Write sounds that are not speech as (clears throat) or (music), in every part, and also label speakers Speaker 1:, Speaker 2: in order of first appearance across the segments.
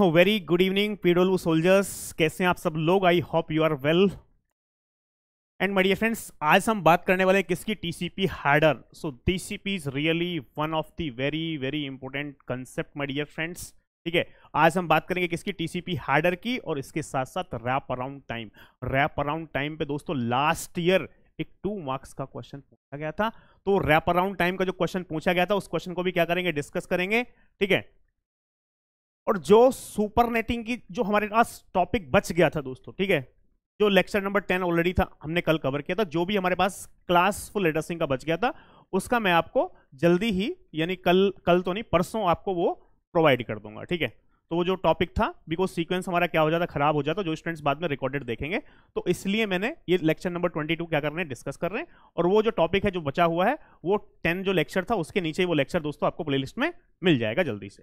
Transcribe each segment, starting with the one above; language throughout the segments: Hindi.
Speaker 1: वेरी गुड इवनिंग पीडोलू सोल्जर्स कैसे हैं आप सब लोग I hope you are well and my dear
Speaker 2: friends आज हम बात करने वाले किसकी TCP header so TCP is really one of the very very important concept my dear friends ठीक है आज हम बात करेंगे किसकी टीसीपी हार्डर की और इसके साथ साथ wrap around time wrap around time पे दोस्तों लास्ट ईयर एक टू मार्क्स का क्वेश्चन पूछा गया था तो रैप अराउंड टाइम का जो क्वेश्चन पूछा गया था उस क्वेश्चन को भी क्या करेंगे डिस्कस करेंगे ठीक है और जो सुपर नेटिंग की जो हमारे पास टॉपिक बच गया था दोस्तों ठीक है जो लेक्चर नंबर टेन ऑलरेडी था हमने कल कवर किया था जो भी हमारे पास क्लास फुल एड्रेसिंग का बच गया था उसका मैं आपको जल्दी ही यानी कल कल तो नहीं परसों आपको वो प्रोवाइड कर दूंगा ठीक है तो वो जो टॉपिक था बिकॉज सीक्वेंस हमारा क्या हो जाता खराब हो जाता जो स्टूडेंट्स बाद में रिकॉर्डेड देखेंगे तो इसलिए मैंने ये लेक्चर नंबर 22 क्या कर रहे हैं डिस्कस कर रहे हैं और वो जो टॉपिक है जो बचा हुआ है वो 10 जो लेक्चर था उसके नीचे वो लेक्चर दोस्तों आपको प्ले में मिल जाएगा जल्दी से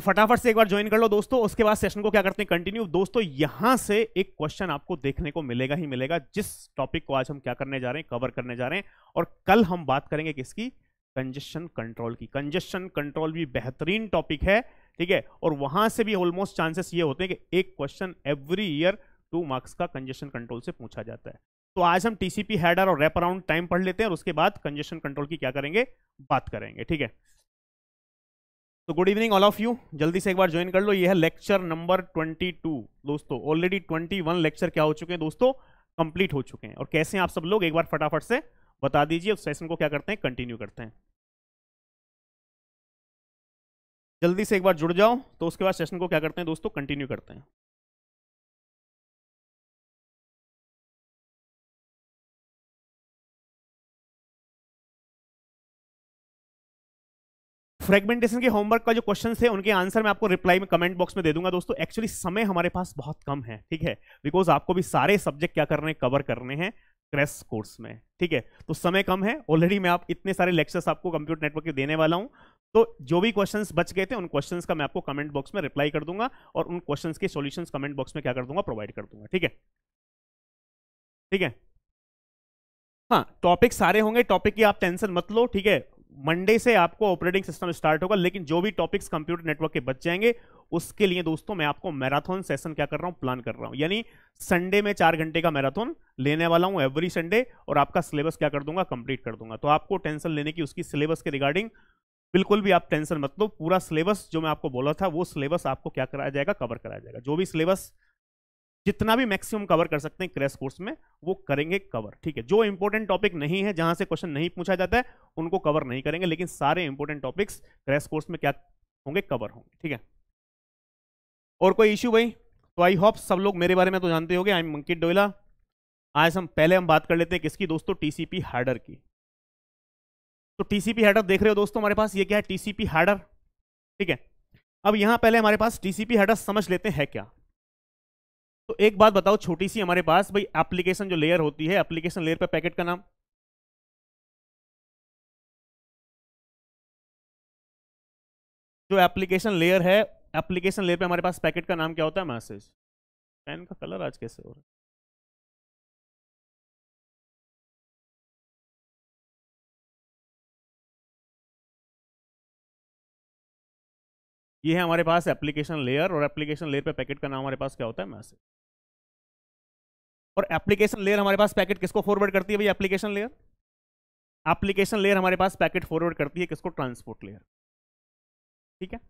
Speaker 2: तो फटाफट से एक बार ज्वाइन कर लो दोस्तों उसके बाद सेशन को क्या करते हैं कंटिन्यू दोस्तों यहां से एक क्वेश्चन आपको देखने को मिलेगा ही मिलेगा जिस टॉपिक को आज हम क्या करने जा रहे हैं कवर करने जा रहे हैं और कल हम बात करेंगे किसकी कंजेशन कंट्रोल की कंजेशन कंट्रोल भी बेहतरीन टॉपिक है ठीक है और वहां से भी ऑलमोस्ट चांसेस ये होते हैं कि एक question every year two marks का कंजेशन कंट्रोल से पूछा जाता है तो आज हम टीसीपी हैडर और रैप अराउंड टाइम पढ़ लेते हैं और उसके बाद कंजेशन कंट्रोल की क्या करेंगे बात करेंगे ठीक है तो good evening all of you जल्दी से एक बार ज्वाइन कर लो ये है लेक्चर नंबर 22 दोस्तों ऑलरेडी 21 लेक्चर क्या हो चुके हैं दोस्तों कंप्लीट हो चुके हैं और कैसे हैं आप सब लोग एक बार फटाफट से बता दीजिए उस सेशन को क्या करते हैं कंटिन्यू
Speaker 1: करते हैं जल्दी से एक बार जुड़ जाओ तो उसके बाद सेशन को क्या करते हैं दोस्तों कंटिन्यू करते हैं फ्रेगमेंटेशन के होमवर्क का जो क्वेश्चन है उनके आंसर मैं आपको रिप्लाई में
Speaker 2: कमेंट बॉक्स में दे दूंगा दोस्तों एक्चुअली समय हमारे पास बहुत कम है ठीक है बिकॉज आपको भी सारे सब्जेक्ट क्या करने कवर करने हैं क्रेस कोर्स में ठीक है तो समय कम है ऑलरेडी मैं आप इतने सारे लेक्चर्स आपको कंप्यूटर नेटवर्क के देने वाला हूं तो जो भी क्वेश्चंस बच गए थे उन क्वेश्चंस का मैं आपको कमेंट बॉक्स में रिप्लाई कर दूंगा और उन क्वेश्चंस के सॉल्यूशंस कमेंट बॉक्स में क्या कर दूंगा प्रोवाइड कर दूंगा ठीक है ठीक है हाँ टॉपिक सारे होंगे टॉपिक की आप टेंशन मत लो ठीक है मंडे से आपको ऑपरेटिंग सिस्टम स्टार्ट होगा लेकिन जो भी टॉपिक्स कंप्यूटर नेटवर्क के बच जाएंगे उसके लिए दोस्तों मैं आपको मैराथन सेशन क्या कर रहा हूँ प्लान कर रहा हूँ यानी संडे में चार घंटे का मैराथन लेने वाला हूँ एवरी संडे और आपका सिलेबस क्या कर दूंगा कंप्लीट कर दूंगा तो आपको टेंशन लेने की उसकी सिलेबस के रिगार्डिंग बिल्कुल भी आप टेंशन मत लो पूरा सिलेबस जो मैं आपको बोला था वो सिलेबस आपको क्या कराया जाएगा कवर कराया जाएगा जो भी सिलेबस जितना भी मैक्सिमम कवर कर सकते हैं क्रैश कोर्स में वो करेंगे कवर ठीक है जो इंपॉर्टेंट टॉपिक नहीं है जहां से क्वेश्चन नहीं पूछा जाता है उनको कवर नहीं करेंगे लेकिन सारे इंपॉर्टेंट टॉपिक्स क्रैश कोर्स में क्या होंगे कवर होंगे ठीक है और कोई इश्यू भाई तो आई होप सब लोग मेरे बारे में तो जानते हो गए आई एम अंकित डोयला आज हम पहले हम बात कर लेते हैं किसकी दोस्तों टीसीपी हार्डर की तो टीसीपी हार्डर देख रहे हो दोस्तों हमारे पास ये क्या है टीसीपी हार्डर ठीक है अब यहां पहले हमारे पास टीसीपी हार्डर समझ लेते हैं क्या तो एक बात बताओ छोटी सी हमारे पास भाई
Speaker 1: एप्लीकेशन जो लेयर होती है एप्लीकेशन लेयर पे पैकेट का नाम जो एप्लीकेशन लेयर है एप्लीकेशन लेयर पे हमारे पास पैकेट का नाम क्या होता है मैसेज पेन का कलर आज कैसे हो रहा है ये है हमारे पास एप्लीकेशन लेयर और एप्लीकेशन लेयर पे पैकेट का नाम हमारे पास क्या होता है मैसेज और
Speaker 2: एप्लीकेशन लेयर हमारे पास पैकेट किसको फॉरवर्ड करती है भाई एप्लीकेशन लेयर एप्लीकेशन लेयर हमारे पास
Speaker 1: पैकेट फॉरवर्ड करती है किसको ट्रांसपोर्ट लेयर ठीक है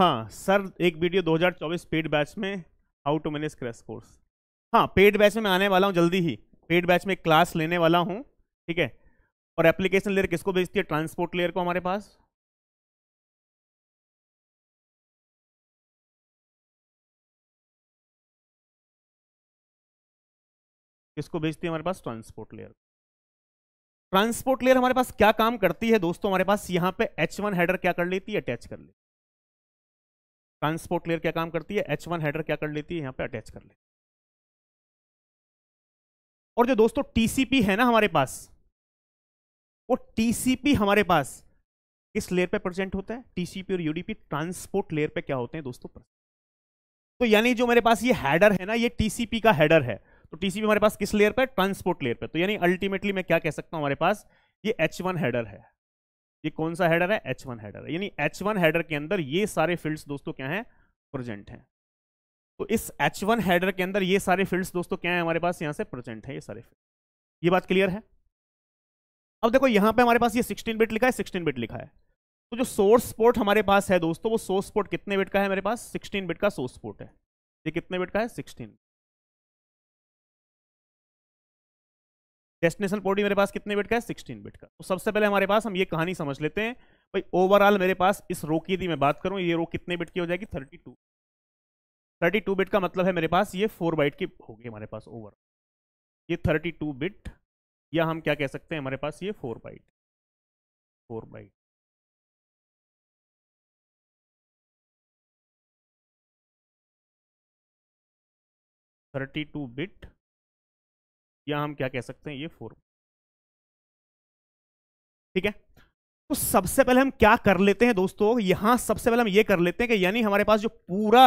Speaker 1: हाँ सर एक वीडियो 2024 पेड बैच में how to manage crash course
Speaker 2: हाँ पेड बैच में मैं आने वाला हूँ जल्दी ही पेड बैच में क्लास लेने वाला हूँ ठीक है
Speaker 1: और एप्लीकेशन लेयर किसको भेजती है ट्रांसपोर्ट लेयर को हमारे पास किसको भेजती है हमारे पास ट्रांसपोर्ट लेयर ट्रांसपोर्ट
Speaker 2: लेयर हमारे पास क्या काम करती है दोस्तों हमारे पास यहाँ पे H1 हेडर क्या कर लेती है अटैच कर लेती
Speaker 1: ट्रांसपोर्ट लेयर क्या काम करती है एच वन हेडर क्या कर लेती है यहां पे अटैच कर लेती है और जो दोस्तों टीसीपी है ना हमारे पास
Speaker 2: वो टीसीपी हमारे पास किस लेयर पे प्रेजेंट होता है टीसीपी और यूडीपी ट्रांसपोर्ट लेयर पे क्या होते हैं दोस्तों तो यानी जो मेरे पास ये हैडर है ना ये टीसीपी का हैडर है तो टीसीपी हमारे पास किस लेयर पर ट्रांसपोर्ट लेयर पर तो यानी अल्टीमेटली मैं क्या कह सकता हूं हमारे पास ये एच वन हैडर है ये कौन सा हेडर है एच वन हेडर यानी एच वन हेडर के अंदर ये सारे फील्ड्स दोस्तों क्या है प्रेजेंट हैं तो इस एच वन हेडर के अंदर ये सारे फील्ड्स दोस्तों क्या है हमारे पास यहाँ से प्रेजेंट है ये सारे फील्ड ये बात क्लियर है अब देखो यहाँ पे हमारे पास ये 16 बिट लिखा है 16 बिट लिखा है तो जो सोर्स पोर्ट हमारे पास है दोस्तों वो सोर्स पोर्ट कितने बिट का है मेरे पास 16 बिट का सोर्स पोर्ट है ये कितने बिट का है 16 डेस्टिनेशन पॉडी मेरे पास कितने बिट का है सिक्सटीन बिट का तो सबसे पहले हमारे पास हम ये कहानी समझ लेते हैं भाई ओवरऑल मेरे पास इस रो की यदि मैं बात करूँ ये रो कितने बिट की हो जाएगी thirty two thirty two bit का मतलब है मेरे पास ये फोर बाइट की
Speaker 1: होगी हमारे पास ओवर ये थर्टी टू बिट या हम क्या कह सकते हैं हमारे पास ये four byte four byte thirty two bit या हम क्या कह सकते हैं ये फोर
Speaker 2: ठीक है तो सबसे पहले हम क्या कर लेते हैं दोस्तों यहां सबसे पहले हम ये कर लेते हैं कि यानी हमारे पास जो पूरा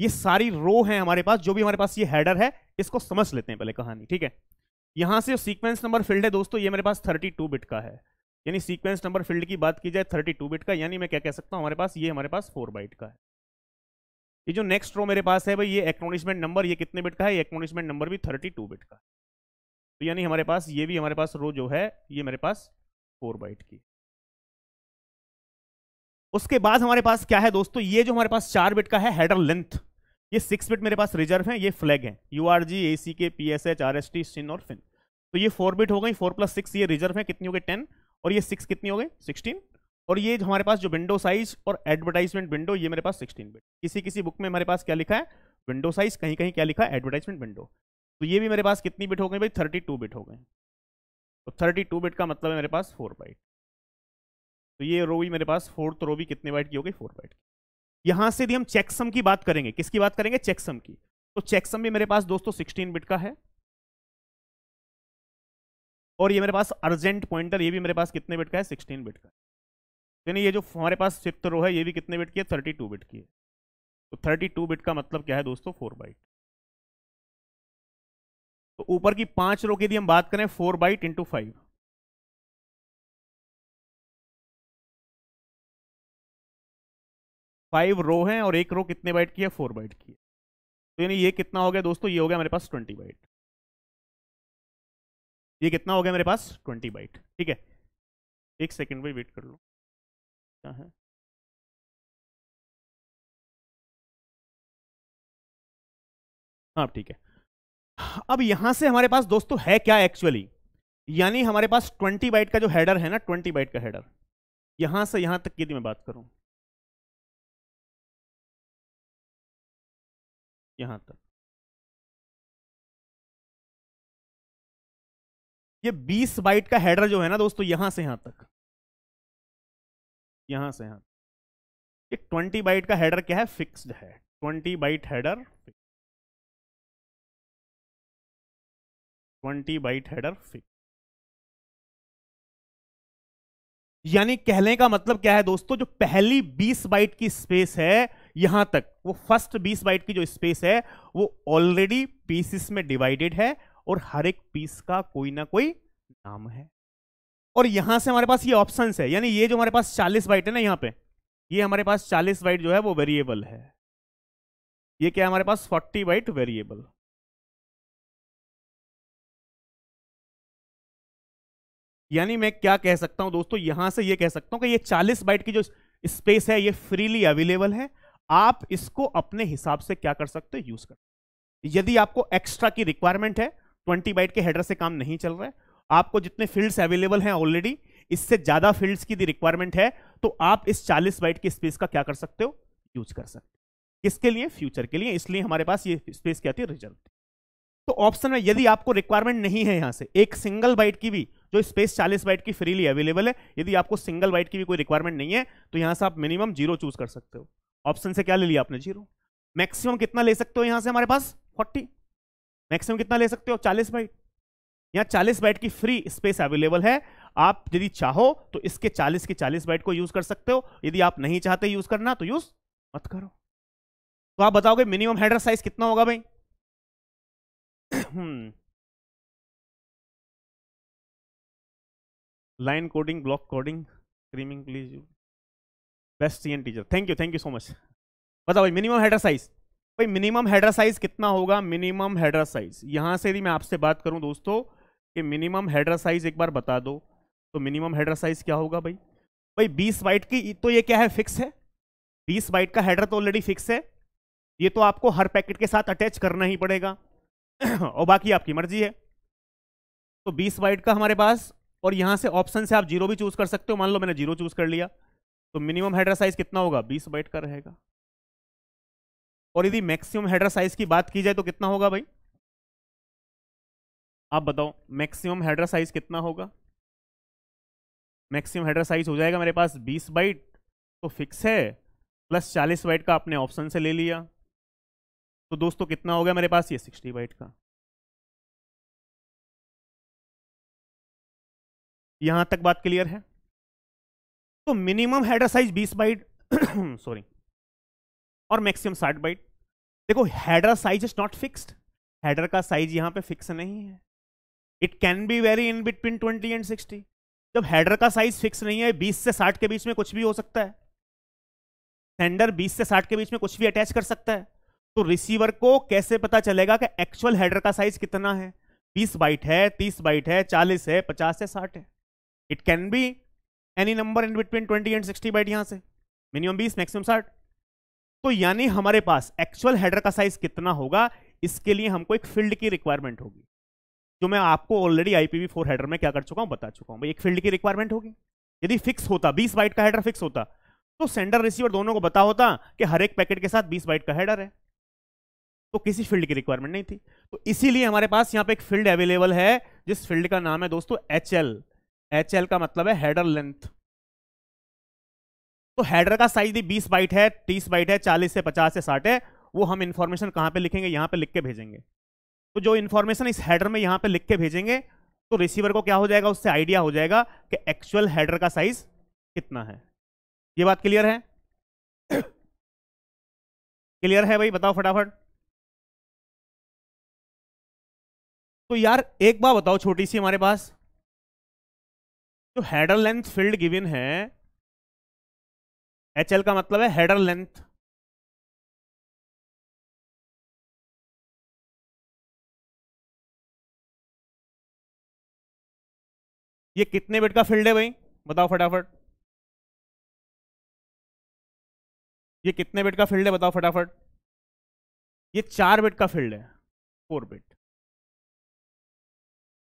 Speaker 2: ये सारी रो है हमारे पास जो भी हमारे पास ये हेडर है इसको समझ लेते हैं पहले कहानी ठीक है यहां से जो सीक्वेंस नंबर फील्ड है दोस्तों ये मेरे पास 32 बिट का है यानी सीक्वेंस नंबर फील्ड की बात की जाए 32 बिट का यानी मैं क्या कह सकता हूं हमारे पास ये हमारे पास 4 बाइट का है ये जो नेक्स्ट रो मेरे पास है भाई ये एक्नोलिजमेंट नंबर ये कितने बिट का है एक्नोलिजमेंट नंबर भी टू बिट का तो यानी हमारे पास ये भी हमारे पास रो जो है ये मेरे पास फोर बाइट की उसके बाद हमारे पास क्या है दोस्तों ये जो हमारे पास चार बिट का है हेडर लेंथ ये सिक्स बिट मेरे पास रिजर्व है ये फ्लैग है you R G A C K P S H R S T SYN और फिन तो ये फोर बिट हो गई फोर प्लस सिक्स ये रिजर्व है कितनी हो गई टेन और ये सिक्स कितनी हो गई सिक्सटीन और ये हमारे पास जो विंडो साइज और एडवर्टाइजमेंट विंडो ये मेरे पास सिक्सटीन बिट किसी किसी बुक में हमारे पास क्या लिखा है विंडो साइज कहीं कहीं क्या लिखा है एडवर्टाइजमेंट विंडो तो ये भी मेरे पास कितनी बिट हो गई भाई थर्टी टू बिट हो गए तो थर्टी टू बिट का मतलब है मेरे पास फोर बाइट तो ये रो भी मेरे पास फोर तो रो भी कितने बाइट की हो गई फोर बाइट की यहाँ से भी हम चेकसम की बात करेंगे किसकी बात करेंगे चेकसम की तो चेकसम भी मेरे पास दोस्तों सिक्सटीन बिट का है और ये मेरे पास अर्जेंट पॉइंटर ये भी मेरे पास कितने बिट का है सिक्सटीन बिट का यानी ये जो हमारे पास फिफ्थ रो है ये भी कितने बिट की है थर्टी टू बिट की है तो थर्टी टू बिट का मतलब क्या है दोस्तों फोर बाइट
Speaker 1: तो ऊपर की पांच रो की यदि हम बात करें four byte into five five row हैं और एक रो कितने बाइट की है फोर बाइट की है तो यानी ये कितना हो गया दोस्तों ये हो गया मेरे पास ट्वेंटी बाइट ये कितना हो गया मेरे पास ट्वेंटी बाइट ठीक है एक सेकेंड भाई वेट कर लो क्या है हाँ ठीक है अब यहां से हमारे पास दोस्तों है क्या एक्चुअली यानी हमारे पास 20 बाइट का जो हेडर है ना 20 बाइट का हेडर यहां से यहां तक की मैं बात करूं यहां तक ये 20 बाइट का हेडर जो है ना दोस्तों यहां से यहां तक यहां से यहां तक ये 20 बाइट का हेडर क्या है फिक्स्ड है 20 byte header twenty byte header fix यानी कहने का मतलब क्या है दोस्तों जो पहली 20 बाइट की
Speaker 2: स्पेस है यहां तक वो फर्स्ट 20 बाइट की जो स्पेस है वो ऑलरेडी पीसेस में डिवाइडेड है और हर एक पीस का कोई ना कोई नाम है और यहां से हमारे पास ये ऑप्शन है यानी ये जो हमारे पास 40 बाइट है ना यहाँ पे ये हमारे पास 40 बाइट
Speaker 1: जो है वो वेरिएबल है ये क्या हमारे पास फोर्टी बाइट वेरिएबल यानी मैं
Speaker 2: क्या कह सकता हूं दोस्तों यहां से ये कह सकता हूं कि ये 40 बाइट की जो स्पेस है ये फ्रीली अवेलेबल है आप इसको अपने हिसाब से क्या कर सकते हो यूज कर यदि आपको एक्स्ट्रा की रिक्वायरमेंट है 20 बाइट के हेडर से काम नहीं चल रहा है आपको जितने फील्ड्स अवेलेबल हैं ऑलरेडी इससे ज्यादा फील्ड्स की रिक्वायरमेंट है तो आप इस 40 बाइट की स्पेस का क्या कर सकते हो यूज कर सकते हो किसके लिए फ्यूचर के लिए इसलिए हमारे पास ये स्पेस क्या थी रिजर्व तो ऑप्शन में यदि आपको रिक्वायरमेंट नहीं है यहां से एक सिंगल बाइट की भी जो स्पेस चालीस बाइट की फ्रीली अवेलेबल है यदि आपको सिंगल बाइट की भी कोई रिक्वायरमेंट नहीं है तो यहाँ से आप मिनिमम जीरो चूज कर सकते हो ऑप्शन से क्या ले लिया आपने जीरो मैक्सिमम कितना ले सकते हो यहाँ से हमारे पास फोर्टी मैक्सिमम कितना ले सकते हो चालीस बाइट यहाँ चालीस बाइट की फ्री स्पेस अवेलेबल है आप यदि चाहो तो इसके चालीस के चालीस बाइट को यूज कर सकते हो यदि आप नहीं चाहते यूज करना तो यूज
Speaker 1: मत करो तो आप बताओगे मिनिमम हेडर साइज कितना होगा भाई (coughs) हम्म। Line coding block coding screaming please best C teacher thank you thank you so
Speaker 2: much बताओ भाई मिनिमम हेडर साइज भाई मिनिमम हेडर साइज कितना होगा मिनिमम हेडर साइज यहाँ से भी मैं आपसे बात करूँ दोस्तों कि मिनिमम हेडर साइज एक बार बता दो तो मिनिमम हेडर साइज क्या होगा भाई भाई बीस बाइट की तो ये क्या है फिक्स है बीस बाइट का हेडर तो ऑलरेडी फिक्स है ये तो आपको हर पैकेट के साथ अटैच करना ही पड़ेगा (coughs) और बाकी आपकी मर्जी है तो बीस बाइट का हमारे पास और यहाँ से ऑप्शन से आप जीरो भी चूज कर सकते हो मान लो मैंने जीरो चूज कर लिया तो मिनिमम हेडर साइज कितना होगा बीस बाइट का रहेगा और यदि मैक्सिमम हेडर साइज की बात की जाए तो कितना होगा भाई आप बताओ मैक्सिमम हेडर साइज कितना होगा मैक्सिमम हेडर साइज हो जाएगा मेरे पास बीस बाइट तो फिक्स है प्लस
Speaker 1: चालीस बाइट का आपने ऑप्शन से ले लिया तो दोस्तों कितना हो गया मेरे पास ये सिक्सटी बाइट का यहां तक बात क्लियर है तो minimum header size 20 byte (coughs) sorry
Speaker 2: और मैक्सिमम 60 बाइट देखो header size is not fixed header का साइज यहां पे फिक्स नहीं है it can be very in between 20 and 60 जब हेडर का साइज फिक्स नहीं है 20 से 60 के बीच में कुछ भी हो सकता है सेंडर 20 से 60 के बीच में कुछ भी अटैच कर सकता है तो रिसीवर को कैसे पता चलेगा कि एक्चुअल हेडर का साइज कितना है बीस बाइट है तीस बाइट है चालीस है पचास है साठ है it can be any number in between twenty and sixty byte यहां से मिनिमम बीस मैक्सिमम साठ तो यानी हमारे पास एक्चुअल हेडर का साइज कितना होगा इसके लिए हमको एक फील्ड की रिक्वायरमेंट होगी जो मैं आपको ऑलरेडी आईपीवी फोर हेडर में क्या कर चुका हूं बता चुका हूं भाई एक फील्ड की रिक्वायरमेंट होगी यदि फिक्स होता 20 बाइट का हेडर फिक्स होता तो सेंडर रिसीवर दोनों को बता होता कि हर एक पैकेट के साथ 20 बाइट का हेडर है तो किसी फील्ड की रिक्वायरमेंट नहीं थी तो इसीलिए हमारे पास यहां पे एक फील्ड अवेलेबल है जिस फील्ड का नाम है दोस्तों एच एच एल का मतलब है हेडर लेंथ तो हेडर का साइज भी 20 बाइट है 30 बाइट है 40 से 50 से 60 है वो हम इंफॉर्मेशन कहां पे लिखेंगे यहां पे लिख के भेजेंगे तो जो इन्फॉर्मेशन इस हेडर में यहां पे लिख के भेजेंगे तो रिसीवर को क्या हो जाएगा उससे आइडिया हो जाएगा
Speaker 1: कि एक्चुअल हेडर का साइज कितना है ये बात क्लियर है क्लियर है भाई बताओ फटाफट तो यार एक बात बताओ छोटी सी हमारे पास जो हेडर लेंथ फील्ड गिवन है एच एल का मतलब है हेडर लेंथ ये कितने बिट का फील्ड है भाई बताओ फटाफट ये कितने बिट का फील्ड है बताओ फटाफट ये चार बिट का फील्ड है फोर बिट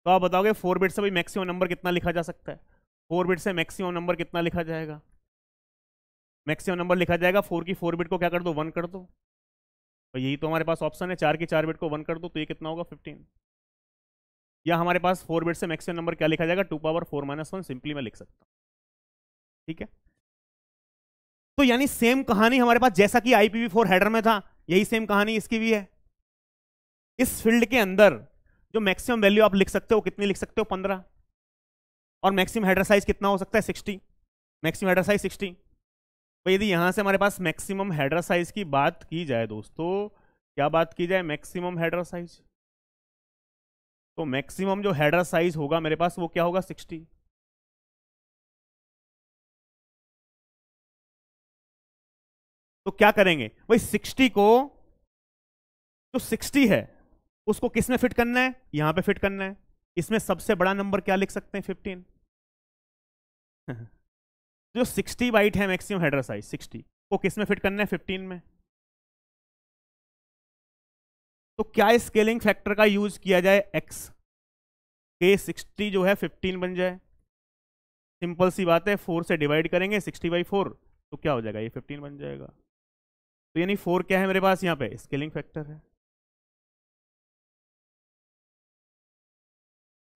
Speaker 2: तो आप बताओगे फोर बिट से भी मैक्सिमम नंबर कितना लिखा जा सकता है फोर बिट से मैक्सिमम नंबर कितना लिखा जाएगा मैक्सिमम नंबर लिखा जाएगा फोर की फोर बिट को क्या कर दो वन कर दो तो यही तो हमारे पास ऑप्शन है चार की चार बिट को वन कर दो तो ये कितना होगा फिफ्टीन या हमारे पास फोर बिट से मैक्सिमम नंबर क्या लिखा जाएगा two power four minus one simply मैं लिख सकता हूँ ठीक है
Speaker 1: तो यानी सेम कहानी हमारे
Speaker 2: पास जैसा कि आईपीवी फोर हेडर में था यही सेम कहानी इसकी भी है इस फील्ड के अंदर जो मैक्सिमम वैल्यू आप लिख सकते हो कितनी लिख सकते हो पंद्रह और मैक्सिमम हेडर साइज कितना हो सकता है sixty maximum header size sixty तो यदि यहाँ से हमारे पास मैक्सिमम हेडर साइज की बात की जाए दोस्तों क्या बात की जाए मैक्सिमम हेडर साइज
Speaker 1: तो मैक्सिमम जो हेडर साइज होगा मेरे पास वो क्या होगा सिक्सटी तो क्या करेंगे भाई सिक्सटी को जो सिक्सटी है उसको
Speaker 2: किस में फिट करना है यहां पे फिट करना है इसमें सबसे बड़ा नंबर क्या लिख सकते हैं फिफ्टीन
Speaker 1: (laughs) जो सिक्सटी बाइट है मैक्सिमम हेडर साइज सिक्सटी वो किस में फिट करना है फिफ्टीन में तो क्या स्केलिंग फैक्टर
Speaker 2: का यूज किया जाए एक्स के सिक्सटी जो है फिफ्टीन बन जाए सिंपल सी बात है फोर से डिवाइड करेंगे सिक्सटी बाई फोर तो क्या हो जाएगा ये फिफ्टीन बन जाएगा तो
Speaker 1: यानी फोर क्या है मेरे पास यहाँ पे स्केलिंग फैक्टर है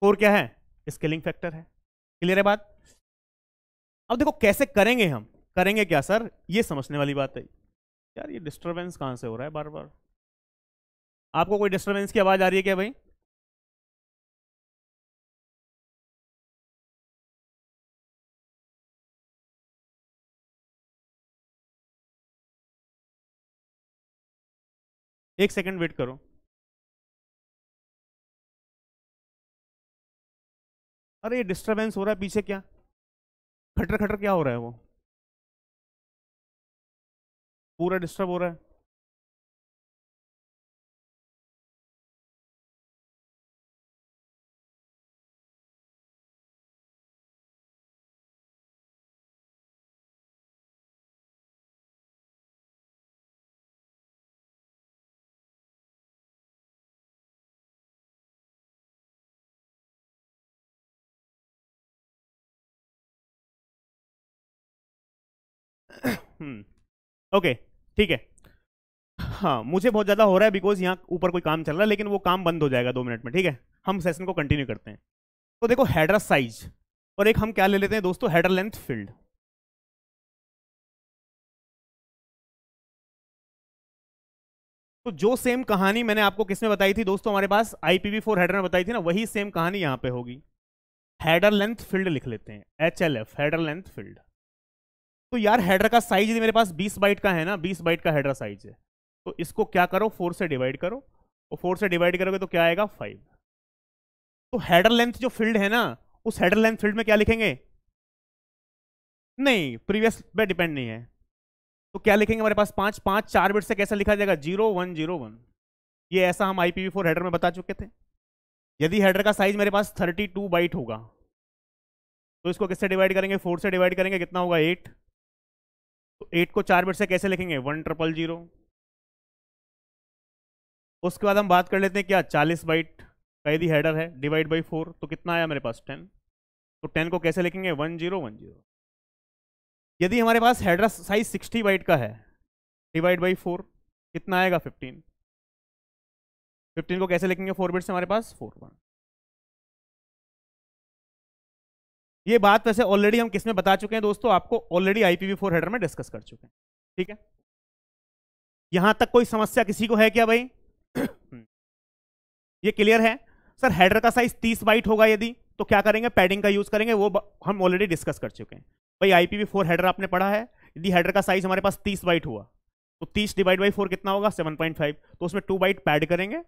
Speaker 1: फोर क्या है स्केलिंग फैक्टर है क्लियर है बात
Speaker 2: अब देखो कैसे करेंगे हम करेंगे क्या सर ये समझने वाली बात है
Speaker 1: यार ये डिस्टरबेंस कहाँ से हो रहा है बार बार आपको कोई डिस्टरबेंस की आवाज़ आ रही है क्या भाई एक सेकंड वेट करो अरे डिस्टर्बेंस हो रहा है पीछे क्या खटर खटर क्या हो रहा है वो पूरा डिस्टर्ब हो रहा है ओके हम्म।
Speaker 2: ठीक है हाँ मुझे बहुत ज़्यादा हो रहा है बिकॉज यहाँ ऊपर कोई काम चल रहा है लेकिन वो काम बंद हो जाएगा दो मिनट में ठीक है हम सेशन को कंटिन्यू करते हैं तो देखो हेडर साइज और एक हम क्या
Speaker 1: ले लेते हैं दोस्तों हेडर लेंथ फील्ड तो जो सेम कहानी मैंने आपको किसमें बताई थी दोस्तों हमारे पास
Speaker 2: आईपीवी फोर हेडर में बताई थी ना वही सेम कहानी यहां पे होगी हेडर लेंथ फील्ड लिख लेते हैं H L F header length field तो यार हेडर का साइज मेरे पास 20 बाइट का है ना 20 बाइट का हेडर साइज है तो इसको क्या करो फोर से डिवाइड करो और फोर से डिवाइड करोगे तो क्या आएगा फाइव तो हेडर लेंथ जो फील्ड है ना उस हेडर लेंथ फील्ड में क्या लिखेंगे नहीं प्रीवियस पे डिपेंड नहीं है तो क्या लिखेंगे हमारे पास पांच पांच चार बिट से कैसे लिखा जाएगा जीरो वन जीरो वन ये ऐसा हम आईपीवी फोर हेडर में बता चुके थे यदि हेडर का साइज मेरे पास थर्टी टू बाइट होगा तो इसको किससे डिवाइड करेंगे फोर से डिवाइड करेंगे कितना होगा एट तो एट को चार बिट से कैसे लिखेंगे वन ट्रिपल जीरो उसके बाद हम बात कर लेते हैं क्या चालीस बाइट का यदि हेडर है डिवाइड बाई फोर तो कितना आया मेरे पास टेन तो टेन को कैसे लिखेंगे वन जीरो वन जीरो यदि हमारे पास हेडर साइज सिक्सटी बाइट का है
Speaker 1: डिवाइड बाई फोर कितना आएगा फिफ्टीन फिफ्टीन को कैसे लिखेंगे फोर बिट से हमारे पास फोर वन ये बात
Speaker 2: वैसे ऑलरेडी हम किसमें बता चुके हैं दोस्तों आपको ऑलरेडी आईपीवी फोर हेडर में डिस्कस कर चुके हैं ठीक है यहां तक कोई समस्या किसी को है क्या भाई (clears throat) ये क्लियर है सर हेडर का साइज तीस बाइट होगा यदि तो क्या करेंगे पैडिंग का यूज करेंगे वो हम ऑलरेडी डिस्कस कर चुके हैं भाई आईपीवी फोर हेडर आपने पढ़ा है यदि हेडर का साइज हमारे पास तीस बाइट हुआ तो तीस डिवाइड बाई फोर कितना होगा फाइव तो उसमें टू बाइट पैड करेंगे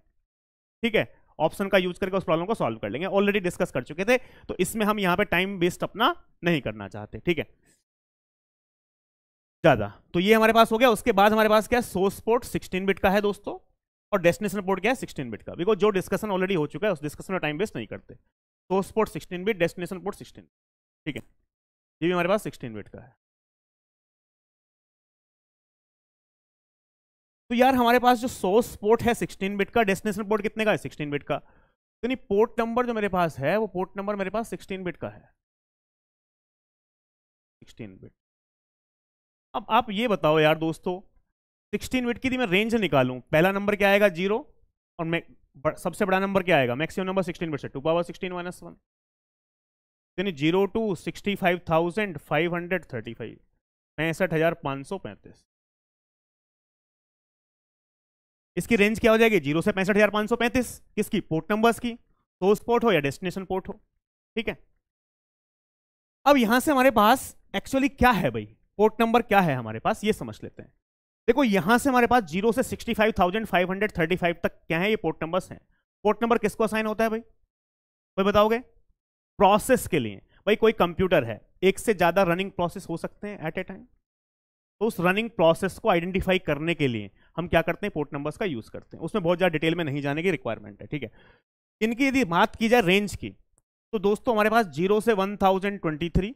Speaker 2: ठीक है ऑप्शन का यूज करके उस प्रॉब्लम को सॉल्व कर लेंगे ऑलरेडी डिस्कस कर चुके थे तो इसमें हम यहां पे टाइम वेस्ट अपना नहीं करना चाहते ठीक है ज़्यादा तो ये हमारे पास हो गया उसके बाद हमारे पास क्या है सोर्स पोर्ट 16 बिट का है दोस्तों और डेस्टिनेशन पोर्ट क्या है सिक्सटीन बिट का बिकॉज जो डिस्कशन ऑलरेडी हो चुका है उस डिस्कशन में टाइम वेस्ट नहीं करते source port sixteen bit destination port sixteen ठीक है
Speaker 1: ये भी हमारे पास सिक्सटीन बिट का है तो यार हमारे पास जो सोर्स पोर्ट है 16 बिट का डेस्टिनेशन पोर्ट कितने का है 16
Speaker 2: बिट का तो नहीं पोर्ट नंबर जो मेरे पास है वो पोर्ट नंबर मेरे पास 16 बिट का है 16 बिट अब आप ये बताओ यार दोस्तों 16 बिट की मैं रेंज निकालूं पहला नंबर क्या आएगा जीरो और मैं सबसे बड़ा नंबर क्या आएगा मैक्सिमम नंबर सिक्सटीन बिट से two power sixteen minus one यानी zero two sixty five thousand five hundred thirty five पैंसठ हज़ार पाँच सौ पैंतीस इसकी रेंज क्या हो जाएगी जीरो से पैंसठ हज़ार पांच सौ पैंतीस किसकी पोर्ट नंबर्स की सोर्स पोर्ट हो या डेस्टिनेशन पोर्ट हो ठीक है अब यहां से हमारे पास एक्चुअली क्या है भाई पोर्ट नंबर क्या है हमारे पास ये समझ लेते हैं देखो यहां से हमारे पास जीरो से sixty five thousand five hundred thirty five तक क्या है ये पोर्ट नंबर है पोर्ट नंबर किसको असाइन होता है भाई कोई बताओगे प्रोसेस के लिए भाई कोई कंप्यूटर है एक से ज़्यादा रनिंग प्रोसेस हो सकते हैं एट ए टाइम तो उस रनिंग प्रोसेस को आइडेंटिफाई करने के लिए हम क्या करते हैं पोर्ट नंबर्स का यूज़ करते हैं उसमें बहुत ज़्यादा डिटेल में नहीं जाने की रिक्वायरमेंट है ठीक है
Speaker 1: इनकी यदि बात की जाए रेंज की तो दोस्तों हमारे पास जीरो से वन थाउजेंड ट्वेंटी थ्री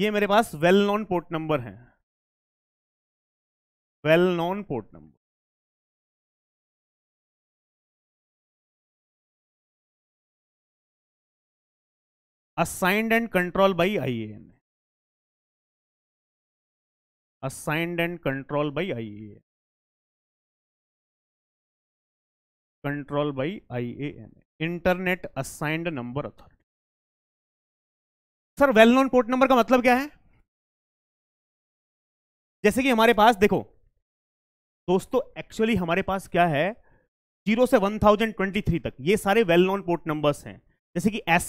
Speaker 1: ये मेरे पास वेल नॉन पोर्ट नंबर है well known port number assigned and control by I A N assigned and control by I A N control by I A internet assigned number authority sir well known port number का मतलब क्या है जैसे कि हमारे पास देखो दोस्तों
Speaker 2: एक्चुअली हमारे पास क्या है जीरो से वन थाउजेंड ट्वेंटी थ्री तक ये सारे वेल नोन पोर्ट नंबर्स हैं जैसे कि एस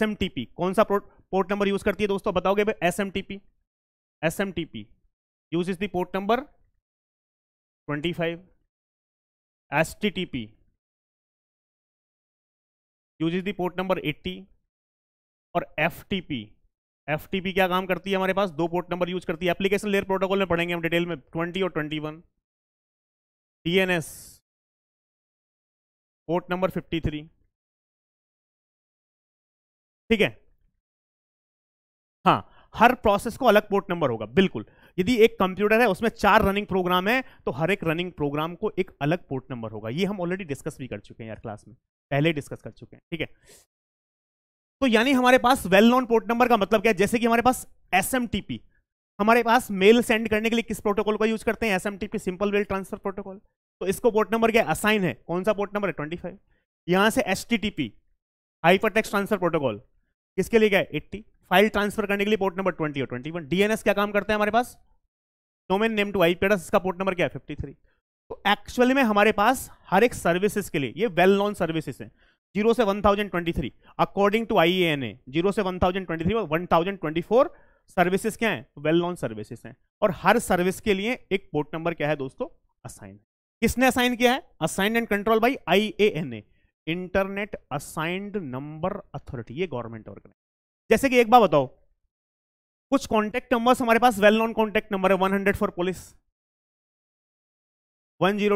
Speaker 2: कौन सा पोर्ट नंबर यूज करती है दोस्तों बताओगे S M T P
Speaker 1: S M use is the port number twenty five S T T P use is the port number eighty और F T P F T P क्या काम करती है हमारे पास
Speaker 2: दो पोर्ट नंबर यूज करती है एप्लीकेशन लेयर प्रोटोकॉल में पढ़ेंगे हम डिटेल में ट्वेंटी और twenty and
Speaker 1: DNS port number fifty three ठीक है हाँ हर प्रोसेस को अलग
Speaker 2: पोर्ट नंबर होगा बिल्कुल यदि एक कंप्यूटर है उसमें चार रनिंग प्रोग्राम है तो हर एक रनिंग प्रोग्राम को एक अलग पोर्ट नंबर होगा ये हम ऑलरेडी डिस्कस भी कर चुके हैं यार क्लास में पहले डिस्कस कर चुके हैं ठीक है तो यानी हमारे पास वेल नोन पोर्ट नंबर का मतलब क्या है जैसे कि हमारे पास एस हमारे पास मेल सेंड करने के लिए किस प्रोटोकॉल का यूज करते हैं S simple well transfer protocol तो इसको पोर्ट नंबर क्या असाइन है कौन सा पोर्ट नंबर है ट्वेंटी फाइव यहां से S T T P hyper transfer protocol किसके लिए गए 80 फाइल ट्रांसफर करने के लिए पोर्ट नंबर 20 और 21 डीएनएस क्या काम करते हैं हमारे पास domain name to I address इसका पोर्ट नंबर क्या है 53 तो एक्चुअली में हमारे पास हर एक सर्विसेज के लिए ये वेल नॉन सर्विसेज हैं जीरो से one thousand twenty three according to I A N A zero से वन थाउजेंड ट्वेंटी थ्री और one thousand twenty four services क्या है वेल नॉन सर्विसेज हैं और हर सर्विस के लिए एक पोर्ट नंबर क्या है दोस्तों असाइन किसने असाइन किया है assign and control by I A N A internet assigned number authority ये गवर्नमेंट ऑर्गेनाइज जैसे कि एक बार बताओ कुछ कॉन्टेक्ट नंबर्स हमारे पास वेल नॉन कॉन्टेक्ट नंबर है hundred for police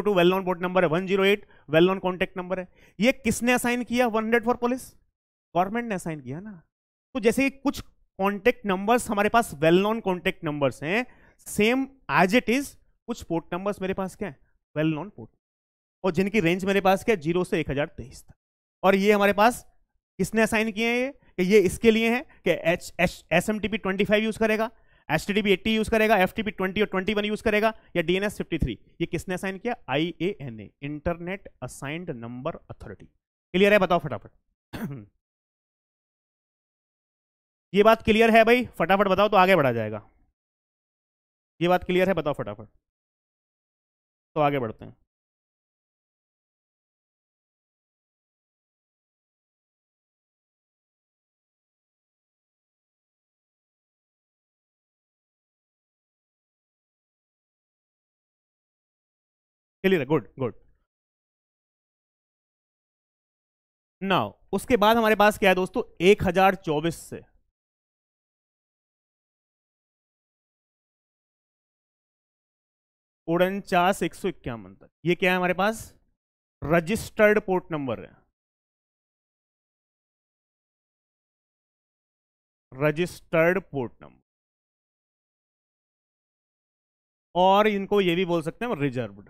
Speaker 2: two well known board number है eight well known contact number है ये किसने असाइन किया one hundred for police government ने असाइन किया ना तो जैसे कि कुछ कॉन्टेक्ट नंबर्स हमारे पास वेल नॉन कॉन्टेक्ट नंबर्स हैं सेम एज इट इज कुछ पोर्ट नंबर्स मेरे पास क्या है वेल नॉन पोर्ट और जिनकी रेंज मेरे पास क्या जीरो से एक हजार तेईस तक और ये हमारे पास किसने असाइन किए हैं ये कि ये इसके लिए है कि H H S M T P twenty five use करेगा H T D P eighty use करेगा एफ टी पी ट्वेंटी और ट्वेंटी वन यूज़ करेगा या D N S fifty three ये किसने असाइन किया I A N A internet assigned number authority clear है बताओ फटाफट
Speaker 1: (clears throat) ये बात क्लियर है भाई फटाफट बताओ तो आगे बढ़ा जाएगा ये बात क्लियर है बताओ फटाफट तो आगे बढ़ते हैं क्लियर है गुड गुड नाउ उसके बाद हमारे पास क्या है दोस्तों एक हजार चौबीस से उनचास एक सौ इक्यावन तक ये क्या है हमारे पास रजिस्टर्ड पोर्ट नंबर है रजिस्टर्ड पोर्ट नंबर और इनको ये भी बोल सकते हैं रिजर्व्ड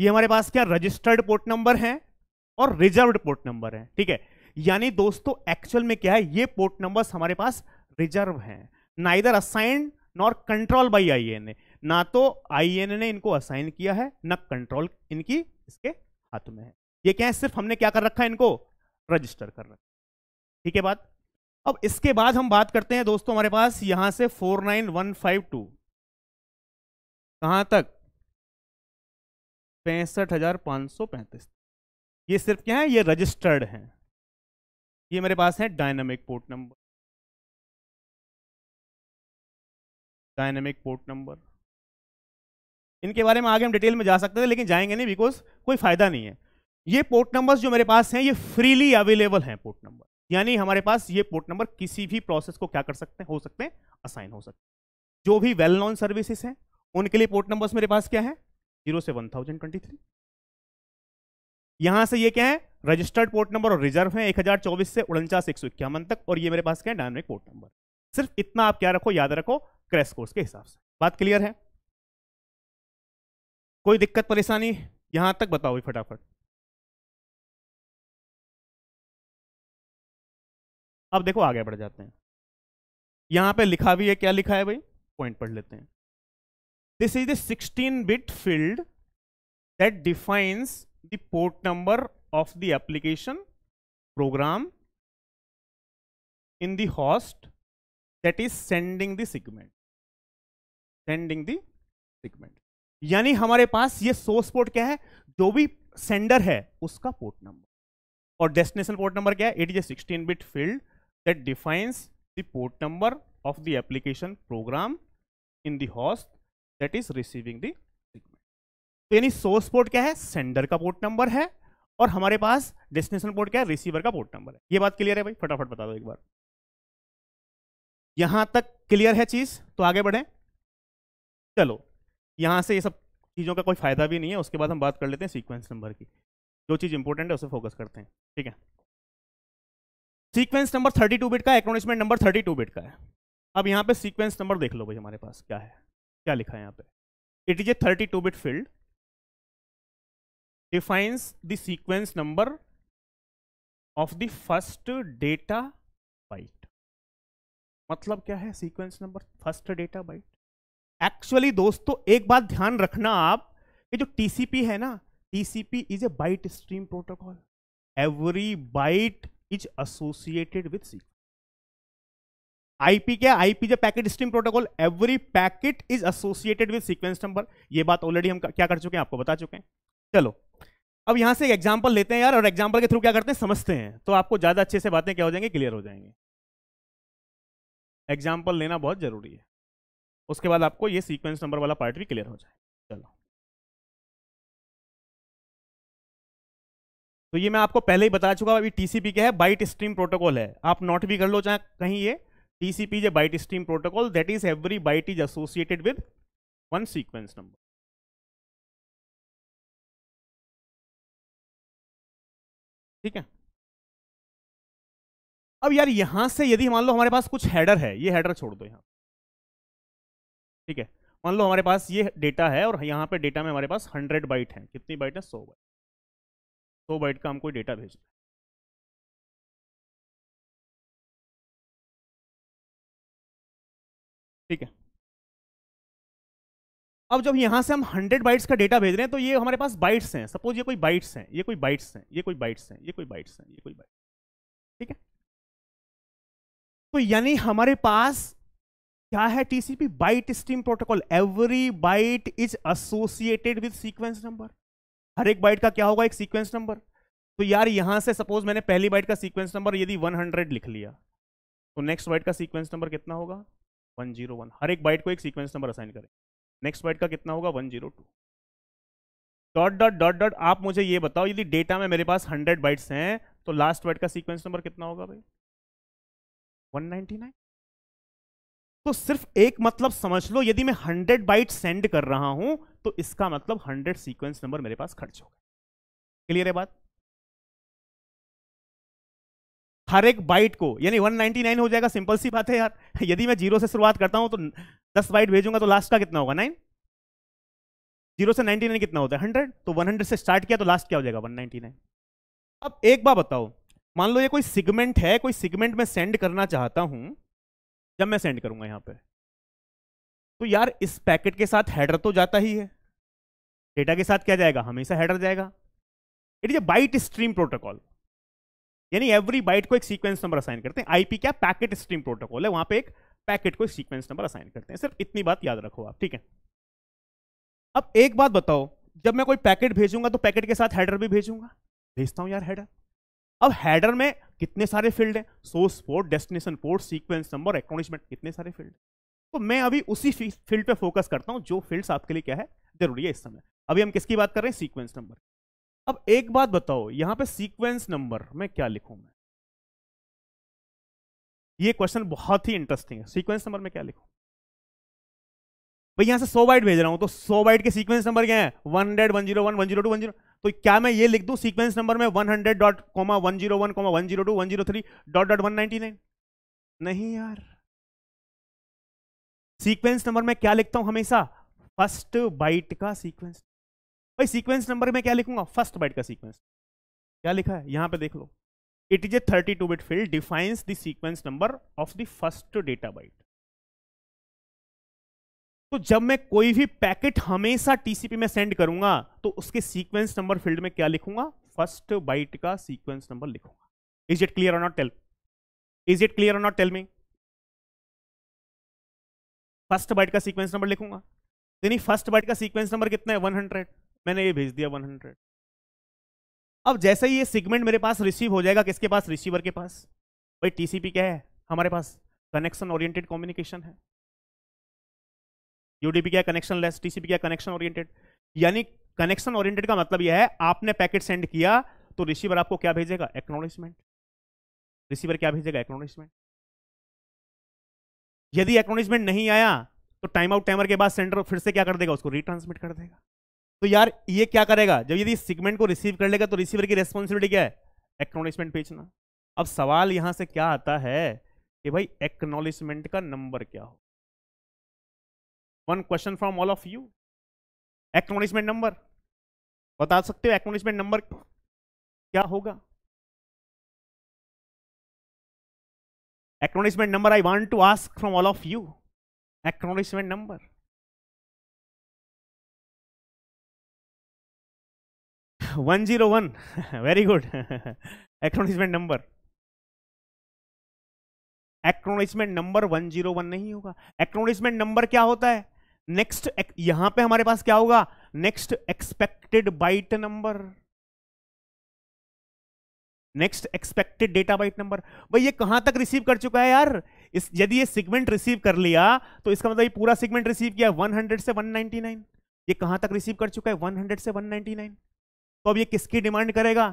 Speaker 1: ये हमारे पास क्या रजिस्टर्ड पोर्ट नंबर है और रिजर्व पोर्ट नंबर है
Speaker 2: ठीक है यानी दोस्तों एक्चुअल में क्या है ये पोर्ट नंबर हमारे पास रिजर्व ना इधर assigned nor control by I N ना तो आई एन ने इनको असाइन किया है ना कंट्रोल इनकी इसके हाथ में है ये क्या है सिर्फ हमने क्या कर रखा है इनको रजिस्टर कर रखा ठीक है बात अब इसके बाद हम बात करते हैं दोस्तों हमारे पास यहां से 49152 कहां तक पैंसठ हजार पाँच सौ पैंतीस ये सिर्फ क्या है ये रजिस्टर्ड हैं
Speaker 1: ये मेरे पास है dynamic port number dynamic port number इनके बारे में आगे हम डिटेल
Speaker 2: में जा सकते थे लेकिन जाएंगे नहीं बिकॉज कोई फायदा नहीं है ये पोर्ट नंबर्स जो मेरे पास हैं ये फ्रीली अवेलेबल हैं पोर्ट नंबर यानी हमारे पास ये पोर्ट नंबर किसी भी प्रोसेस को क्या कर सकते हैं हो सकते हैं असाइन हो सकते हैं जो भी वेल नॉन सर्विसेज हैं उनके लिए पोर्ट नंबर्स मेरे पास क्या है जीरो से वन थाउजेंड ट्वेंटी थ्री यहां से ये क्या है रजिस्टर्ड पोर्ट नंबर और रिजर्व है चौबीस से उनचास एक सौ इक्यावन तक और ये मेरे पास क्या है डायनेमिक पोर्ट नंबर सिर्फ इतना आप क्या रखो
Speaker 1: याद रखो क्रैश कोर्स के हिसाब से बात क्लियर है कोई दिक्कत परेशानी यहां तक बताओ फटाफट अब देखो आगे बढ़ जाते हैं यहां पे लिखा
Speaker 2: भी है क्या लिखा है भाई पॉइंट पढ़ लेते हैं this is the 16 bit field that defines the port number of the application program in the host that is sending the segment sending the segment yani hamare paas ye source port kya hai jo bhi sender hai uska port number aur destination port number kya hai it is a 16 bit field that defines the port number of the application program in the host that is receiving the signal तो यानी सोर्स पोर्ट क्या है सेंडर का पोर्ट नंबर है और हमारे पास डेस्टिनेशन पोर्ट क्या है रिसीवर का पोर्ट नंबर है ये बात क्लियर है भाई फटाफट बता दो एक बार यहां तक क्लियर है चीज तो आगे बढ़े चलो यहां से ये सब चीजों का कोई फायदा भी नहीं है उसके बाद हम बात कर लेते हैं सीक्वेंस नंबर की जो चीज इंपोर्टेंट है उसे फोकस करते हैं ठीक है सीक्वेंस नंबर 32 बिट का एक्नोलिजमेंट नंबर 32 बिट का है अब यहां पे सीक्वेंस नंबर देख लो भाई हमारे पास क्या है क्या लिखा है यहां पे it is a thirty two bit field
Speaker 1: defines the sequence number of the first data byte मतलब क्या है sequence
Speaker 2: number first data byte actually दोस्तों एक बात ध्यान रखना आप कि जो टीसीपी है ना TCP is a byte stream protocol every byte is associated with sequence IP क्या आईपी जो packet stream protocol every packet is associated with sequence number ये बात ऑलरेडी हम क्या कर चुके हैं आपको बता चुके हैं चलो अब यहां से एक एग्जाम्पल लेते हैं यार और एग्जाम्पल के थ्रू क्या करते हैं समझते हैं तो आपको ज्यादा अच्छे से बातें क्या हो जाएंगे क्लियर हो जाएंगे एग्जाम्पल लेना बहुत
Speaker 1: जरूरी है उसके बाद आपको ये सीक्वेंस नंबर वाला पार्ट भी क्लियर हो जाए चलो तो ये मैं आपको पहले ही बता चुका हूं अभी टीसीपी
Speaker 2: क्या है बाइट स्ट्रीम प्रोटोकॉल है आप नोट भी कर लो चाहे कहीं ये TCP is a byte stream protocol
Speaker 1: that is every byte is associated with one sequence number. ठीक है अब यार यहां से यदि मान लो हमारे पास कुछ हेडर है ये हेडर छोड़ दो यहां
Speaker 2: ठीक है मान लो हमारे पास ये डेटा है और यहां पे डेटा में हमारे पास
Speaker 1: हंड्रेड बाइट है कितनी बाइट है सौ बाइट सौ बाइट का हम कोई डेटा भेजना है ठीक है अब जब यहां से हम 100 बाइट्स का डेटा भेज
Speaker 2: रहे हैं तो ये हमारे पास बाइट्स हैं सपोज ये कोई बाइट्स हैं ये कोई बाइट्स हैं ये कोई बाइट्स हैं ये कोई बाइट्स हैं ये कोई बाइट ठीक है तो यानी हमारे पास क्या है TCP byte stream protocol every byte is associated with sequence number हर एक बाइट का क्या होगा एक सीक्वेंस नंबर तो यार यहां से सपोज मैंने पहली बाइट का सीक्वेंस नंबर यदि 100 लिख लिया तो नेक्स्ट बाइट का सीक्वेंस नंबर कितना होगा वन जीरो वन हर एक बाइट को एक सीक्वेंस नंबर असाइन करें नेक्स्ट बाइट का कितना होगा one zero two dot dot dot dot आप मुझे ये बताओ यदि डेटा में मेरे पास हंड्रेड बाइट्स हैं तो लास्ट बाइट का सीक्वेंस नंबर कितना होगा भाई वन नाइनटी नाइन तो सिर्फ एक मतलब समझ लो यदि मैं हंड्रेड बाइट सेंड कर रहा हूं तो इसका मतलब हंड्रेड सीक्वेंस नंबर मेरे पास खर्च होगा क्लियर है बात हर एक बाइट को यानी 199 हो जाएगा सिंपल सी बात है यार यदि मैं जीरो से शुरुआत करता हूं तो दस बाइट भेजूंगा तो लास्ट का कितना होगा नाइन जीरो से नाइन कितना होता है हंड्रेड तो वन से स्टार्ट किया तो लास्ट क्या हो जाएगा वन अब एक बार बताओ मान लो ये कोई सिगमेंट है कोई सिगमेंट में सेंड करना चाहता हूं जब मैं सेंड करूंगा यहां पर तो यार इस पैकेट के साथ हेडर तो जाता ही है डेटा के साथ क्या जाएगा हमेशा हैडर जाएगा it is a byte stream protocol यानी एवरी बाइट को एक सीक्वेंस नंबर असाइन करते हैं आईपी क्या पैकेट स्ट्रीम प्रोटोकॉल है वहां पे एक पैकेट को सीक्वेंस नंबर असाइन करते हैं सिर्फ इतनी बात याद रखो आप ठीक है अब एक बात बताओ जब मैं कोई पैकेट भेजूंगा तो पैकेट के साथ हैडर भी भेजूंगा भेजता हूँ यार हैडर अब हैडर में कितने सारे फील्ड हैं source port destination port sequence number acknowledgement कितने सारे फील्ड तो मैं अभी उसी फील्ड पे फोकस करता हूँ जो फील्ड्स आपके लिए क्या है जरूरी है इस समय अभी हम किसकी बात कर रहे हैं सीक्वेंस नंबर अब एक बात बताओ यहां पे सीक्वेंस नंबर में क्या लिखूं मैं ये क्वेश्चन बहुत ही इंटरेस्टिंग है सीक्वेंस नंबर में क्या लिखूं भाई यहां से सो बाइट भेज रहा हूं तो सो बाइट के सीक्वेंस नंबर क्या है जीरो टू वन जीरो तो क्या मैं ये लिख दू सीक्वेंस नंबर में one hundred dot comma one comma zero three dot dot nine नहीं यार सीक्वेंस नंबर में क्या लिखता हूं हमेशा फर्स्ट बाइट का सीक्वेंस भाई सीक्वेंस नंबर में क्या लिखूंगा फर्स्ट बाइट का सीक्वेंस क्या लिखा है यहाँ पे देख लो it is a thirty two bit field defines the sequence number of the first data byte तो जब मैं कोई भी पैकेट हमेशा टीसीपी में सेंड करूंगा तो उसके सीक्वेंस नंबर फील्ड में क्या लिखूंगा फर्स्ट बाइट का सीक्वेंस नंबर लिखूंगा is it clear or not tell is it clear or not tell me first byte का सीक्वेंस नंबर लिखूंगा फर्स्ट बाइट का सीक्वेंस नंबर कितना है 100 मैंने ये भेज दिया 100 अब जैसे ही ये सिगमेंट मेरे पास रिसीव हो जाएगा किसके पास रिसीवर के पास भाई टीसीपी क्या है हमारे पास कनेक्शन ओरिएंटेड कम्युनिकेशन है यूडीपी क्या कनेक्शन लेस टीसीपी क्या कनेक्शन ओरिएंटेड यानी कनेक्शन ओरिएंटेड का मतलब यह है आपने पैकेट सेंड किया तो रिसीवर आपको क्या भेजेगा एक्नोलेजमेंट रिसीवर क्या भेजेगा एक्नोलेजमेंट यदि एक्नोलेजमेंट नहीं आया तो टाइम आउट टाइमर के बाद सेंडर फिर से क्या कर देगा उसको रिट्रांसमिट कर देगा तो यार ये क्या करेगा जब यदि सिगमेंट को रिसीव कर लेगा तो रिसीवर की रेस्पॉन्सिबिलिटी क्या है एक्नोलिजमेंट भेजना अब सवाल यहां से क्या आता है कि भाई एक्नोलिजमेंट का नंबर क्या हो
Speaker 1: one question from all of you acknowledgement number बता सकते हो एक्नोलिजमेंट नंबर क्या होगा acknowledgement number I want to ask from all of you acknowledgement number one zero one very good acknowledgement number
Speaker 2: acknowledgement number one zero one नहीं होगा एक्नोलिजमेंट नंबर क्या होता है नेक्स्ट यहां पे हमारे पास क्या होगा next expected byte number next expected data byte number भाई ये कहां तक रिसीव कर चुका है यार इस यदि ये सिगमेंट रिसीव कर लिया तो इसका मतलब ये पूरा सिगमेंट रिसीव किया 100 से 199 ये कहां तक रिसीव कर चुका है 100 से 199 तो अब ये किसकी डिमांड करेगा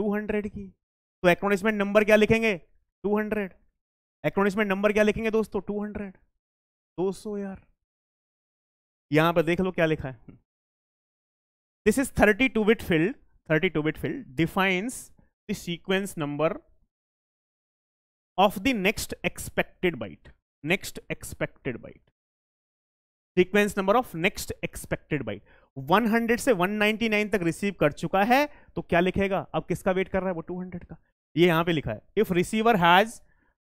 Speaker 2: 200 की तो एक्नोलिजमेंट नंबर क्या लिखेंगे 200 हंड्रेड एक्नोलिजमेंट नंबर क्या लिखेंगे दोस्तों 200 200 यार यहां पर देख लो क्या लिखा है this is thirty two bit field thirty two bit field defines the sequence number of the next expected byte next expected byte sequence number of next expected byte 100 से 199 तक रिसीव कर चुका है तो क्या लिखेगा अब किसका वेट कर रहा है वो 200 का ये यहां पे लिखा है if receiver has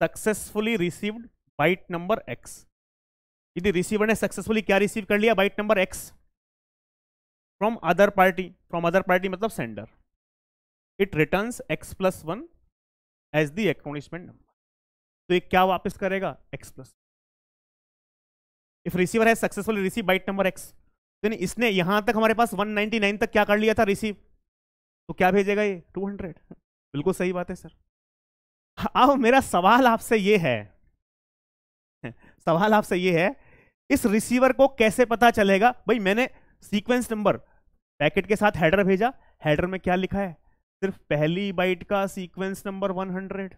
Speaker 2: successfully received byte number x यदि रिसीवर ने सक्सेसफुली क्या रिसीव कर लिया byte number x from other party from other party मतलब sender it return x plus one as the acknowledgement number तो ये क्या वापस करेगा एक्स प्लस इफ रिसीवर है successful receive byte number x then इसने यहाँ तक हमारे पास 199 तक क्या कर लिया था रिसीव तो क्या भेजेगा ये 200 बिल्कुल सही बात है सर हाँ, अब मेरा सवाल आपसे ये है सवाल आपसे ये है इस रिसीवर को कैसे पता चलेगा भाई मैंने सीक्वेंस नंबर पैकेट के साथ हेडर भेजा हेडर में क्या लिखा है सिर्फ पहली बाइट का सीक्वेंस नंबर 100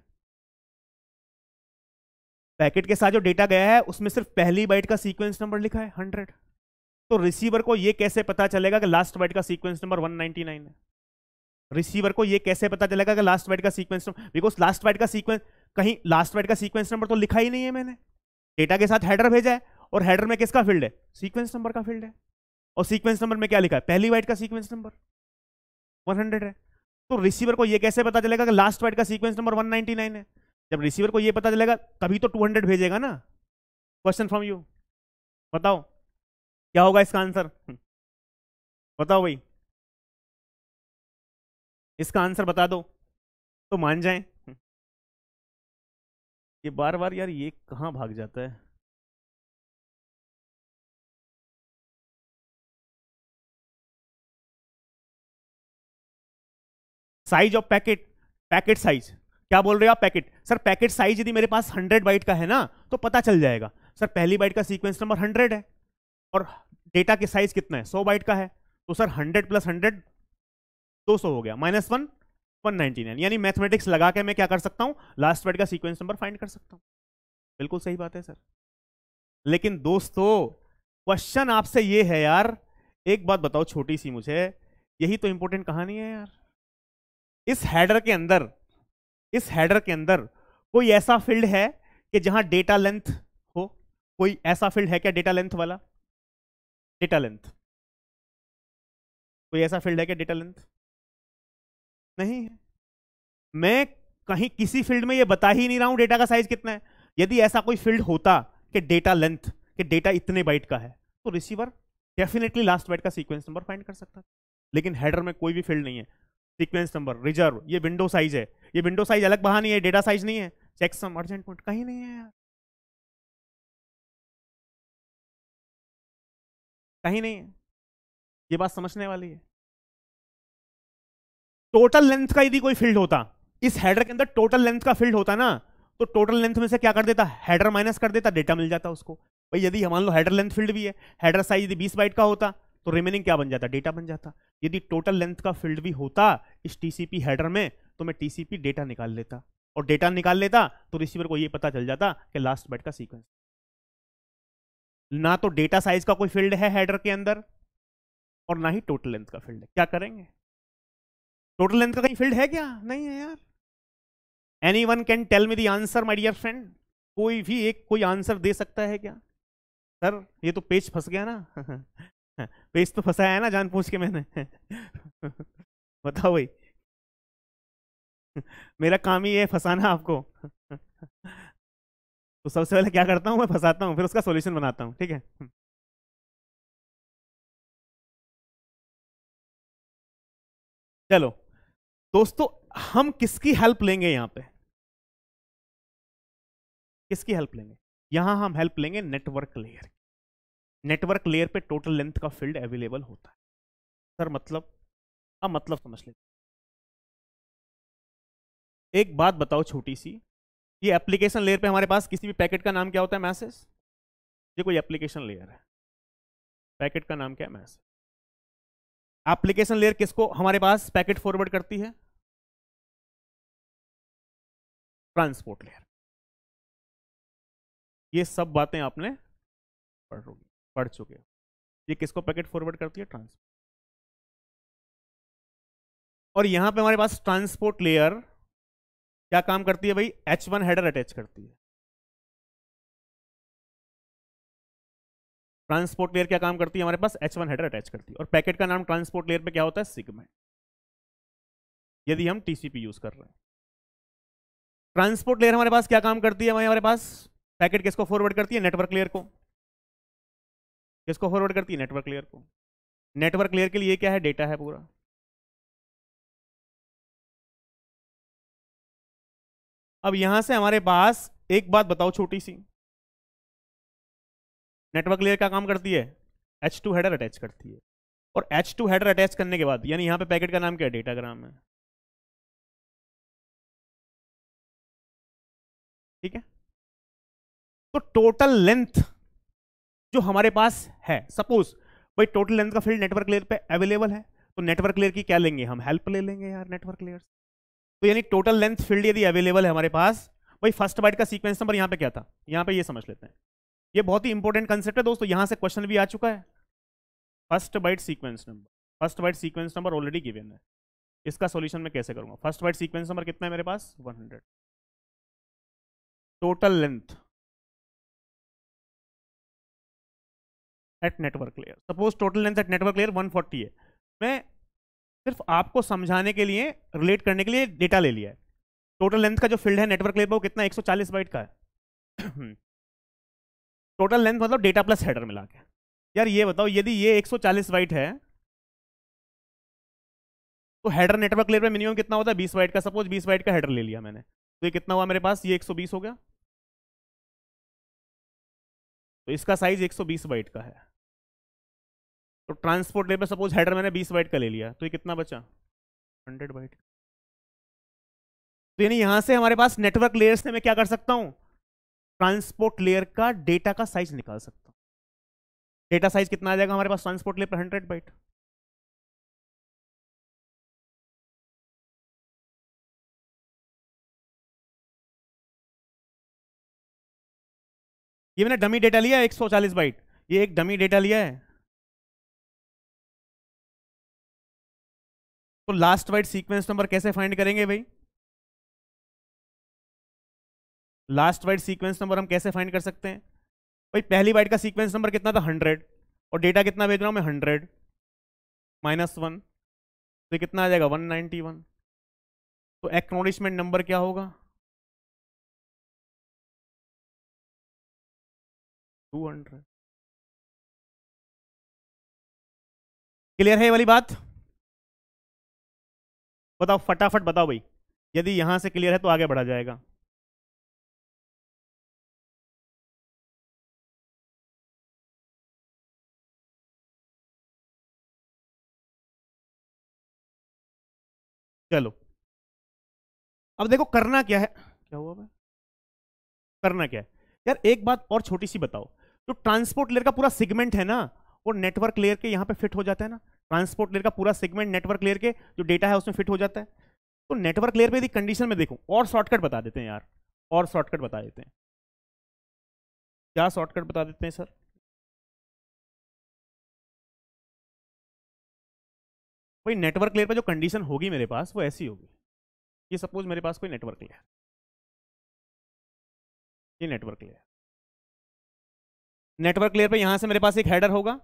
Speaker 2: पैकेट के साथ जो डेटा गया है उसमें सिर्फ पहली बाइट का सीक्वेंस नंबर लिखा है हंड्रेड तो रिसीवर को ये कैसे पता चलेगा कि लास्ट बाइट का सीक्वेंस नंबर वन है रिसीवर को ये कैसे पता चलेगा कि लास्ट बाइट का sequence number because last byte का सीक्वेंस कहीं लास्ट बाइट का सीक्वेंस नंबर तो लिखा ही नहीं है मैंने डेटा के साथ हेडर भेजा है और हेडर में किसका फील्ड है सीक्वेंस नंबर का फील्ड है और सीक्वेंस नंबर में क्या लिखा है पहली बाइट का सीक्वेंस नंबर 100 है तो रिसीवर को यह कैसे पता चलेगा कि लास्ट बाइट का सीक्वेंस नंबर 199 है जब रिसीवर को ये पता चलेगा कभी तो 200 भेजेगा ना क्वेश्चन फ्रॉम यू
Speaker 1: बताओ क्या होगा इसका आंसर बताओ भाई इसका आंसर बता दो तो मान जाए ये बार बार यार ये कहाँ भाग जाता है size of packet packet size
Speaker 2: क्या बोल रहे हो आप पैकेट सर पैकेट साइज यदि मेरे पास हंड्रेड बाइट का है ना तो पता चल जाएगा सर पहली बाइट का सीक्वेंस नंबर हंड्रेड है और डेटा के साइज कितना है सौ बाइट का है तो सर हंड्रेड प्लस हंड्रेड दो सौ हो गया minus one one ninety nine यानी मैथमेटिक्स लगा के मैं क्या कर सकता हूँ लास्ट बाइट का सीक्वेंस नंबर फाइंड कर सकता हूँ बिल्कुल सही बात है सर लेकिन दोस्तों क्वेश्चन आपसे ये है यार एक बात बताओ छोटी सी मुझे यही तो इंपॉर्टेंट कहानी है यार इस हैडर के अंदर इस हेडर के अंदर कोई ऐसा फील्ड है कि जहां डेटा लेंथ हो कोई
Speaker 1: ऐसा फील्ड है क्या डेटा लेंथ वाला डेटा लेंथ कोई ऐसा फील्ड है क्या डेटा लेंथ नहीं है मैं कहीं
Speaker 2: किसी फील्ड में ये बता ही नहीं रहा हूं डेटा का साइज कितना है यदि ऐसा कोई फील्ड होता कि डेटा लेंथ कि डेटा इतने बाइट का है तो रिसीवर डेफिनेटली लास्ट बाइट का सीक्वेंस नंबर फाइंड कर सकता लेकिन हेडर में कोई भी फील्ड नहीं है सीक्वेंस नंबर रिजर्व ये विंडो साइज है ये विंडो साइज अलग बहा
Speaker 1: नहीं है डेटा साइज नहीं है चेकसम अर्जेंट पॉइंट कहीं नहीं है यार कहीं नहीं है ये बात समझने वाली है टोटल लेंथ का यदि कोई फील्ड होता इस हेडर के अंदर
Speaker 2: टोटल लेंथ का फील्ड होता ना तो टोटल लेंथ में से क्या कर देता हेडर माइनस कर देता डेटा मिल जाता उसको भाई यदि मान लो हेडर लेंथ फील्ड भी है हेडर साइज यदि 20 बाइट का होता तो रिमेनिंग क्या बन जाता डेटा बन जाता यदि टोटल लेंथ का फील्ड भी होता इस टीसीपी हेडर में तो मैं टीसीपी डेटा निकाल लेता और डेटा निकाल लेता तो रिसीवर को यह पता चल जाता कि लास्ट बैट का सीक्वेंस ना तो डेटा साइज का कोई फील्ड है हेडर के अंदर और ना ही टोटल लेंथ का फील्ड है क्या करेंगे टोटल लेंथ का कहीं फील्ड है क्या नहीं है यार anyone can tell me the answer my dear friend कोई भी एक कोई आंसर दे सकता है क्या सर ये तो पेज फंस गया ना (laughs) पेज तो फंसाया है ना जान पूछ के मैंने (laughs) बताओ भाई (laughs) मेरा काम ही है
Speaker 1: फंसाना आपको तो सबसे पहले क्या करता हूँ मैं फंसाता हूँ फिर उसका सोल्यूशन बनाता हूँ ठीक है चलो दोस्तों हम किसकी हेल्प लेंगे यहाँ पे किसकी हेल्प लेंगे यहाँ हम हेल्प लेंगे नेटवर्क
Speaker 2: लेयर नेटवर्क लेयर पे टोटल लेंथ का फील्ड अवेलेबल होता है सर मतलब अब मतलब समझ लीजिए एक बात बताओ छोटी सी ये एप्लीकेशन लेयर पे हमारे पास किसी भी पैकेट का नाम क्या होता है मैसेज
Speaker 1: ये कोई एप्लीकेशन लेयर है पैकेट का नाम क्या है मैसेज एप्लीकेशन लेयर किसको हमारे पास पैकेट फॉरवर्ड करती है ट्रांसपोर्ट लेयर ये सब बातें आपने पढ़ होगी पढ़ चुके ये किसको पैकेट फॉरवर्ड करती है ट्रांसपोर्ट और यहां पे हमारे पास ट्रांसपोर्ट लेयर क्या काम करती है भाई एच वन हेडर अटैच करती है
Speaker 2: ट्रांसपोर्ट लेयर क्या काम करती है हमारे पास एच वन हेडर अटैच करती है और पैकेट का नाम ट्रांसपोर्ट लेयर पे क्या होता है सिगमेंट यदि हम टीसीपी यूज कर रहे हैं ट्रांसपोर्ट लेयर हमारे पास क्या काम करती है हमारे पास पैकेट किसको फॉरवर्ड करती है नेटवर्क लेयर को
Speaker 1: किसको फॉरवर्ड करती है नेटवर्क लेयर को नेटवर्क लेयर के लिए क्या है डेटा है पूरा अब यहां से हमारे पास एक बात बताओ छोटी सी
Speaker 2: नेटवर्क लेयर का काम करती है एच टू हेडर अटैच करती है और एच टू हेडर अटैच करने
Speaker 1: के बाद यानी यहां पे पैकेट का नाम क्या है डेटाग्राम है ठीक है तो टोटल लेंथ
Speaker 2: जो हमारे पास है सपोज भाई टोटल लेंथ का फील्ड नेटवर्क लेयर पे अवेलेबल है तो नेटवर्क लेयर की क्या लेंगे हम हेल्प ले लेंगे यार नेटवर्क लेयर तो यानी टोटल लेंथ फील्ड यदि अवेलेबल है हमारे पास भाई फर्स्ट बाइट का सीक्वेंस नंबर यहाँ पे क्या था यहाँ पे ये समझ लेते हैं ये बहुत ही इंपॉर्टेंट कंसेप्ट है दोस्तों यहाँ से क्वेश्चन भी आ चुका है first byte sequence number first byte
Speaker 1: sequence number already given है इसका सोल्यूशन मैं कैसे करूँगा फर्स्ट बाइट सीक्वेंस नंबर कितना है मेरे पास one total length at network layer suppose total length at network layer 140 है मैं
Speaker 2: सिर्फ आपको समझाने के लिए रिलेट करने के लिए डेटा ले लिया है टोटल लेंथ का जो फील्ड है नेटवर्क लेबर वो कितना 140 बाइट का
Speaker 1: है
Speaker 2: टोटल (clears throat) लेंथ मतलब डेटा प्लस हेडर मिला के यार ये बताओ यदि ये 140 बाइट है तो हेडर नेटवर्क लेयर पे मिनिमम कितना होता है 20 वाइट का सपोज 20 वाइट का हेडर ले लिया मैंने तो ये कितना हुआ मेरे पास ये 120 हो गया तो इसका साइज 120 वाइट का है तो ट्रांसपोर्ट लेयर पे सपोज हेडर मैंने 20 बाइट का ले लिया तो ये कितना बचा 100 बाइट तो यानी यहां से हमारे पास नेटवर्क लेयर से मैं क्या कर सकता हूं ट्रांसपोर्ट लेयर का डेटा का साइज निकाल सकता हूं
Speaker 1: डेटा साइज कितना आ जाएगा हमारे पास ट्रांसपोर्ट लेयर पर हंड्रेड बाइट ये मैंने डमी डेटा लिया है 140 बाइट ये एक डमी डेटा लिया है तो लास्ट वाइड सीक्वेंस नंबर कैसे फाइंड करेंगे भाई
Speaker 2: लास्ट वाइड सीक्वेंस नंबर हम कैसे फाइंड कर सकते हैं भाई पहली वाइट का सीक्वेंस नंबर कितना था हंड्रेड और डेटा कितना भेज रहा हूँ मैं हंड्रेड माइनस वन
Speaker 1: तो कितना आ जाएगा वन नाइन्टी वन तो एक्नोलिशमेंट नंबर क्या होगा टू हंड्रेड क्लियर है वाली बात बताओ फटाफट बताओ भाई यदि यहां से क्लियर है तो आगे बढ़ा जाएगा चलो अब देखो करना क्या है क्या हुआ भाई करना क्या है यार एक बात और छोटी सी बताओ जो तो
Speaker 2: ट्रांसपोर्ट लेयर का पूरा सेगमेंट है ना वो नेटवर्क लेयर के यहां पे फिट हो जाता है ना ट्रांसपोर्ट लेयर का पूरा सेगमेंट नेटवर्क लेयर के जो डेटा है उसमें फिट हो जाता है तो नेटवर्क लेयर पे यदि कंडीशन में देखो और शॉर्टकट बता
Speaker 1: देते हैं यार और शॉर्टकट बता देते हैं क्या शॉर्टकट बता देते हैं सर भाई नेटवर्क लेयर पर जो कंडीशन होगी मेरे पास वो ऐसी होगी ये सपोज मेरे पास कोई नेटवर्क लेयर ये नेटवर्क लेयर नेटवर्क लेयर पे यहां से मेरे पास एक हेडर होगा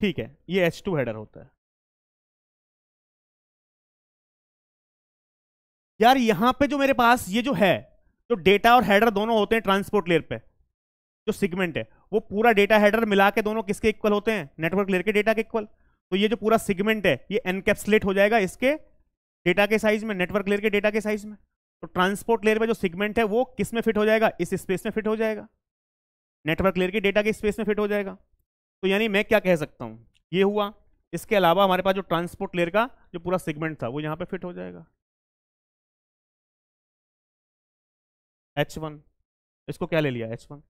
Speaker 1: ठीक है ये एच टू हेडर होता है यार यहां पे जो मेरे पास ये जो है जो डेटा और हेडर दोनों होते हैं ट्रांसपोर्ट लेयर पे
Speaker 2: जो सिगमेंट है वो पूरा डेटा हेडर मिला के दोनों किसके इक्वल होते हैं नेटवर्क लेयर के डेटा के इक्वल तो ये जो पूरा सिगमेंट है ये एनकेप्सुलेट हो जाएगा इसके डेटा के साइज में नेटवर्क लेयर के डेटा के साइज में तो ट्रांसपोर्ट लेयर पे जो सिगमेंट है वो किस में फिट हो जाएगा इस स्पेस में फिट हो जाएगा नेटवर्क लेयर के डेटा के स्पेस में फिट हो जाएगा तो यानी मैं क्या कह सकता हूँ ये हुआ इसके अलावा हमारे पास जो ट्रांसपोर्ट लेयर का जो पूरा सेगमेंट था वो यहाँ पे फिट हो जाएगा
Speaker 1: एच वन इसको क्या ले लिया एच वन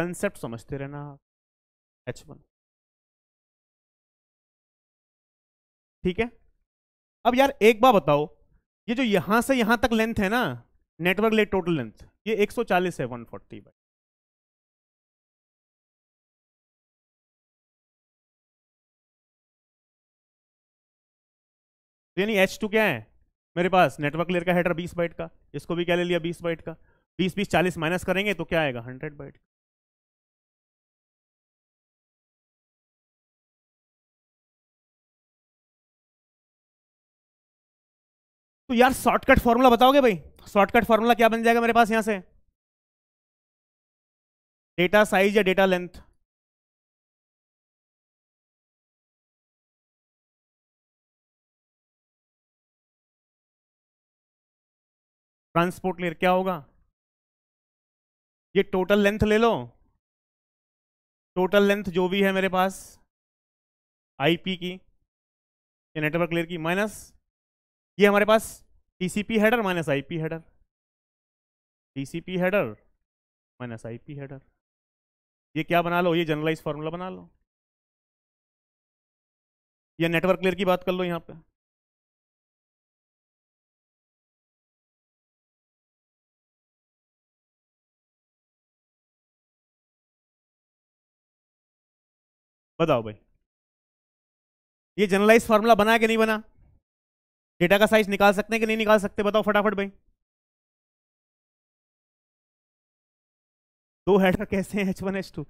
Speaker 1: कंसेप्ट समझते रहना आप एच वन ठीक है अब यार एक बार बताओ ये जो यहां से यहां तक लेंथ है ना नेटवर्क ले टोटल लेंथ ये 140 है 140 फोर्टी बाई यानी एच टू क्या है मेरे पास नेटवर्क लेयर का हेडर 20 बाइट का इसको भी क्या ले लिया 20 बाइट का 20 बीस 40 माइनस करेंगे तो क्या आएगा 100 बाइट तो यार शॉर्टकट फॉर्मूला बताओगे भाई शॉर्टकट फॉर्मूला क्या बन जाएगा मेरे पास यहां से डेटा साइज या डेटा लेंथ ट्रांसपोर्ट लेयर क्या होगा ये टोटल लेंथ ले लो टोटल लेंथ जो भी है मेरे पास आईपी
Speaker 2: की या नेटवर्क लेयर की माइनस ये हमारे पास TCP header
Speaker 1: minus IP header TCP header minus IP header ये क्या बना लो ये जनरलाइज फार्मूला बना लो या नेटवर्क लेयर की बात कर लो यहाँ पे बताओ भाई ये जनरलाइज फॉर्मूला बना कि नहीं बना डेटा का साइज निकाल सकते हैं कि नहीं निकाल सकते बताओ फटाफट भाई दो हेडर कैसे हैं एच वन एच टू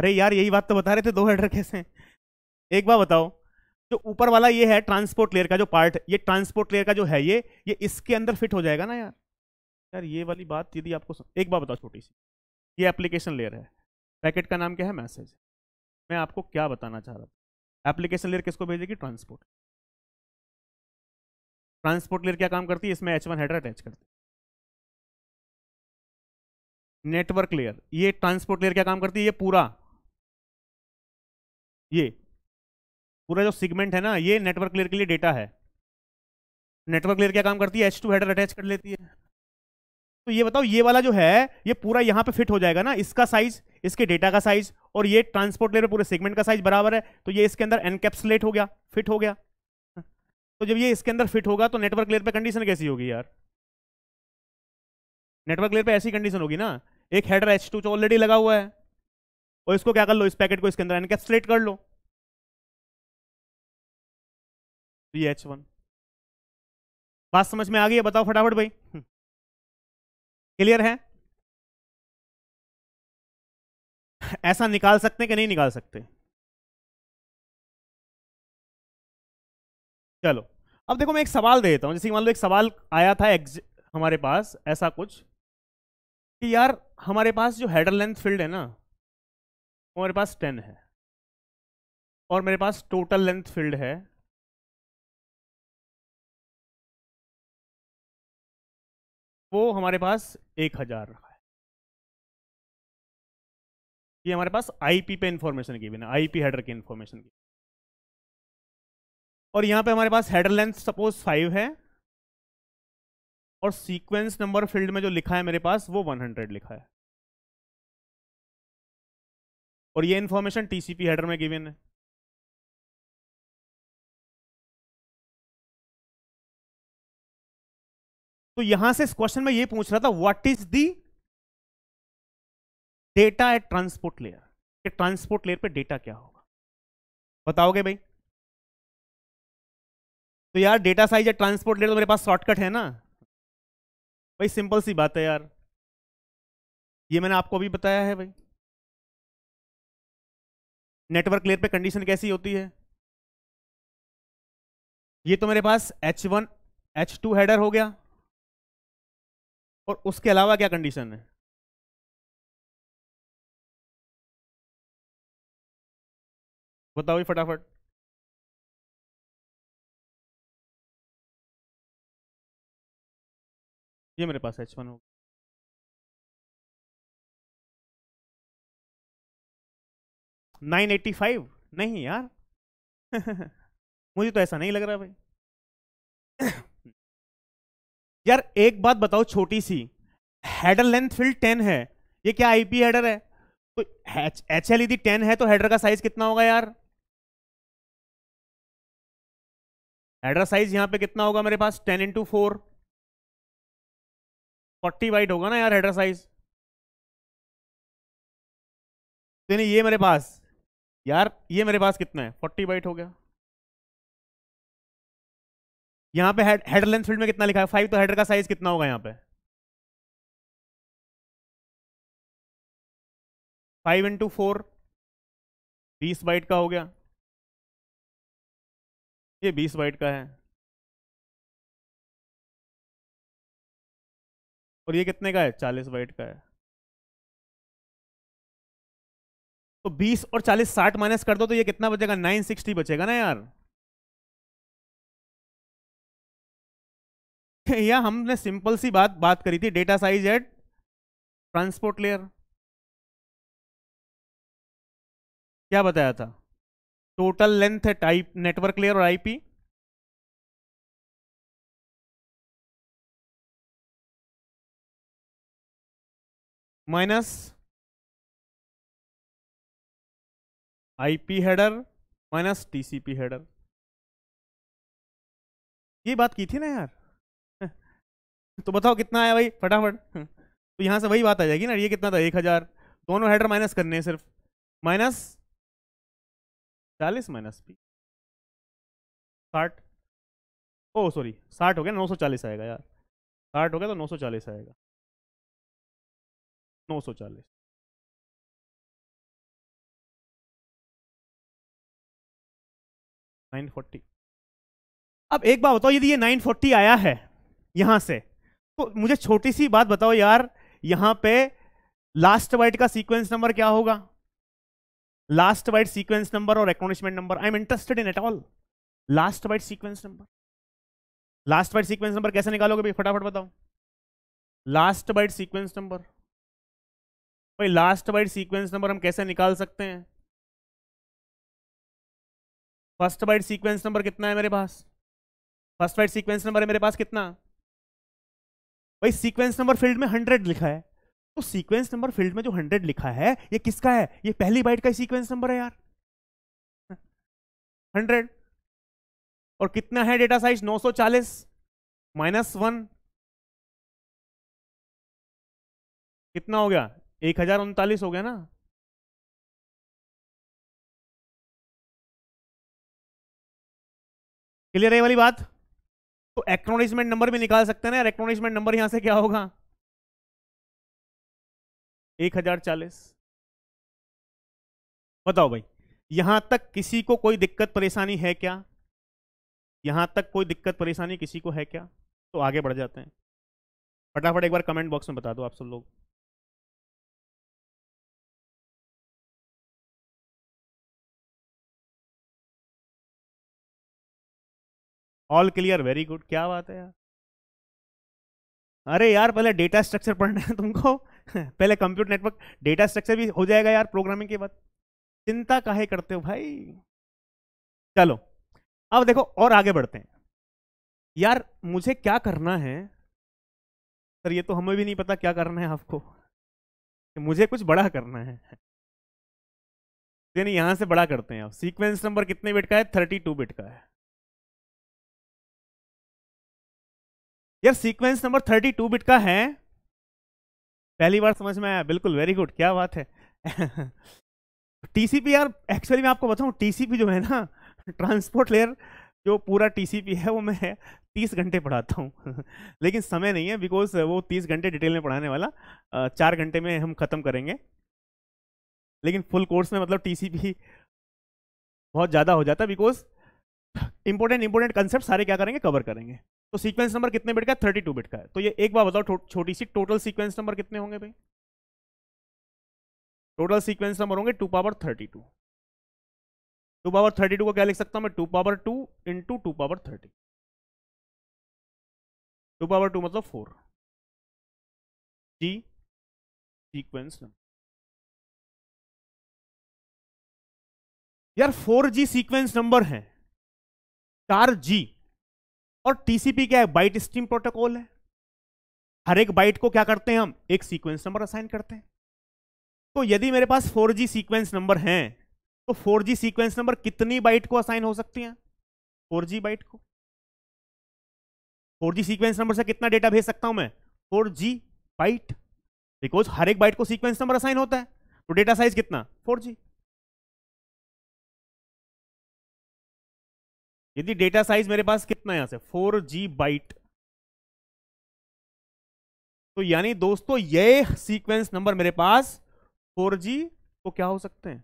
Speaker 1: अरे यार यही बात तो बता रहे थे दो हेडर कैसे हैं एक बार बताओ
Speaker 2: जो ऊपर वाला ये है ट्रांसपोर्ट लेयर का जो पार्ट ये ट्रांसपोर्ट लेयर का जो है ये ये इसके अंदर फिट हो जाएगा ना यार यार ये वाली बात यदि आपको एक बार बताओ छोटी सी ये एप्लीकेशन लेयर है पैकेट का नाम क्या है मैसेज मैं आपको क्या बताना चाह रहा हूँ एप्लीकेशन लेयर किसको
Speaker 1: भेजेगी ट्रांसपोर्ट ट्रांसपोर्ट लेयर क्या काम करती है इसमें एच वन हेडर अटैच करती है नेटवर्क लेयर ये ट्रांसपोर्ट लेयर क्या काम करती है ये पूरा ये पूरा जो
Speaker 2: सिगमेंट है ना ये नेटवर्क लेयर के लिए डेटा है नेटवर्क लेयर क्या काम करती है एच टू हेडर अटैच कर लेती है तो ये बताओ ये वाला जो है ये पूरा यहां पे फिट हो जाएगा ना इसका साइज इसके डेटा का साइज और ये ट्रांसपोर्ट लेयर पूरे सेगमेंट का साइज बराबर है तो ये इसके अंदर एनकेप्सुलेट हो गया फिट हो गया तो जब ये इसके अंदर फिट होगा तो नेटवर्क लेयर पे कंडीशन कैसी होगी यार नेटवर्क लेयर पे ऐसी कंडीशन होगी ना एक हेडर एच टू ऑलरेडी लगा हुआ है
Speaker 1: और इसको क्या कर लो इस पैकेट को इसके अंदर एनकेप्सुलेट कर लो एच वन बात समझ में आ गई है बताओ फटाफट भाई क्लियर है ऐसा निकाल सकते हैं कि नहीं निकाल सकते
Speaker 2: चलो अब देखो मैं एक सवाल दे देता हूं जैसे मान लो एक सवाल आया था हमारे पास ऐसा कुछ कि यार हमारे पास जो हेडर लेंथ फील्ड है ना
Speaker 1: हमारे पास टेन है और मेरे पास टोटल लेंथ फील्ड है वो हमारे पास एक हजार रखा है ये हमारे पास आईपी पे इंफॉर्मेशन की बिना आईपी हेडर की इंफॉर्मेशन की
Speaker 2: और यहां पे हमारे पास हेडर लेंथ सपोज फाइव है और सीक्वेंस नंबर फील्ड में जो लिखा है मेरे पास वो 100 लिखा है
Speaker 1: और ये इंफॉर्मेशन टीसीपी हेडर में गिवन है तो यहां से इस क्वेश्चन में ये पूछ रहा था what is the data at
Speaker 2: transport layer कि ट्रांसपोर्ट लेयर पे डेटा क्या होगा बताओगे भाई तो यार डेटा साइज या ट्रांसपोर्ट लेयर तो मेरे पास शॉर्टकट है ना
Speaker 1: भाई सिंपल सी बात है यार ये मैंने आपको अभी बताया है भाई नेटवर्क लेयर पे कंडीशन कैसी होती है ये तो मेरे पास H1, H2 हेडर हो गया और उसके अलावा क्या कंडीशन है बताओ फटाफट ये मेरे पास एच वन होगा नाइन एट्टी फाइव नहीं यार (laughs) मुझे तो ऐसा नहीं लग रहा भाई यार
Speaker 2: एक बात बताओ छोटी सी हेडर लेंथ फील्ड टेन है ये क्या आईपी हेडर है तो एच एल यदि टेन है तो हेडर का साइज कितना होगा यार
Speaker 1: हेडर साइज यहां पे कितना होगा मेरे पास ten into four forty byte होगा ना यार हेडर साइज तो ये मेरे पास यार ये मेरे पास कितना है फोर्टी बाइट हो गया यहां पे हेड हेडर लेंथ फील्ड में कितना लिखा है फाइव तो हेडर का साइज कितना होगा यहां पे फाइव इंटू फोर बीस बाइट का हो गया ये बीस बाइट का है और ये कितने का है चालीस बाइट का है तो बीस और चालीस साठ माइनस कर दो तो ये कितना बचेगा नाइन सिक्सटी बचेगा ना यार (laughs) या हमने सिंपल सी बात बात करी थी data size at transport layer क्या बताया था टोटल लेंथ है टाइप नेटवर्क लेयर और IP minus IP header minus TCP header ये बात की थी ना यार
Speaker 2: तो बताओ कितना आया भाई फटाफट तो यहाँ से वही बात आ जाएगी ना ये कितना था एक हज़ार दोनों हेडर माइनस
Speaker 1: करने हैं सिर्फ माइनस चालीस माइनस भी साठ ओ सॉरी साठ हो गया नौ सौ चालीस आएगा यार साठ हो गया तो नौ सौ चालीस आएगा नौ सौ चालीस नाइन फोर्टी अब एक बात बताओ यदि ये नाइन फोर्टी आया है यहाँ से
Speaker 2: तो मुझे छोटी सी बात बताओ यार यहां पे लास्ट वाइट का सीक्वेंस नंबर क्या होगा लास्ट वाइट सीक्वेंस नंबर और acknowledgement number I am interested in at all last byte sequence number last byte sequence number कैसे निकालोगे भाई फटाफट बताओ
Speaker 1: लास्ट वाइट सीक्वेंस नंबर भाई लास्ट वाइट सीक्वेंस नंबर हम कैसे निकाल सकते हैं फर्स्ट वाइट सीक्वेंस नंबर कितना है मेरे पास फर्स्ट वाइट सीक्वेंस नंबर है मेरे पास कितना
Speaker 2: भाई सीक्वेंस नंबर फील्ड में हंड्रेड लिखा है तो सीक्वेंस नंबर फील्ड में जो हंड्रेड लिखा है ये किसका है ये पहली बाइट का सीक्वेंस नंबर है यार हंड्रेड
Speaker 1: और कितना है डेटा साइज नौ सौ चालीस माइनस वन कितना हो गया एक हजार उनतालीस हो गया ना क्लियर है वाली बात तो एक्नोलिजमेंट नंबर भी निकाल सकते हैं ना नंबर
Speaker 2: यहां से क्या होगा एक हजार चालीस बताओ भाई यहां तक किसी को कोई दिक्कत परेशानी है क्या यहां तक कोई दिक्कत परेशानी किसी को है क्या तो आगे बढ़ जाते हैं
Speaker 1: फटाफट एक बार कमेंट बॉक्स में बता दो आप सब लोग ऑल क्लियर वेरी गुड क्या बात है यार
Speaker 2: अरे यार पहले डेटा स्ट्रक्चर पढ़ना है तुमको (laughs) पहले कंप्यूटर नेटवर्क डेटा स्ट्रक्चर भी हो जाएगा यार प्रोग्रामिंग के बाद चिंता काहे करते हो भाई चलो अब देखो और आगे बढ़ते हैं यार मुझे क्या करना है सर ये तो हमें भी नहीं पता क्या करना है आपको मुझे कुछ बड़ा करना है
Speaker 1: यहां से बड़ा करते हैं आप सीक्वेंस नंबर कितने बिट का है थर्टी टू बिट का है यार sequence number thirty two bit का है पहली बार समझ में आया बिल्कुल वेरी गुड क्या बात है
Speaker 2: टीसीपी (laughs) यार एक्चुअली मैं आपको बताऊं टीसीपी जो है ना ट्रांसपोर्ट लेयर जो पूरा टीसीपी है वो मैं तीस घंटे पढ़ाता हूँ (laughs) लेकिन समय नहीं है बिकॉज वो तीस घंटे डिटेल में पढ़ाने वाला चार घंटे में हम ख़त्म करेंगे लेकिन फुल कोर्स में मतलब टीसीपी बहुत ज़्यादा हो जाता है बिकॉज इंपॉर्टेंट इंपॉर्टेंट कंसेप्ट सारे क्या करेंगे कवर करेंगे तो सीक्वेंस नंबर कितने बिट का थर्टी थर्टी बिट का है तो ये एक बार बताओ छोटी सी टोटल सीक्वेंस नंबर कितने होंगे भाई टोटल सीक्वेंस नंबर होंगे two power thirty two two power thirty two को क्या लिख सकता हूं मैं two power
Speaker 1: two into two power thirty two power two मतलब फोर जी सीक्वेंस नंबर यार फोर जी सीक्वेंस नंबर है चार जी और टीसीपी क्या है बाइट स्ट्रीम प्रोटोकॉल है
Speaker 2: हर एक बाइट को क्या करते हैं हम एक सीक्वेंस नंबर असाइन करते हैं तो यदि मेरे पास 4G सीक्वेंस नंबर हैं तो 4G सीक्वेंस नंबर कितनी बाइट को असाइन हो सकती हैं 4G बाइट को 4G सीक्वेंस नंबर से कितना डेटा भेज सकता हूं मैं
Speaker 1: 4G बाइट बिकॉज हर एक बाइट को सीक्वेंस नंबर असाइन होता है तो डेटा साइज कितना फोर जी यदि डेटा साइज मेरे पास कितना है यहां से फोर जी बाइट
Speaker 2: तो यानी दोस्तों ये सीक्वेंस नंबर मेरे पास फोर जी तो क्या हो सकते हैं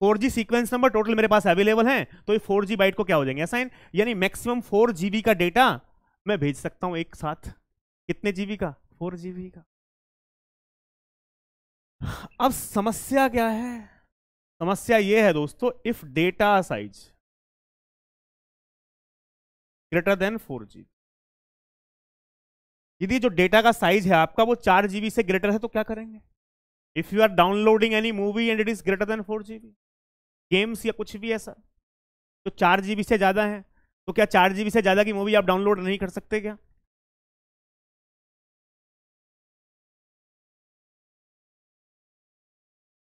Speaker 2: four G sequence number total मेरे पास अवेलेबल हैं तो ये फोर जी बाइट को क्या हो जाएंगे साइन यानी मैक्सिमम फोर जीबी का डेटा मैं भेज सकता हूं एक साथ कितने जीबी का फोर जीबी का अब समस्या क्या है समस्या ये है दोस्तों if data size
Speaker 1: greater than four यदि जो डेटा का साइज है आपका वो चार जीबी से ग्रेटर है तो क्या करेंगे
Speaker 2: if you are downloading any movie and it is greater than four GB games या कुछ भी ऐसा
Speaker 1: तो चार जीबी से ज्यादा है तो क्या चार जीबी से ज्यादा की मूवी आप डाउनलोड नहीं कर सकते क्या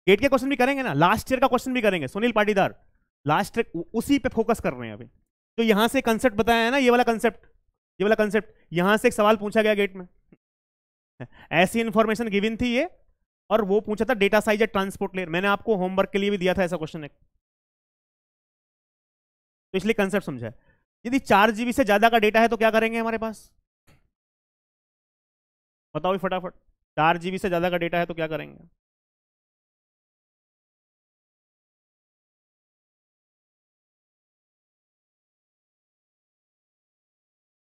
Speaker 1: गेट के क्वेश्चन भी करेंगे ना लास्ट ईयर का क्वेश्चन भी करेंगे सुनील पाटीदार लास्ट
Speaker 2: उसी पे फोकस कर रहे हैं अभी तो यहां से कंसेप्ट बताया है ना ये वाला कंसेप्ट ये वाला कंसेप्ट यहां से एक सवाल पूछा गया गेट में ऐसी इंफॉर्मेशन गिविन थी ये और वो पूछा था डेटा साइज या ट्रांसपोर्ट लेयर मैंने आपको होमवर्क के लिए भी दिया था ऐसा क्वेश्चन एक तो इसलिए कंसेप्ट समझा यदि चार जीबी से ज्यादा का डेटा है तो क्या करेंगे हमारे पास
Speaker 1: बताओ फटाफट चार जीबी से ज्यादा का डेटा है तो क्या करेंगे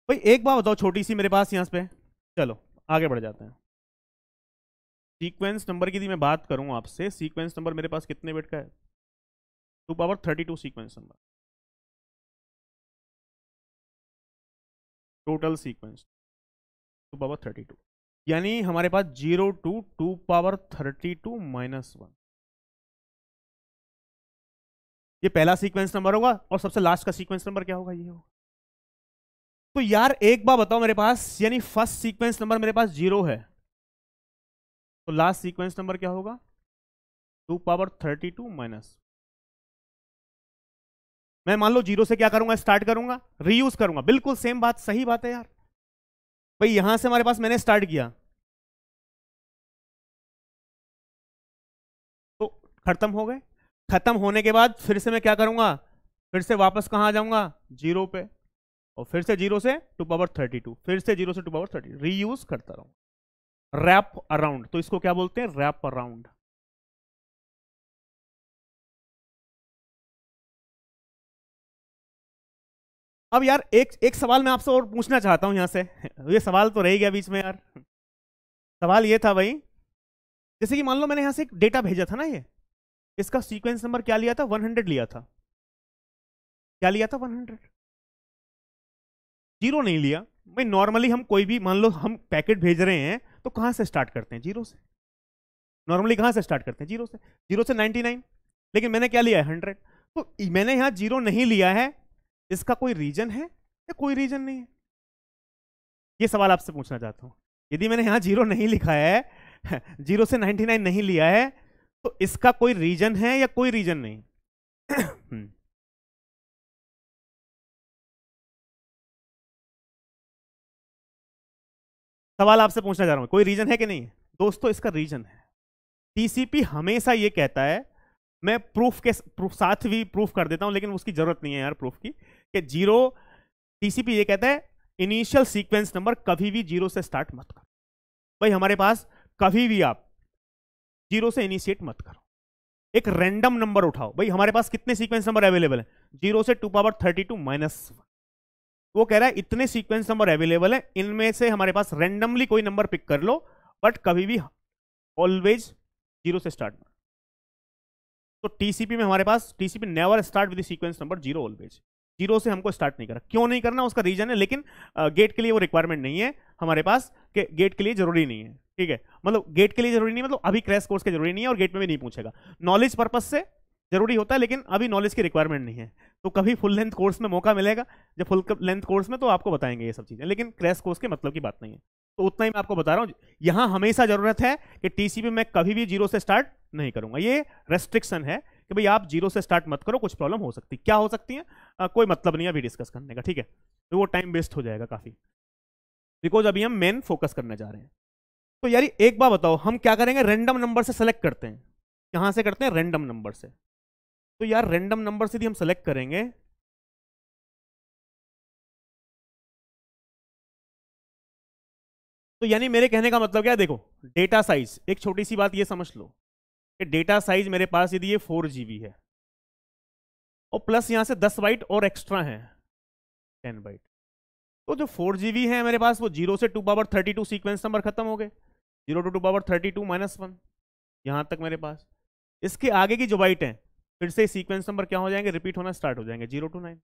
Speaker 1: भाई एक बात बताओ छोटी सी मेरे पास यहाँ पे चलो आगे बढ़ जाते हैं सीक्वेंस नंबर की मैं बात करूँ आपसे सीक्वेंस नंबर मेरे पास कितने बिट का है two power thirty two sequence number total sequence two power thirty two यानी हमारे पास zero to two power thirty
Speaker 2: two minus one ये पहला सीक्वेंस नंबर होगा और सबसे लास्ट का सीक्वेंस नंबर क्या होगा ये होगा तो यार एक बार बताओ मेरे पास यानी फर्स्ट सीक्वेंस नंबर मेरे पास जीरो है तो लास्ट सीक्वेंस नंबर क्या होगा two power thirty two minus मैं मान लो जीरो से क्या करूंगा स्टार्ट करूंगा रीयूज करूंगा बिल्कुल सेम बात सही बात है यार
Speaker 1: भाई यहां से हमारे पास मैंने स्टार्ट किया तो खत्म हो गए खत्म होने के बाद फिर से मैं क्या करूंगा
Speaker 2: फिर से वापस कहां आ जाऊंगा जीरो पे और फिर से जीरो से टू पावर थर्टी टू फिर से जीरो
Speaker 1: से टू पावर थर्टी रीयूज करता रहूं रैप अराउंड तो इसको क्या बोलते हैं रैप अराउंड अब यार एक एक सवाल मैं आपसे और पूछना चाहता हूं यहां से (laughs)
Speaker 2: ये सवाल तो रह गया बीच में यार सवाल ये था भाई जैसे कि मान लो मैंने यहां से एक डेटा भेजा था ना ये इसका सीक्वेंस नंबर क्या लिया था 100 लिया था क्या लिया था 100 जीरो नहीं लिया भाई नॉर्मली हम कोई भी मान लो हम पैकेट भेज रहे हैं तो कहाँ से स्टार्ट करते हैं जीरो से नॉर्मली कहाँ से स्टार्ट करते हैं जीरो से जीरो से नाइन्टी नाइन लेकिन मैंने क्या लिया है हंड्रेड तो मैंने यहाँ जीरो नहीं लिया है इसका कोई रीजन है या कोई रीजन नहीं है ये सवाल आपसे पूछना चाहता हूँ यदि मैंने यहाँ जीरो नहीं लिखा है (laughs) जीरो से नाइन्टी नाइन नहीं लिया
Speaker 1: है तो इसका कोई रीजन है या कोई रीजन नहीं (clears throat) हम्म। सवाल आपसे पूछना चाह रहा हूं कोई रीजन है कि नहीं दोस्तों इसका रीजन है
Speaker 2: टीसीपी हमेशा ये कहता है मैं प्रूफ के प्रूफ साथ भी प्रूफ कर देता हूं लेकिन उसकी जरूरत नहीं है यार प्रूफ की कि जीरो टीसीपी ये कहता है इनिशियल सीक्वेंस नंबर कभी भी जीरो से स्टार्ट मत करो भाई हमारे पास कभी भी आप जीरो से इनिशिएट मत करो एक रैंडम नंबर उठाओ भाई हमारे पास कितने सीक्वेंस नंबर अवेलेबल है जीरो से two power thirty two minus one वो कह रहा है इतने सीक्वेंस नंबर अवेलेबल है इनमें से हमारे पास रेंडमली कोई नंबर पिक कर लो बट कभी भी ऑलवेज जीरो से स्टार्ट तो टीसीपी में हमारे पास TCP never start with sequence number zero always zero से हमको स्टार्ट नहीं करा क्यों नहीं करना उसका रीजन है लेकिन गेट के लिए वो रिक्वायरमेंट नहीं है हमारे पास के गेट के लिए जरूरी नहीं है ठीक है मतलब गेट के लिए जरूरी नहीं मतलब अभी क्रैश कोर्स के जरूरी नहीं है और गेट में भी नहीं पूछेगा नॉलेज पर्पज से जरूरी होता है लेकिन अभी नॉलेज की रिक्वायरमेंट नहीं है तो कभी फुल लेंथ कोर्स में मौका मिलेगा जब फुल लेंथ कोर्स में तो आपको बताएंगे ये सब चीज़ें लेकिन क्रैश कोर्स के मतलब की बात नहीं है तो उतना ही मैं आपको बता रहा हूँ यहाँ हमेशा ज़रूरत है कि टीसीपी में कभी भी जीरो से स्टार्ट नहीं करूँगा ये रेस्ट्रिक्शन है कि भाई आप जीरो से स्टार्ट मत करो कुछ प्रॉब्लम हो सकती क्या हो सकती है कोई मतलब नहीं है अभी डिस्कस करने का ठीक है तो वो टाइम वेस्ट हो जाएगा काफ़ी बिकॉज अभी हम मेन फोकस करने जा रहे हैं तो यार एक बार बताओ हम क्या करेंगे रेंडम नंबर से सेलेक्ट
Speaker 1: करते हैं कहाँ से करते हैं रेंडम नंबर से तो यार रेंडम नंबर से भी हम सेलेक्ट करेंगे तो यानी मेरे कहने का मतलब क्या है देखो डेटा साइज एक छोटी सी बात ये समझ लो
Speaker 2: कि डेटा साइज मेरे पास यदि ये फोर जीबी है और प्लस यहाँ से दस बाइट और एक्स्ट्रा है टेन बाइट तो जो फोर जीबी है मेरे पास वो जीरो से two power thirty two sequence number खत्म हो गए zero to two power thirty two minus one यहाँ तक मेरे पास इसके आगे की जो बाइट है फिर से सीक्वेंस नंबर क्या हो जाएंगे रिपीट होना स्टार्ट हो जाएंगे जीरो टू नाइन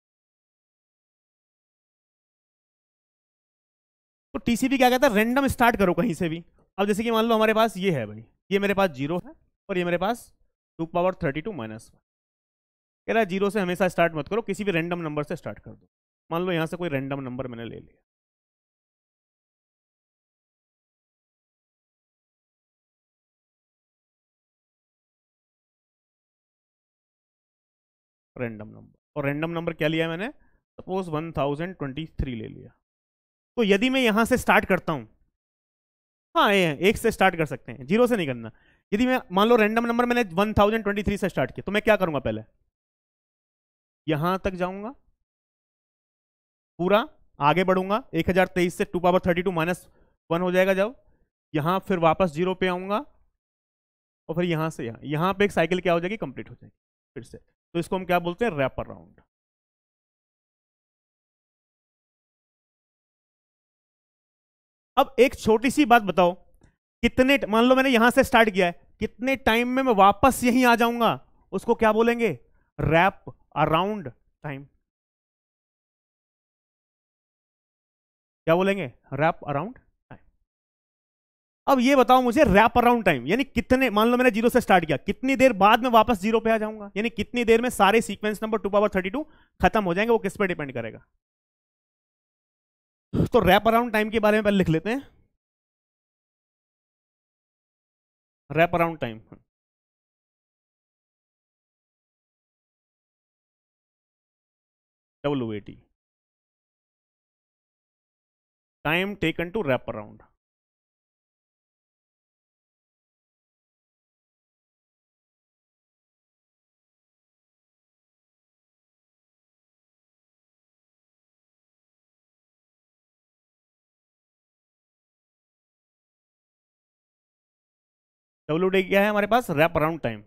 Speaker 2: तो टीसीपी क्या कहता है रेंडम स्टार्ट करो कहीं से भी अब जैसे कि मान लो हमारे पास ये है भाई ये मेरे पास जीरो है और ये मेरे पास two power thirty two minus one कह रहा है जीरो से हमेशा स्टार्ट मत करो
Speaker 1: किसी भी रेंडम नंबर से स्टार्ट कर दो मान लो यहाँ से कोई रेंडम नंबर मैंने ले लिया रैंडम नंबर और रैंडम नंबर क्या लिया मैंने सपोज 1023 ले लिया तो यदि मैं यहाँ से
Speaker 2: स्टार्ट करता हूँ हाँ ये एक से स्टार्ट कर सकते हैं जीरो से नहीं करना यदि मैं मान लो रैंडम नंबर मैंने 1023 से स्टार्ट किया तो मैं क्या करूँगा पहले यहाँ तक जाऊँगा पूरा आगे बढ़ूंगा 1023 से टू पावर 32 माइनस वन हो जाएगा जब यहाँ फिर वापस जीरो पे आऊँगा और फिर
Speaker 1: यहाँ से यहाँ यहाँ पे एक साइकिल क्या हो जाएगी कंप्लीट हो जाएगी फिर से तो इसको हम क्या बोलते हैं रैप अराउंड अब एक छोटी सी बात बताओ कितने मान लो मैंने यहां से स्टार्ट किया है कितने
Speaker 2: टाइम में मैं वापस यहीं आ जाऊंगा उसको क्या बोलेंगे रैप अराउंड
Speaker 1: टाइम क्या बोलेंगे रैप अराउंड अब ये बताओ मुझे रैप अराउंड टाइम यानी कितने मान लो मैंने जीरो
Speaker 2: से स्टार्ट किया कितनी देर बाद में वापस जीरो पे आ जाऊंगा यानी कितनी देर में सारे sequence number two power thirty two
Speaker 1: खत्म हो जाएंगे वो किस पे डिपेंड करेगा तो रैप अराउंड टाइम के बारे में पहले लिख लेते हैं wrap around time W A T time taken to wrap around W D क्या है हमारे पास रैप अराउंड टाइम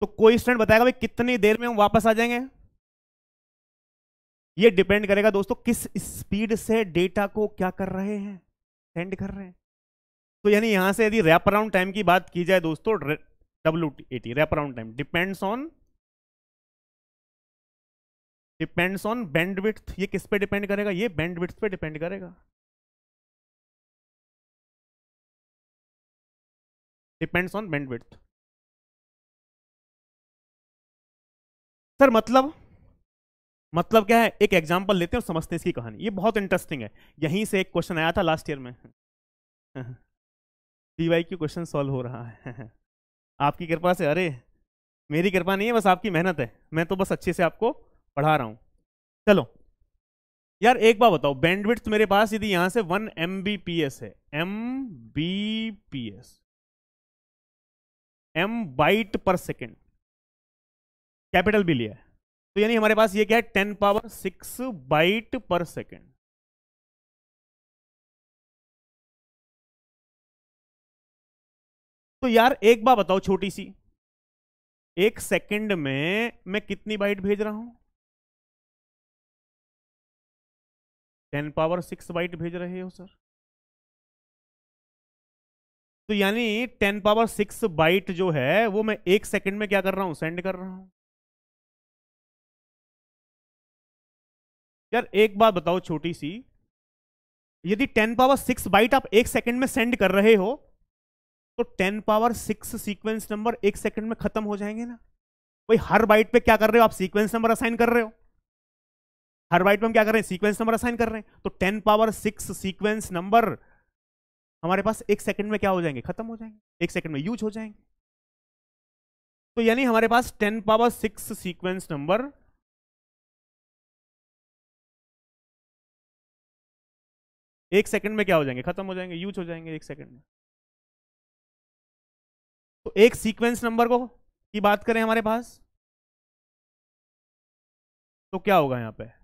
Speaker 1: तो कोई स्टूडेंट बताएगा भाई कितनी देर में हम वापस आ जाएंगे ये
Speaker 2: डिपेंड करेगा दोस्तों किस स्पीड से डेटा को क्या कर रहे हैं सेंड कर रहे हैं तो यानी यहां से यदि रैप अराउंड टाइम की बात की जाए दोस्तों W T wrap around time
Speaker 1: depends on depends on bandwidth ये किस पे डिपेंड करेगा ये बैंडविड्थ पे डिपेंड करेगा डिपेंड्स ऑन बैंडविड्थ सर मतलब मतलब क्या है एक एग्जांपल
Speaker 2: लेते हैं और समझते हैं इसकी कहानी ये बहुत इंटरेस्टिंग है यहीं से एक क्वेश्चन आया था लास्ट ईयर में D Y Q question solve हो रहा है आपकी कृपा से अरे मेरी कृपा नहीं है बस आपकी मेहनत है मैं तो बस अच्छे से आपको पढ़ा रहा हूं चलो यार एक बात बताओ बैंडविड्थ मेरे पास यदि यहां से one M B P S है M B P S M byte पर सेकेंड
Speaker 1: कैपिटल भी लिया है तो यानी हमारे पास ये क्या है टेन पावर सिक्स बाइट पर सेकेंड तो यार एक बार बताओ छोटी सी एक सेकंड में मैं कितनी बाइट भेज रहा हूं टेन पावर सिक्स बाइट भेज रहे हो सर तो यानी टेन पावर सिक्स बाइट जो है वो मैं एक सेकंड में क्या कर रहा हूं सेंड कर रहा हूं यार एक बात बताओ छोटी सी यदि टेन पावर सिक्स बाइट आप एक सेकंड में सेंड
Speaker 2: कर रहे हो तो ten power six sequence number एक सेकंड में खत्म हो जाएंगे ना भाई हर बाइट पे क्या कर रहे हो आप सीक्वेंस नंबर असाइन कर रहे हो हर बाइट में हम क्या कर रहे हैं सीक्वेंस नंबर असाइन कर रहे हैं तो ten power six sequence number हमारे पास एक सेकंड में क्या हो जाएंगे खत्म हो जाएंगे एक सेकंड में यूज हो जाएंगे तो यानी
Speaker 1: हमारे पास ten power six sequence number एक सेकंड में क्या हो जाएंगे खत्म हो जाएंगे यूज हो जाएंगे एक सेकंड में तो एक सीक्वेंस नंबर को की बात करें हमारे पास तो क्या होगा यहां पे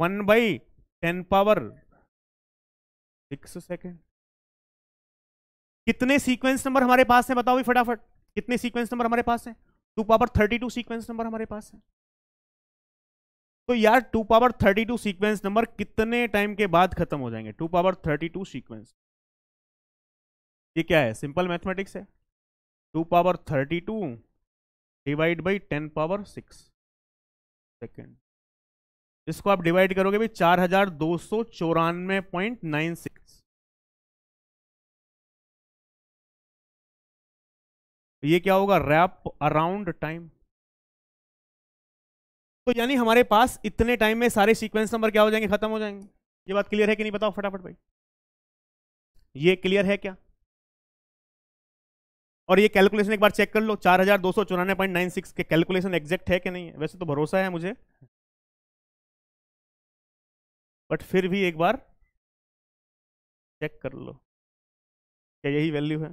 Speaker 1: one by ten power six second
Speaker 2: कितने सीक्वेंस नंबर हमारे पास हैं बताओ भी फटाफट कितने सीक्वेंस नंबर हमारे पास हैं two power thirty two sequence number हमारे पास है तो यार two power thirty two sequence number कितने टाइम के बाद खत्म हो जाएंगे two power thirty two sequence ये क्या है सिंपल मैथमेटिक्स है two power thirty two divide by ten power six second इसको आप डिवाइड करोगे
Speaker 1: भी चार हजार दो सौ चौरानवे पॉइंट नाइन सिक्स ये क्या होगा रैप अराउंड टाइम तो यानी हमारे पास इतने टाइम में सारे सीक्वेंस नंबर क्या हो जाएंगे
Speaker 2: खत्म हो जाएंगे ये बात क्लियर है कि नहीं बताओ फटाफट भाई ये क्लियर है क्या और ये कैलकुलेशन एक बार चेक कर लो चार हजार दो सौ चौरानवे पॉइंट नाइन
Speaker 1: सिक्स के कैलकुलेशन एग्जैक्ट है कि नहीं है वैसे तो भरोसा है मुझे बट फिर भी एक बार चेक कर लो क्या यही वैल्यू है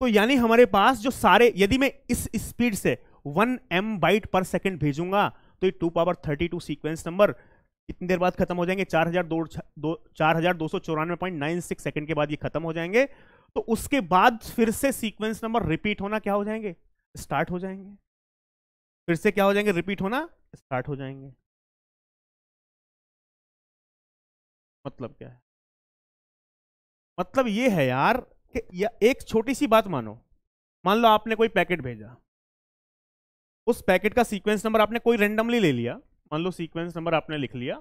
Speaker 1: तो यानी हमारे पास जो सारे
Speaker 2: यदि मैं इस स्पीड से वन एम बाइट पर सेकेंड भेजूंगा तो ये two power thirty two sequence number कितनी देर बाद खत्म हो जाएंगे चार हजार दो चार हजार दो सौ चौरानवे पॉइंट नाइन सिक्स सेकेंड के बाद ये खत्म हो जाएंगे तो उसके बाद फिर से सीक्वेंस नंबर रिपीट होना क्या हो
Speaker 1: जाएंगे स्टार्ट हो जाएंगे फिर से क्या हो जाएंगे रिपीट होना स्टार्ट हो जाएंगे मतलब क्या है मतलब ये है यार कि या एक छोटी सी बात मानो मान लो आपने कोई पैकेट भेजा उस पैकेट का सीक्वेंस नंबर आपने कोई रेंडमली ले लिया मान लो सीक्वेंस नंबर आपने लिख लिया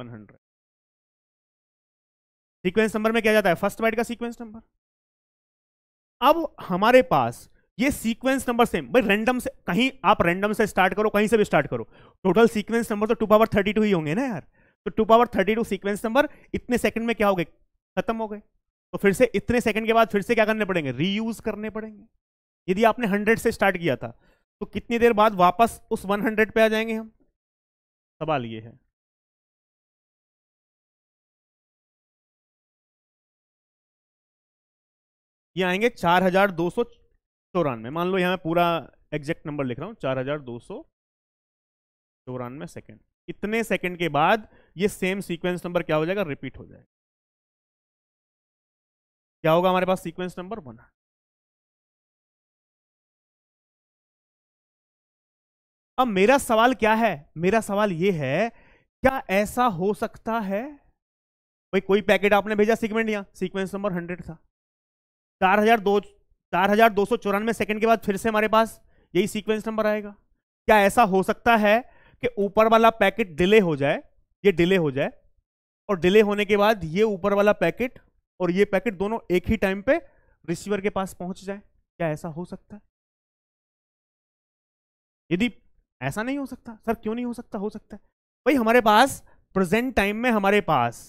Speaker 1: 100 सीक्वेंस नंबर में क्या जाता है फर्स्ट बाइट का सीक्वेंस नंबर अब
Speaker 2: हमारे पास ये सीक्वेंस नंबर सेम भाई रेंडम से कहीं आप रेंडम से स्टार्ट करो कहीं से भी स्टार्ट करो टोटल सीक्वेंस नंबर तो टू पावर थर्टी टू ही होंगे ना यार तो two power thirty two sequence number इतने सेकंड में क्या हो गए खत्म हो गए तो फिर से इतने सेकंड के बाद फिर से क्या करने पड़ेंगे रीयूज करने पड़ेंगे यदि आपने हंड्रेड से स्टार्ट किया था तो कितनी देर बाद वापस उस वन हंड्रेड पे आ
Speaker 1: जाएंगे हम सवाल ये है ये आएंगे चार हजार दो सौ चौरानवे मान लो यहां मैं पूरा एग्जैक्ट नंबर लिख रहा हूं चार हजार दो सौ
Speaker 2: चौरानवे सेकेंड इतने सेकंड के बाद ये सेम सीक्वेंस नंबर क्या हो जाएगा रिपीट हो
Speaker 1: जाएगा क्या होगा हमारे पास सीक्वेंस नंबर वन अब मेरा सवाल क्या है मेरा सवाल ये है क्या ऐसा हो सकता है
Speaker 2: भाई कोई पैकेट आपने भेजा सीक्वेंट या सीक्वेंस नंबर हंड्रेड था चार हजार दो चार हजार दो सौ चौरानवे सेकेंड के बाद फिर से हमारे पास यही सीक्वेंस नंबर आएगा क्या ऐसा हो सकता है कि ऊपर वाला पैकेट डिले हो जाए ये डिले हो जाए और डिले होने के बाद ये ऊपर वाला पैकेट और ये पैकेट दोनों एक ही टाइम पे रिसीवर के पास पहुंच जाए क्या ऐसा हो सकता है यदि ऐसा नहीं हो सकता सर क्यों नहीं हो सकता हो सकता है भाई हमारे पास प्रेजेंट टाइम में हमारे पास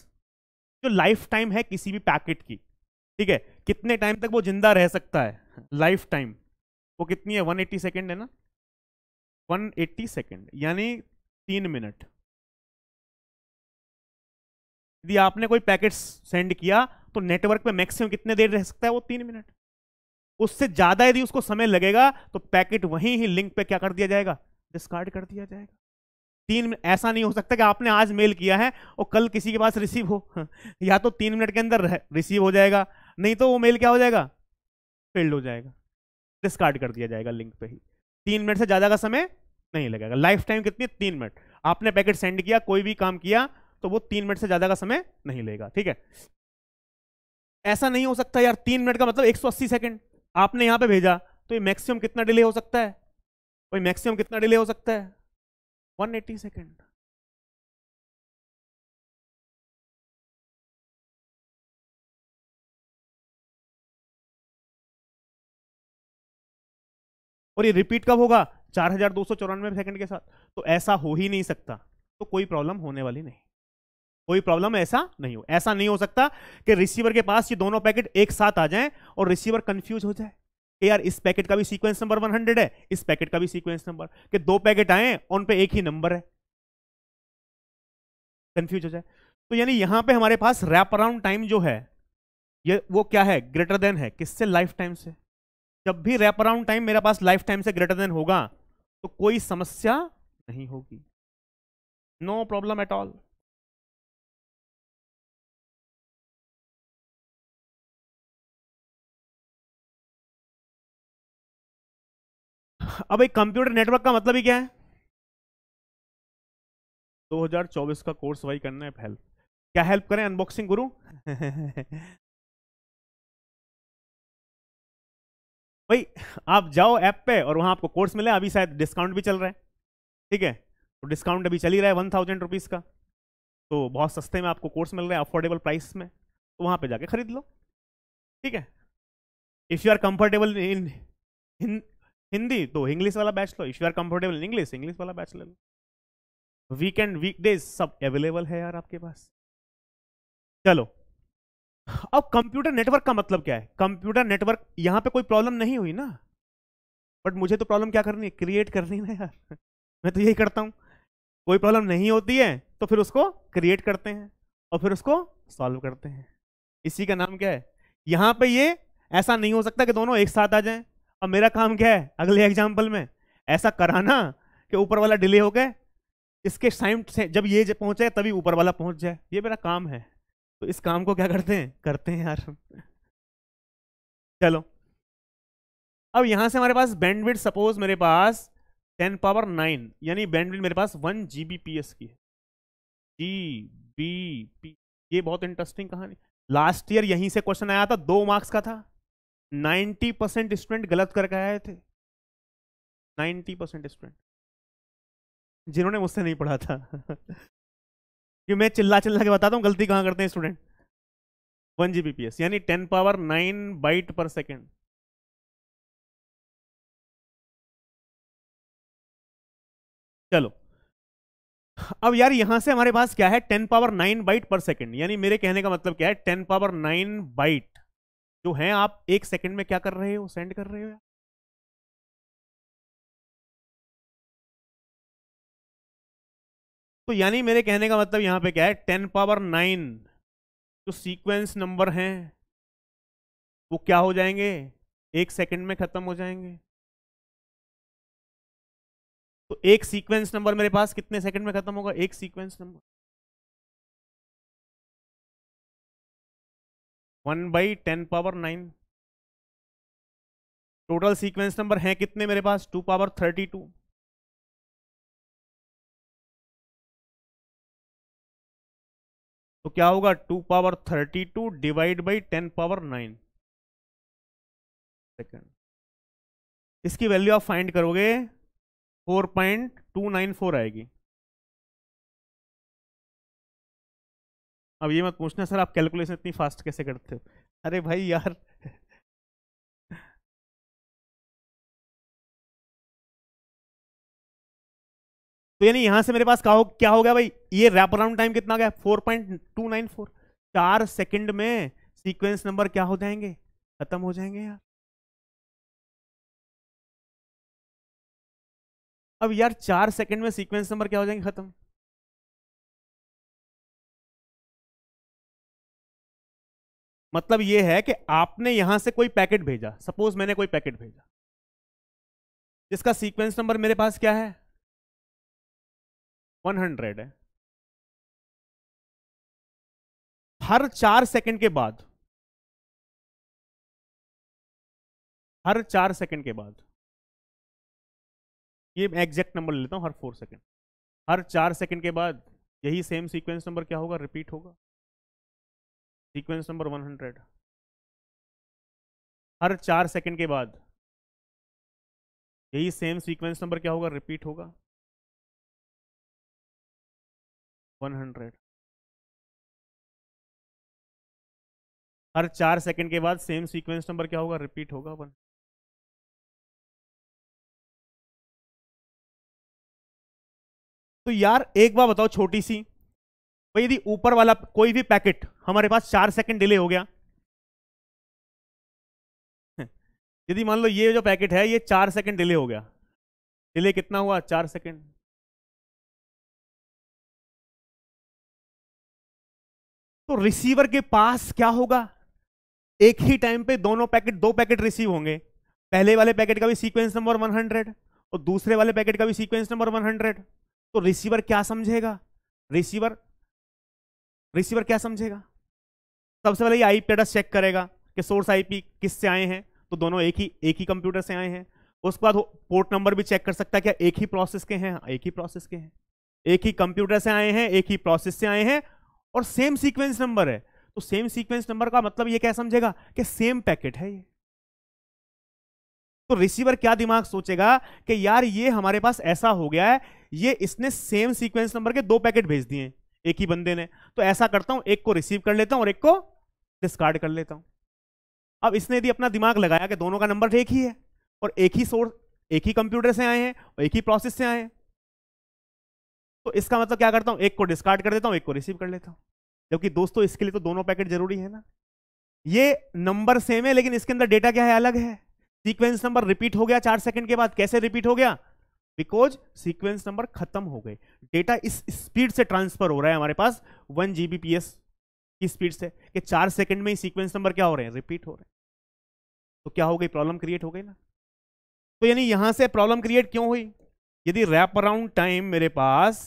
Speaker 2: जो लाइफ टाइम है किसी भी पैकेट की ठीक है कितने टाइम तक वो जिंदा रह सकता है लाइफ टाइम वो कितनी है 180 सेकंड है ना 180 सेकंड यानी तीन मिनट यदि आपने कोई पैकेट सेंड किया तो नेटवर्क पे मैक्सिमम कितने देर रह सकता है वो तीन मिनट उससे ज़्यादा यदि उसको समय लगेगा तो पैकेट वहीं ही लिंक पे क्या कर दिया जाएगा डिस्कार्ड कर दिया जाएगा तीन ऐसा नहीं हो सकता कि आपने आज मेल किया है और कल किसी के पास रिसीव हो (laughs) या तो तीन मिनट के अंदर रिसीव हो जाएगा नहीं तो वो मेल क्या हो जाएगा फेल्ड हो जाएगा डिस्कार्ड कर दिया जाएगा लिंक पे ही तीन मिनट से ज़्यादा का समय नहीं लगेगा लाइफ टाइम कितनी तीन मिनट आपने पैकेट सेंड किया कोई भी काम किया तो वो तीन मिनट से ज़्यादा का समय नहीं लेगा ठीक है ऐसा नहीं हो सकता यार तीन मिनट का मतलब 180 सेकंड आपने
Speaker 1: यहां पे भेजा तो ये मैक्सिमम कितना डिले हो सकता है भाई मैक्सिमम कितना डिले हो सकता है 180 एट्टी सेकेंड और ये रिपीट कब होगा चार हजार दो सौ चौरानवे सेकंड के साथ
Speaker 2: तो ऐसा हो ही नहीं सकता तो कोई प्रॉब्लम होने वाली नहीं कोई प्रॉब्लम ऐसा नहीं हो ऐसा नहीं हो सकता कि रिसीवर के पास ये दोनों पैकेट एक साथ आ जाएं और रिसीवर कंफ्यूज हो जाए कि यार इस पैकेट का भी सीक्वेंस नंबर 100 है इस पैकेट का भी सीक्वेंस नंबर कि दो पैकेट आए उन पे एक ही नंबर है कंफ्यूज हो जाए तो यानी यहां पे हमारे पास रैप अराउंड टाइम जो है ये वो क्या है ग्रेटर देन है किससे लाइफ टाइम से जब भी रैप अराउंड टाइम मेरे पास लाइफ टाइम से ग्रेटर देन होगा तो कोई समस्या
Speaker 1: नहीं होगी नो प्रॉब्लम एट ऑल अब एक कंप्यूटर नेटवर्क का मतलब ही क्या है 2024 का कोर्स वही करना है हेल्प क्या हेल्प करें अनबॉक्सिंग गुरु (laughs)
Speaker 2: भाई आप जाओ ऐप पे और वहां आपको कोर्स मिले अभी शायद डिस्काउंट भी चल रहा है ठीक है तो डिस्काउंट अभी चल ही रहा है वन थाउजेंड रुपीज़ का तो बहुत सस्ते में आपको कोर्स मिल रहा है अफोर्डेबल प्राइस में तो वहां पे जाके खरीद लो ठीक है if you are comfortable in in Hindi तो इंग्लिश वाला बैच लो if you are comfortable in English English वाला बैच ले लो वीकेंड वीकडेज सब अवेलेबल है यार आपके पास चलो अब कंप्यूटर नेटवर्क का मतलब क्या है कंप्यूटर नेटवर्क यहां पे कोई प्रॉब्लम नहीं हुई ना बट मुझे तो प्रॉब्लम क्या करनी है क्रिएट करनी ना यार (laughs) मैं तो यही करता हूं कोई प्रॉब्लम नहीं होती है तो फिर उसको क्रिएट करते हैं और फिर उसको सॉल्व करते हैं इसी का नाम क्या है यहां पे ये ऐसा नहीं हो सकता कि दोनों एक साथ आ जाएं अब मेरा काम क्या है अगले एग्जाम्पल में ऐसा कराना कि ऊपर वाला डिले हो गए इसके टाइम से जब ये पहुंचे तभी ऊपर वाला पहुंच जाए ये मेरा काम है तो इस काम को क्या करते हैं करते हैं यार चलो अब यहां से हमारे पास बैंडविड सपोज मेरे पास टेन पावर नाइन यानी बैंडविड मेरे पास one G B P S की है जी बी पी ये बहुत इंटरेस्टिंग कहानी लास्ट ईयर यहीं से क्वेश्चन आया था दो मार्क्स का था नाइन्टी परसेंट स्टूडेंट गलत करके आए थे नाइन्टी परसेंट स्टूडेंट जिन्होंने मुझसे नहीं पढ़ा था (laughs) कि मैं चिल्ला चिल्ला के बताता हूँ गलती कहाँ करते हैं student
Speaker 1: one G B P S यानी टेन पावर नाइन बाइट पर सेकेंड चलो अब यार यहां से हमारे पास क्या है टेन पावर नाइन बाइट पर सेकेंड यानी मेरे कहने का मतलब क्या है टेन पावर नाइन बाइट जो हैं आप एक सेकंड में क्या कर रहे हो सेंड कर रहे हो तो यानी मेरे कहने का मतलब यहां पे क्या है टेन पावर नाइन
Speaker 2: जो सीक्वेंस नंबर हैं वो क्या हो जाएंगे एक सेकंड
Speaker 1: में खत्म हो जाएंगे तो एक सीक्वेंस नंबर मेरे पास कितने सेकंड में खत्म होगा एक sequence number one by ten power nine total sequence number हैं कितने मेरे पास टू पावर थर्टी टू तो क्या होगा two power thirty two divide by ten power nine second इसकी वैल्यू आप फाइंड करोगे four point two nine four आएगी अब ये मत पूछना सर आप कैलकुलेशन इतनी फास्ट कैसे करते हो अरे भाई यार (laughs) तो यानी यहां से मेरे पास हो, क्या हो गया भाई ये रैप अराउंड टाइम कितना गया four point two nine four चार सेकेंड में सीक्वेंस नंबर क्या हो जाएंगे खत्म हो जाएंगे यार अब यार चार सेकंड में सीक्वेंस नंबर क्या हो जाएंगे खत्म मतलब यह है कि आपने यहां से कोई पैकेट भेजा सपोज मैंने कोई पैकेट भेजा जिसका सीक्वेंस नंबर मेरे पास क्या है 100 है हर चार सेकंड के बाद हर चार सेकंड के बाद ये मैं एग्जैक्ट नंबर लेता हूं हर फोर सेकंड
Speaker 2: हर चार सेकंड के बाद यही सेम सीक्वेंस नंबर क्या होगा रिपीट होगा
Speaker 1: सीक्वेंस नंबर 100 हर चार सेकंड के बाद यही सेम सीक्वेंस नंबर क्या होगा रिपीट होगा 100 हर चार सेकंड के बाद सेम सीक्वेंस नंबर क्या होगा रिपीट होगा वन तो यार एक बार बताओ छोटी सी भाई यदि ऊपर वाला कोई भी पैकेट हमारे
Speaker 2: पास चार सेकंड डिले हो गया (laughs) यदि मान लो
Speaker 1: ये जो पैकेट है ये चार सेकंड डिले हो गया डिले कितना हुआ चार सेकंड तो रिसीवर के पास क्या होगा एक ही टाइम पे दोनों पैकेट दो पैकेट रिसीव होंगे
Speaker 2: पहले वाले पैकेट का भी सीक्वेंस नंबर 100 और दूसरे वाले पैकेट का भी सीक्वेंस नंबर 100 तो रिसीवर क्या समझेगा रिसीवर रिसीवर क्या समझेगा सबसे पहले ये आईपी एड्रेस चेक करेगा कि सोर्स आईपी किस से आए हैं तो दोनों एक ही एक ही कंप्यूटर से आए हैं उसके बाद पोर्ट नंबर भी चेक कर सकता है क्या एक ही प्रोसेस हाँ, के हैं एक ही प्रोसेस के हैं एक ही कंप्यूटर से आए हैं एक ही प्रोसेस से आए हैं और सेम सीक्वेंस नंबर है तो सेम सीक्वेंस नंबर का मतलब ये क्या समझेगा कि सेम पैकेट है ये तो रिसीवर क्या दिमाग सोचेगा कि यार ये हमारे पास ऐसा हो गया है ये इसने सेम सीक्वेंस नंबर के दो पैकेट भेज दिए एक ही बंदे ने तो ऐसा करता हूं एक को रिसीव कर लेता हूं और एक को डिस्कार्ड कर लेता हूं अब इसने यदि अपना दिमाग लगाया कि दोनों का नंबर एक ही है और एक ही सोर्स एक ही कंप्यूटर से आए हैं और एक ही प्रोसेस से आए हैं तो इसका मतलब क्या करता हूं एक को डिस्कार्ड कर देता हूं एक को रिसीव कर लेता हूं जबकि दोस्तों इसके लिए तो दोनों पैकेट जरूरी है ना ये नंबर सेम है लेकिन इसके अंदर डेटा क्या है अलग है सीक्वेंस नंबर रिपीट हो गया चार सेकंड के बाद कैसे रिपीट हो गया बिकॉज सीक्वेंस नंबर खत्म हो गए डेटा इस स्पीड से ट्रांसफर हो रहा है हमारे पास वन जीबीपीएस की स्पीड से कि चार सेकंड में ही सीक्वेंस नंबर क्या हो रहे हैं रिपीट हो रहे हैं तो क्या हो गई प्रॉब्लम क्रिएट हो गई ना तो यानी यहां से प्रॉब्लम क्रिएट क्यों हुई यदि रैप अराउंड टाइम मेरे पास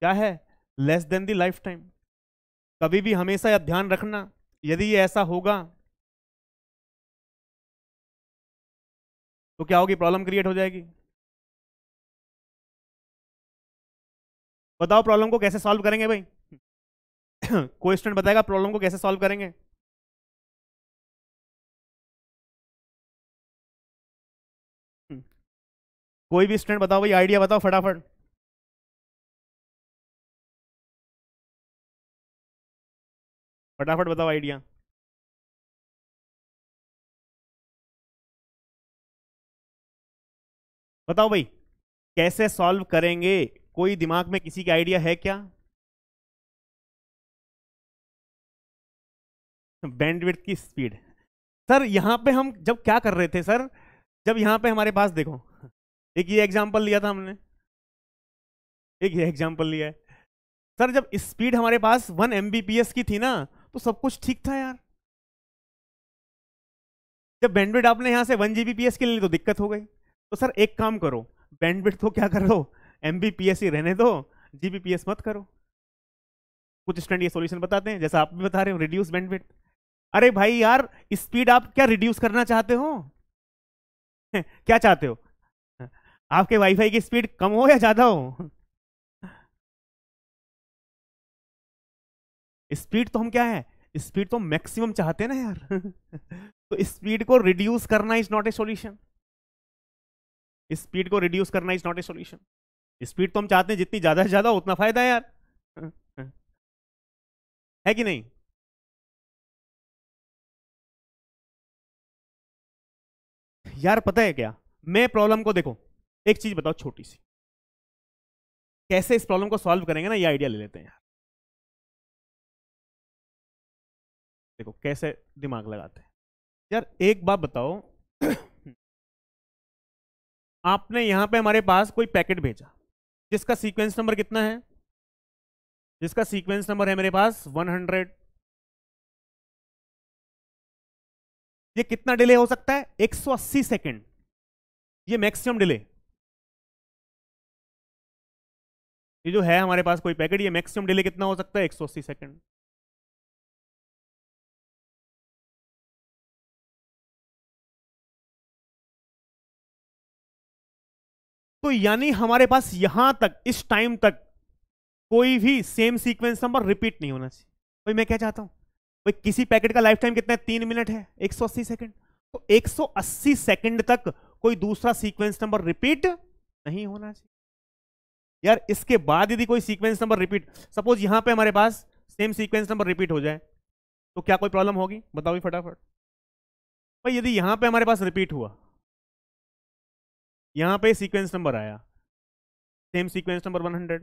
Speaker 2: क्या है less than the life time कभी भी हमेशा यह ध्यान रखना
Speaker 1: यदि ये ऐसा होगा तो क्या होगी प्रॉब्लम क्रिएट हो जाएगी बताओ प्रॉब्लम को कैसे सॉल्व करेंगे भाई कोई (coughs) स्टूडेंट बताएगा प्रॉब्लम को कैसे सॉल्व करेंगे कोई भी स्टूडेंट बताओ भाई आइडिया बताओ फटाफट फटाफट बताओ आइडिया बताओ भाई कैसे सॉल्व करेंगे कोई दिमाग में किसी का आइडिया है क्या बैंडविड्थ की स्पीड सर यहां पे हम जब क्या कर रहे थे सर
Speaker 2: जब यहां पे हमारे पास देखो एक ये एग्जांपल लिया था हमने एक ये एग्जांपल लिया है सर जब स्पीड हमारे पास वन एम की थी ना तो सब कुछ ठीक था यार जब बैंडविड आपने यहां से वन जीबीपीएस की ले ली तो दिक्कत हो गई तो सर एक काम करो बैंडविड तो क्या कर लो एम ही रहने दो जी मत करो कुछ स्टूडेंट ये सॉल्यूशन बताते हैं जैसा आप भी बता रहे हो रिड्यूस बेनिफिट अरे भाई यार स्पीड आप क्या रिड्यूस करना चाहते हो
Speaker 1: (laughs) क्या चाहते हो आपके वाईफाई की स्पीड कम हो या ज्यादा हो स्पीड तो हम क्या है
Speaker 2: स्पीड तो मैक्सिमम चाहते हैं ना यार (laughs) तो स्पीड को रिड्यूस करना is not a solution speed को रिड्यूस करना is not a solution speed तो हम चाहते हैं जितनी ज़्यादा
Speaker 1: से ज़्यादा उतना फ़ायदा है यार हाँ, हाँ। है कि नहीं यार पता है क्या मैं प्रॉब्लम को देखो एक चीज़ बताओ छोटी सी कैसे इस प्रॉब्लम को सॉल्व करेंगे ना ये आइडिया ले लेते हैं यार देखो कैसे दिमाग लगाते हैं यार एक बात बताओ (clears throat)
Speaker 2: आपने यहां पे हमारे पास कोई पैकेट भेजा जिसका सीक्वेंस नंबर
Speaker 1: कितना है जिसका सीक्वेंस नंबर है मेरे पास 100 ये कितना डिले हो सकता है 180 सेकंड ये मैक्सिमम डिले ये जो है हमारे पास कोई पैकेट ये मैक्सिमम डिले कितना हो सकता है 180 सेकंड यानी हमारे पास यहां तक इस टाइम
Speaker 2: तक कोई भी सेम सीक्वेंस नंबर रिपीट नहीं होना चाहिए भाई मैं क्या चाहता हूं भाई किसी पैकेट का लाइफ टाइम कितना है तीन मिनट है 180 सेकंड तो 180 सेकंड तक कोई दूसरा सीक्वेंस नंबर रिपीट नहीं होना चाहिए यार इसके बाद यदि कोई सीक्वेंस नंबर रिपीट सपोज यहां पे हमारे पास सेम सीक्वेंस नंबर रिपीट हो जाए तो क्या कोई प्रॉब्लम होगी बताओ फटाफट भाई यदि यहां पे हमारे पास रिपीट हुआ यहां पे सीक्वेंस नंबर आया सेम सीक्वेंस नंबर 100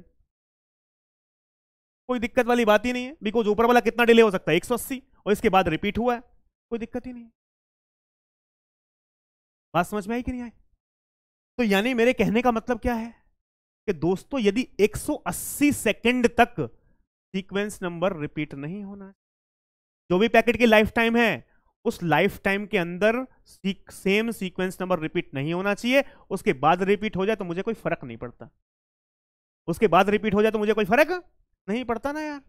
Speaker 2: कोई दिक्कत वाली बात ही नहीं है बिकॉज ऊपर वाला कितना डिले हो सकता है 180 और इसके बाद रिपीट हुआ है कोई दिक्कत ही नहीं बात समझ में आई कि नहीं आई तो यानी मेरे कहने का मतलब क्या है कि दोस्तों यदि 180 सेकंड तक सीक्वेंस नंबर रिपीट नहीं होना जो भी पैकेट की लाइफ टाइम है उस लाइफ टाइम के अंदर सेम सीक्वेंस नंबर रिपीट नहीं होना चाहिए उसके बाद रिपीट हो जाए तो मुझे कोई फर्क नहीं पड़ता उसके बाद रिपीट हो जाए तो मुझे कोई फर्क नहीं पड़ता ना यार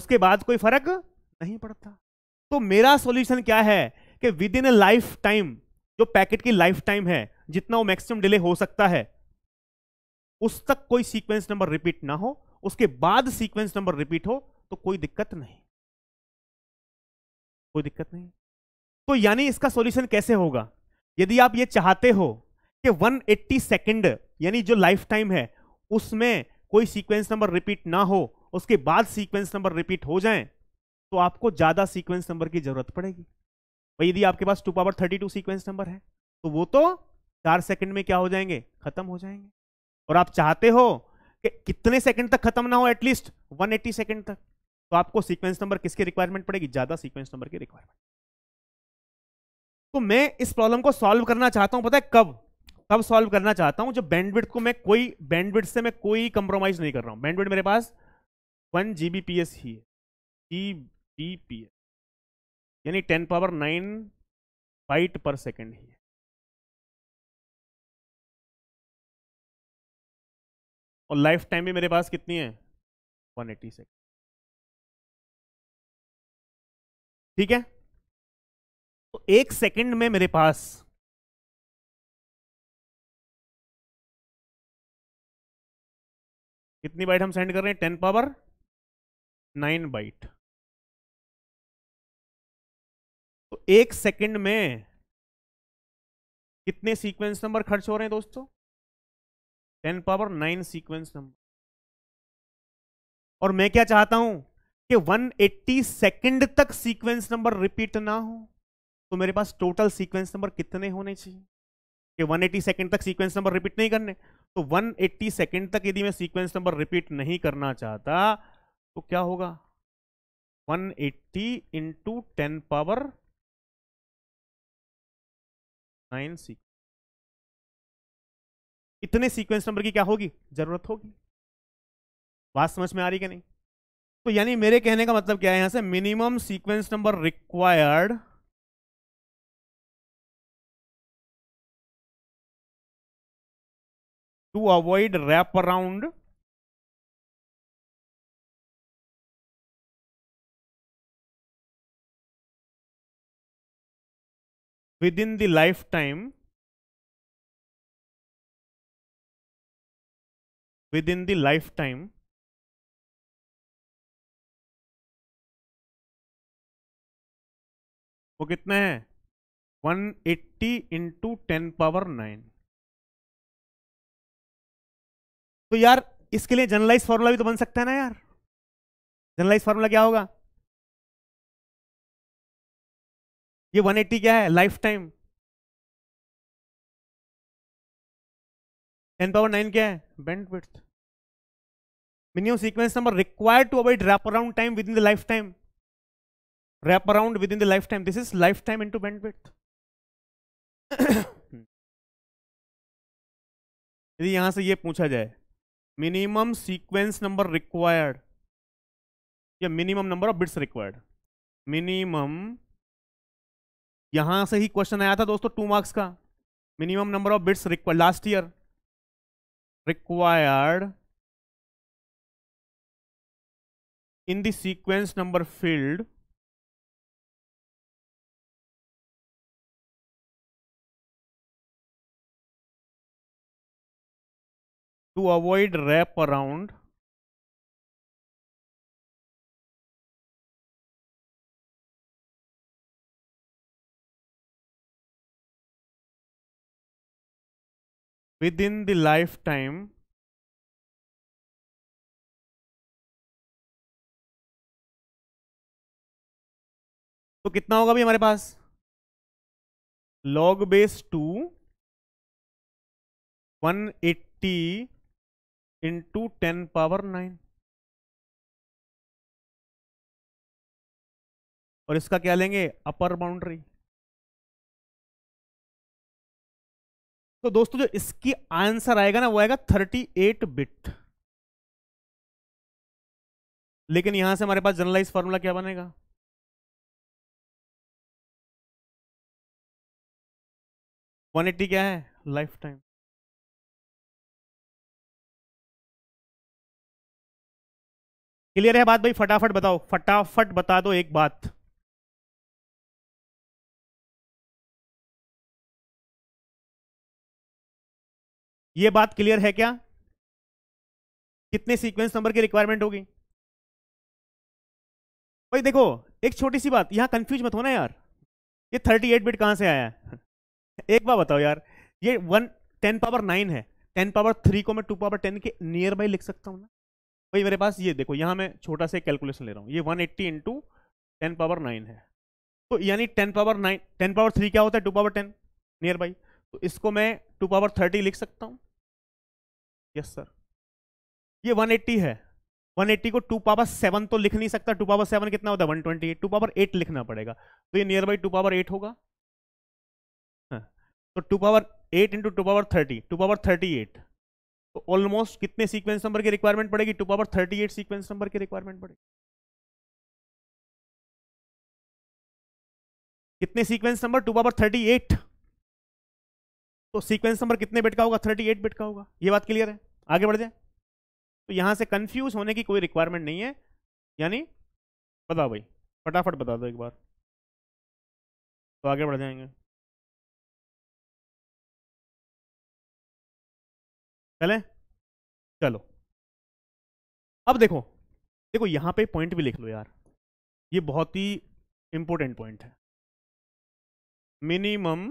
Speaker 2: उसके बाद कोई फर्क नहीं पड़ता तो मेरा सॉल्यूशन क्या है कि within a life time जो पैकेट की लाइफ टाइम है जितना वो मैक्सिमम डिले हो सकता है उस तक कोई सीक्वेंस नंबर रिपीट ना हो उसके बाद सीक्वेंस नंबर रिपीट हो तो कोई दिक्कत नहीं कोई दिक्कत नहीं तो यानी इसका सॉल्यूशन कैसे होगा यदि आप ये चाहते हो कि 180 सेकेंड यानी जो लाइफ टाइम है उसमें कोई सीक्वेंस नंबर रिपीट ना हो उसके बाद सीक्वेंस नंबर रिपीट हो जाए तो आपको ज़्यादा सीक्वेंस नंबर की ज़रूरत पड़ेगी भाई यदि आपके पास two power thirty two sequence number है तो वो तो चार सेकंड में क्या हो जाएंगे खत्म हो जाएंगे और आप चाहते हो कि कितने सेकंड तक खत्म ना हो एटलीस्ट 180 सेकंड तक तो आपको सीक्वेंस नंबर किसकी रिक्वायरमेंट पड़ेगी ज़्यादा सीक्वेंस नंबर की रिक्वायरमेंट तो मैं इस प्रॉब्लम को सॉल्व करना चाहता हूं पता है कब कब सॉल्व करना चाहता हूं जब बैंडविड्थ को मैं कोई बैंडविड्थ से मैं कोई कंप्रोमाइज़ नहीं कर रहा हूं बैंडविड्थ मेरे पास one G B P S ही है
Speaker 1: जी बी पी एस यानी टेन पावर नाइन बाइट पर सेकेंड ही है और लाइफ टाइम भी मेरे पास कितनी है 180 सेकेंड ठीक है तो एक सेकंड में मेरे पास कितनी बाइट हम सेंड कर रहे हैं टेन पावर नाइन बाइट तो एक सेकंड में कितने सीक्वेंस नंबर खर्च हो रहे हैं दोस्तों ten power nine sequence number और मैं क्या चाहता हूं
Speaker 2: कि 180 सेकंड तक सीक्वेंस नंबर रिपीट ना हो तो मेरे पास टोटल सीक्वेंस नंबर कितने होने चाहिए कि 180 सेकंड तक सीक्वेंस नंबर रिपीट नहीं करने तो 180 सेकेंड तक यदि मैं सीक्वेंस नंबर रिपीट नहीं करना चाहता तो क्या होगा
Speaker 1: 180 eighty into ten power nine sequence इतने सीक्वेंस नंबर की क्या होगी जरूरत होगी बात समझ में आ रही क्या नहीं तो यानी मेरे कहने का मतलब क्या है यहां से minimum sequence number required to avoid wrap around within the life time within the life time वो कितने हैं 180 eighty into ten power nine तो यार इसके लिए जनरलाइज फॉर्मूला भी तो बन सकता है ना यार जनरलाइज फॉर्मूला क्या होगा ये 180 क्या है life time ten power nine क्या है band minimum sequence number required to avoid wrap around time
Speaker 2: within the life time wrap around within the lifetime. This is lifetime into bandwidth.
Speaker 1: (coughs) यदि यहां से ये पूछा जाए मिनिमम सीक्वेंस नंबर रिक्वायर्ड या
Speaker 2: minimum number of bits required minimum यहां से ही क्वेश्चन आया था दोस्तों टू मार्क्स का minimum number of bits required last year
Speaker 1: required in the sequence number field to avoid wrap around within the lifetime तो कितना होगा भी हमारे पास log base two 180 into ten power nine और इसका क्या लेंगे अपर बाउंड्री तो दोस्तों जो इसकी आंसर आएगा ना वो आएगा थर्टी एट बिट लेकिन यहां से हमारे पास जनरलाइज फॉर्मूला क्या बनेगा वन एट्टी क्या है लाइफ टाइम क्लियर है बात भाई फटाफट बताओ फटाफट बता दो एक बात ये बात क्लियर है क्या कितने सीक्वेंस नंबर की रिक्वायरमेंट होगी
Speaker 2: भाई देखो एक छोटी सी बात यहां कंफ्यूज मत हो ना यार ये थर्टी एट बिट कहां से आया है एक बार बताओ यार ये वन टेन पावर नाइन है टेन पावर थ्री को मैं टू पावर टेन के नियर बाई लिख सकता हूं ना भाई मेरे पास ये देखो यहाँ मैं छोटा सा कैलकुलेशन ले रहा हूँ ये 180 eighty into ten power nine है तो यानी ten power nine ten power three क्या होता है two power ten nearby तो इसको मैं टू पावर थर्टी लिख सकता हूँ यस सर ये 180 है 180 को टू पावर सेवन तो लिख नहीं सकता टू पावर सेवन कितना होता है one twenty eight two power eight लिखना पड़ेगा तो ये nearby two power eight होगा हाँ। तो two power eight into two power thirty two power thirty eight तो ऑलमोस्ट कितने सीक्वेंस नंबर की रिक्वायरमेंट पड़ेगी two power thirty eight sequence number की रिक्वायरमेंट पड़ेगी
Speaker 1: कितने sequence number two power thirty eight तो सीक्वेंस नंबर कितने बिट का होगा थर्टी एट बिट का होगा ये बात क्लियर है
Speaker 2: आगे बढ़ जाए तो यहां से कंफ्यूज होने की कोई रिक्वायरमेंट नहीं है यानी
Speaker 1: बताओ भाई फटाफट बता दो एक बार तो आगे बढ़ जाएंगे चले चलो अब देखो देखो यहां पे पॉइंट भी लिख लो यार ये बहुत ही इंपॉर्टेंट पॉइंट है minimum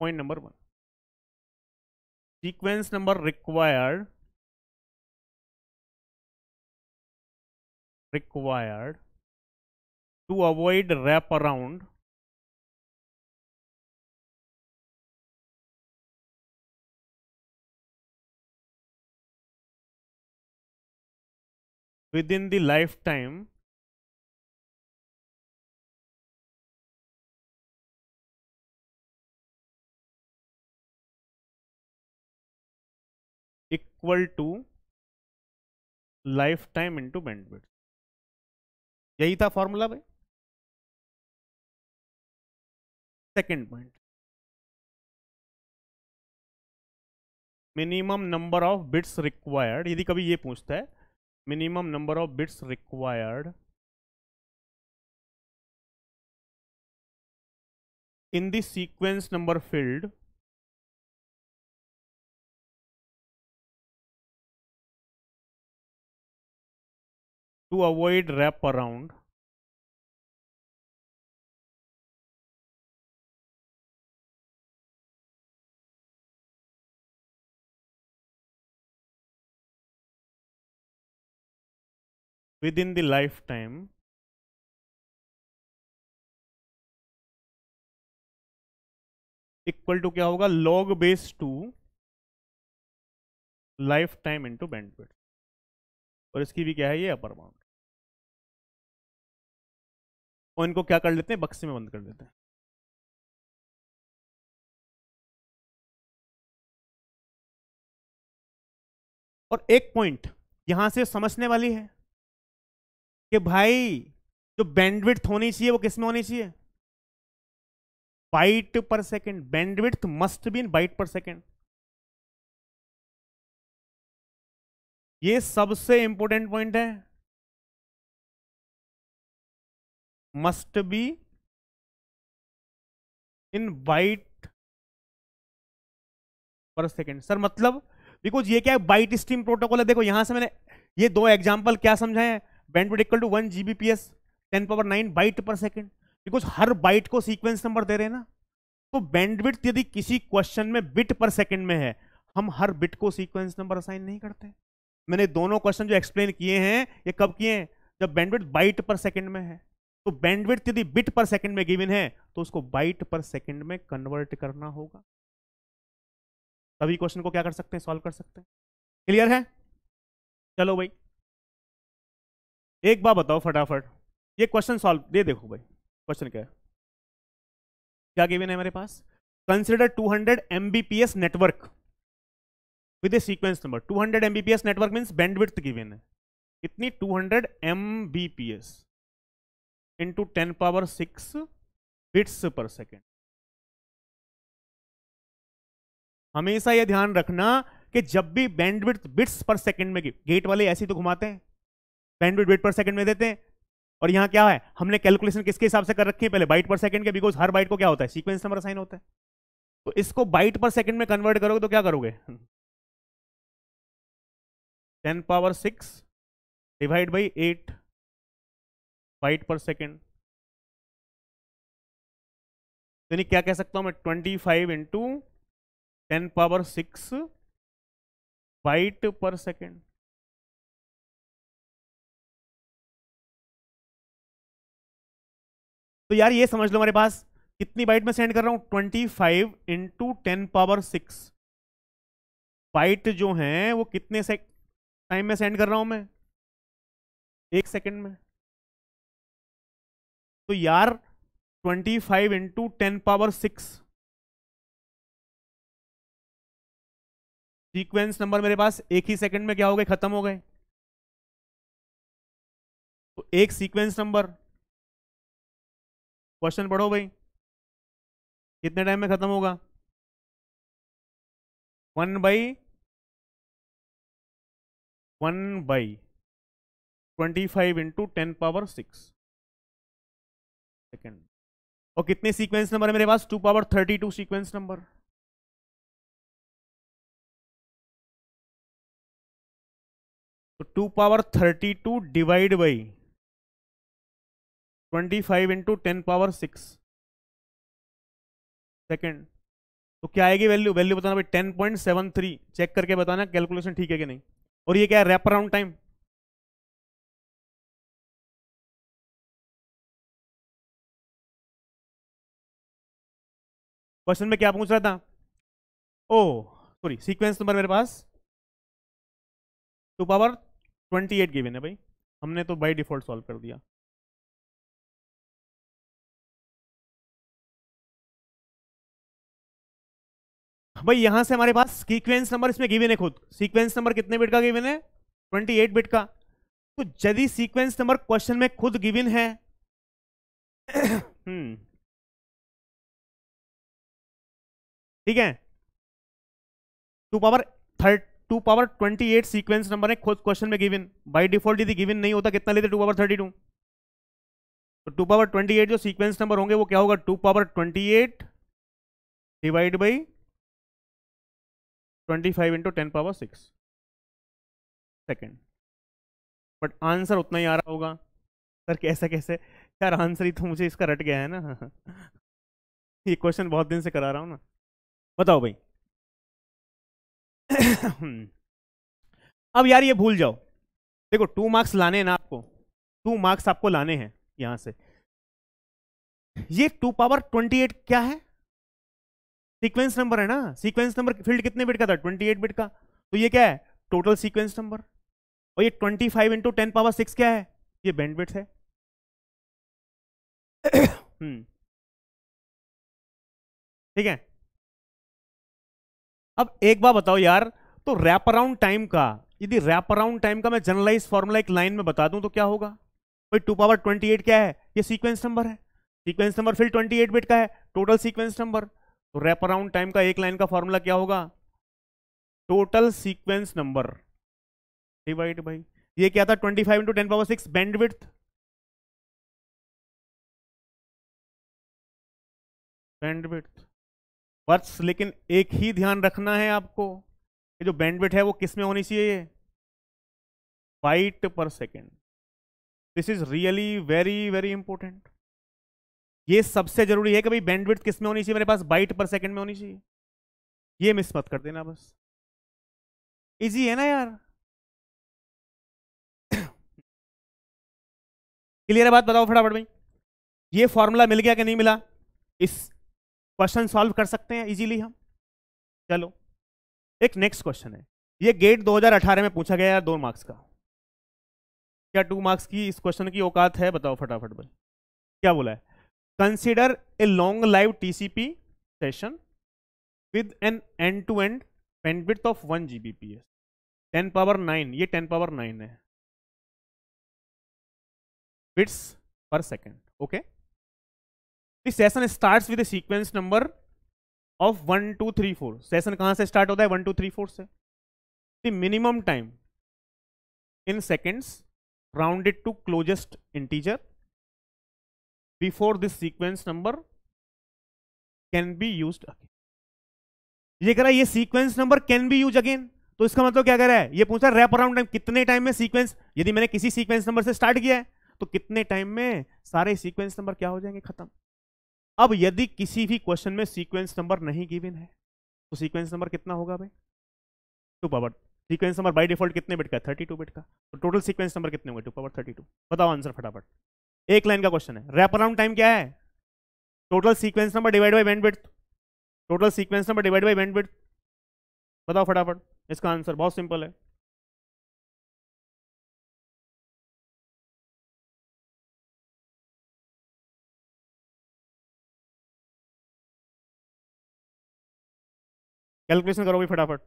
Speaker 1: point number one sequence number required required to avoid wrap around within the lifetime equal to life time into bandwidth यही था फॉर्मूला भाई second point minimum number of bits required यदि कभी ये पूछता है minimum number of bits required in the sequence number field to avoid wrap around within the lifetime equal to क्या होगा log base two life time into band और इसकी भी क्या है ये अपर बाउंड और इनको क्या कर लेते हैं बक्से में बंद कर देते हैं और एक पॉइंट यहां से समझने वाली है कि भाई जो
Speaker 2: बैंडविड्थ होनी चाहिए वो किसमें होनी चाहिए बाइट पर second bandwidth
Speaker 1: must be in byte पर सेकेंड ये सबसे इंपॉर्टेंट पॉइंट है मस्ट बी इन बाइट पर सेकेंड सर मतलब बिकॉज ये क्या है बाइट स्ट्रीम प्रोटोकॉल
Speaker 2: है देखो यहां से मैंने ये दो एग्जाम्पल क्या समझाए bandwidth equal to one G B P S ten power nine byte पर सेकेंड बिकॉज हर बाइट को सीक्वेंस नंबर दे रहे हैं ना तो बैंडविड्थ यदि किसी क्वेश्चन में बिट पर सेकेंड में है हम हर बिट को सीक्वेंस नंबर असाइन नहीं करते मैंने दोनों क्वेश्चन जो एक्सप्लेन किए हैं ये कब किए हैं जब बैंडविड्थ बाइट पर सेकेंड में है तो बैंडविड्थ यदि बिट पर सेकेंड में गिविन है तो उसको बाइट पर सेकेंड में कन्वर्ट करना
Speaker 1: होगा तभी क्वेश्चन को क्या कर सकते हैं सॉल्व कर सकते हैं क्लियर है चलो भाई एक बार बताओ फटाफट ये क्वेश्चन सॉल्व ये देखो भाई क्वेश्चन क्या है क्या गिवन है मेरे पास consider
Speaker 2: 200 hundred MBPS network with a sequence number 200 hundred MBPS network means bandwidth given है इतनी 200 hundred MBPS into ten power six bits पर सेकेंड हमेशा यह ध्यान रखना कि जब भी बैंडविड्थ बिट्स पर सेकेंड में गेट वाले ऐसे तो घुमाते हैं बैंडविड्थ वेट पर सेकंड में देते हैं और यहाँ क्या है हमने कैलकुलेशन किसके हिसाब से कर रखी है पहले बाइट पर सेकंड के बिकॉज हर बाइट को क्या होता है सीक्वेंस नंबर साइन होता है तो इसको बाइट पर सेकंड में कन्वर्ट करोगे तो क्या करोगे
Speaker 1: ten power six divide by eight byte पर सेकेंड यानी क्या कह सकता हूं मैं twenty five into ten power six byte पर सेकेंड तो यार ये समझ लो मेरे पास कितनी बाइट में सेंड कर रहा हूं twenty five
Speaker 2: into ten power six byte जो है वो कितने से
Speaker 1: टाइम में सेंड कर रहा हूं मैं एक सेकेंड में तो यार twenty five into ten power six sequence number मेरे पास एक ही सेकंड में क्या हो गए खत्म हो गए तो एक सीक्वेंस नंबर क्वेश्चन पढ़ो भाई कितने टाइम में खत्म होगा one by one by twenty five into ten power six second और कितने सीक्वेंस नंबर है मेरे पास two power thirty two sequence number तो two power thirty two divide by twenty five into ten power six second
Speaker 2: तो क्या आएगी वैल्यू वैल्यू बताना भाई ten point seven three check करके बताना कैलकुलेशन ठीक है कि नहीं और
Speaker 1: ये क्या है रैप अराउंड टाइम क्वेश्चन में क्या पूछ रहा था ओ सॉरी सीक्वेंस नंबर मेरे पास two power twenty eight given है भाई हमने तो बाई डिफॉल्ट सॉल्व कर दिया भाई यहां से हमारे पास सीक्वेंस नंबर इसमें गिवन है खुद सीक्वेंस नंबर कितने बिट का गिवन है
Speaker 2: 28 बिट का तो यदि सीक्वेंस नंबर क्वेश्चन में खुद गिवन है
Speaker 1: हम्म, ठीक है two power third two power twenty eight sequence
Speaker 2: number है खुद क्वेश्चन में गिवन बाय डिफॉल्ट यदि गिवन नहीं होता कितना लेते टू पावर थर्टी टू तो टू पावर ट्वेंटी एट जो सीक्वेंस नंबर होंगे वो क्या होगा two power twenty eight divide
Speaker 1: by twenty five into ten power six second but answer उतना ही आ रहा होगा सर कैसे कैसे
Speaker 2: यार आंसर ही तो मुझे इसका रट गया है ना (laughs) ये क्वेश्चन बहुत दिन से करा रहा हूँ ना बताओ भाई
Speaker 1: (clears throat)
Speaker 2: अब यार ये भूल जाओ देखो टू मार्क्स लाने हैं ना आपको टू मार्क्स आपको लाने हैं यहाँ से ये टू पावर ट्वेंटी एट क्या है सीक्वेंस नंबर है ना सीक्वेंस नंबर फील्ड कितने बिट का था 28 बिट का तो ये क्या है टोटल सीक्वेंस नंबर
Speaker 1: और ये 25 five into ten power six क्या है ये बैंड बिट है (coughs) हम्म। ठीक है अब एक बार बताओ यार तो रैप अराउंड टाइम का यदि
Speaker 2: रैप अराउंड टाइम का मैं जनरलाइज फॉर्मूला एक लाइन में बता दूं तो क्या होगा भाई टू पावर ट्वेंटी एट क्या है ये सीक्वेंस नंबर है सीक्वेंस नंबर फिर ट्वेंटी एट बिट का है टोटल सीक्वेंस नंबर तो रैप अराउंड टाइम का एक लाइन का फॉर्मूला क्या होगा total sequence number
Speaker 1: divide by ये क्या था 25 five into ten power six bandwidth bandwidth words लेकिन एक ही ध्यान रखना है आपको कि जो बैंडविथ है वो किस में होनी चाहिए
Speaker 2: बाइट पर second this is really very very important ये सबसे जरूरी है कि भाई बैंडविड्थ किस में होनी चाहिए मेरे पास बाइट पर सेकंड में होनी चाहिए
Speaker 1: ये मिस मत कर देना बस इजी है ना यार क्लियर है बात बताओ फटाफट भाई ये फॉर्मूला मिल गया कि नहीं मिला इस क्वेश्चन सॉल्व कर सकते हैं इजीली
Speaker 2: हम चलो एक नेक्स्ट क्वेश्चन है ये गेट 2018 में पूछा गया यार दो मार्क्स का क्या टू मार्क्स की इस क्वेश्चन की औकात है बताओ फटाफट भाई क्या बोला है consider a long live tcp session with an end to end bandwidth of 1 gbps 10 power 9
Speaker 1: ये 10 पावर 9 है bits per second okay this session starts with a sequence number of
Speaker 2: 1 2 3 4 session कहां से start होता है 1 2 3 4 से the minimum time
Speaker 1: in seconds rounded to closest integer before this sequence number can be used again
Speaker 2: ये कह रहा है ये sequence number can be use again तो इसका मतलब क्या कह रहा है ये पूछ रहा है रैप अराउंड टाइम कितने टाइम में सीक्वेंस यदि मैंने किसी सीक्वेंस नंबर से स्टार्ट किया है तो कितने टाइम में सारे सीक्वेंस नंबर क्या हो जाएंगे खत्म अब यदि किसी भी क्वेश्चन में सीक्वेंस नंबर नहीं गिवन है तो सीक्वेंस नंबर कितना होगा भाई two power sequence number by default कितने बिट का थर्टी टू बिट का तो टोटल सीक्वेंस नंबर कितने होंगे टू पावर थर्टी टू बताओ आंसर फटाफट एक लाइन का क्वेश्चन है रैप अराउंड टाइम क्या है total sequence number divide by band total sequence
Speaker 1: number divide by band बताओ फटाफट इसका आंसर बहुत सिंपल है कैलकुलेशन करो भी फटाफट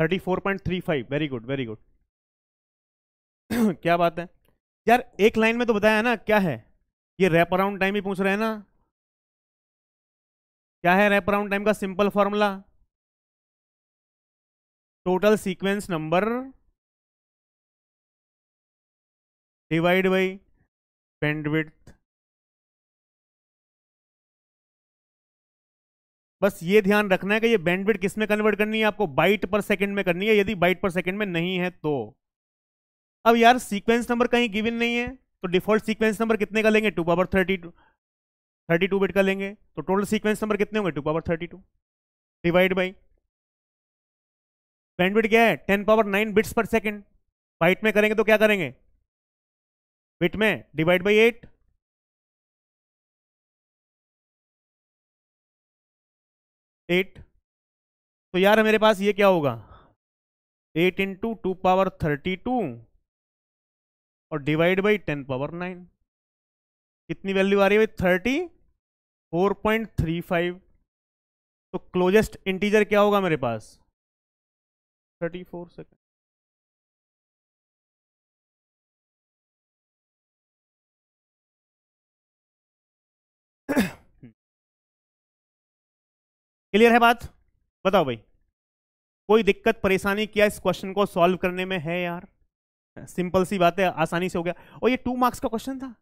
Speaker 1: thirty four point three five very good
Speaker 2: very good क्या बात है यार एक लाइन में तो बताया ना क्या है
Speaker 1: ये रैप अराउंड टाइम ही पूछ रहे हैं ना क्या है रैप अराउंड टाइम का simple formula total sequence number divide by bandwidth
Speaker 2: बस ये ध्यान रखना है कि ये बैंडविड किस में कन्वर्ट करनी है आपको बाइट पर सेकंड में करनी है यदि बाइट पर सेकंड में नहीं है तो अब यार सीक्वेंस नंबर कहीं गिविन नहीं है तो डिफॉल्ट सीक्वेंस नंबर कितने का लेंगे two power thirty two thirty two bit का लेंगे तो टोटल सीक्वेंस नंबर कितने होंगे two power thirty two divide by bandwidth क्या है टेन पावर नाइन बिट्स
Speaker 1: पर सेकेंड बाइट में करेंगे तो क्या करेंगे बिट में डिवाइड बाई एट एट तो यार मेरे पास ये क्या होगा eight into
Speaker 2: two power thirty two और divide by ten power nine कितनी वैल्यू आ रही है thirty four point three five
Speaker 1: तो क्लोजेस्ट इंटीजर क्या होगा मेरे पास थर्टी फोर सेकेंड क्लियर है बात बताओ भाई कोई दिक्कत परेशानी क्या इस क्वेश्चन को सॉल्व
Speaker 2: करने में है यार सिंपल सी बात है आसानी से हो गया और ये टू मार्क्स का क्वेश्चन था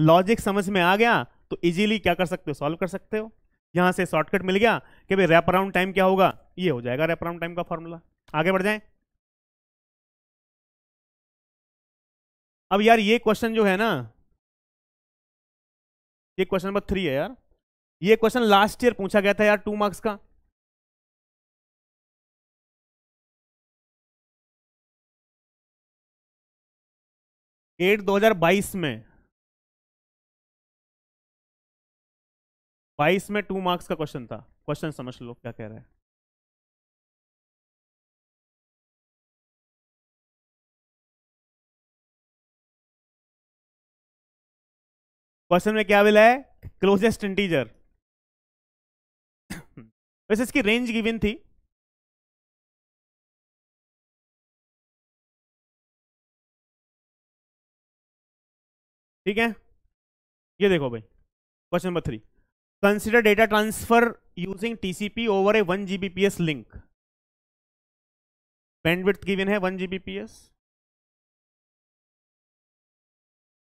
Speaker 2: लॉजिक (laughs) समझ में आ गया तो इजीली क्या कर सकते हो सॉल्व कर सकते हो यहां से शॉर्टकट मिल गया कि भाई रैप अराउंड टाइम क्या होगा ये हो जाएगा रैप अराउंड टाइम का फॉर्मूला
Speaker 1: आगे बढ़ जाए अब यार ये क्वेश्चन जो है ना ये क्वेश्चन नंबर थ्री है यार ये क्वेश्चन लास्ट ईयर पूछा गया था यार टू मार्क्स का डेट 2022 में 22 में टू मार्क्स का क्वेश्चन था क्वेश्चन समझ लो क्या कह रहे हैं क्वेश्चन में क्या मिला है क्लोजेस्ट इंटीजर (coughs) वैसे इसकी रेंज गिवन थी ठीक है ये देखो भाई question number three
Speaker 2: consider data transfer using TCP over a one Gbps link
Speaker 1: bandwidth given है वन जीबीपीएस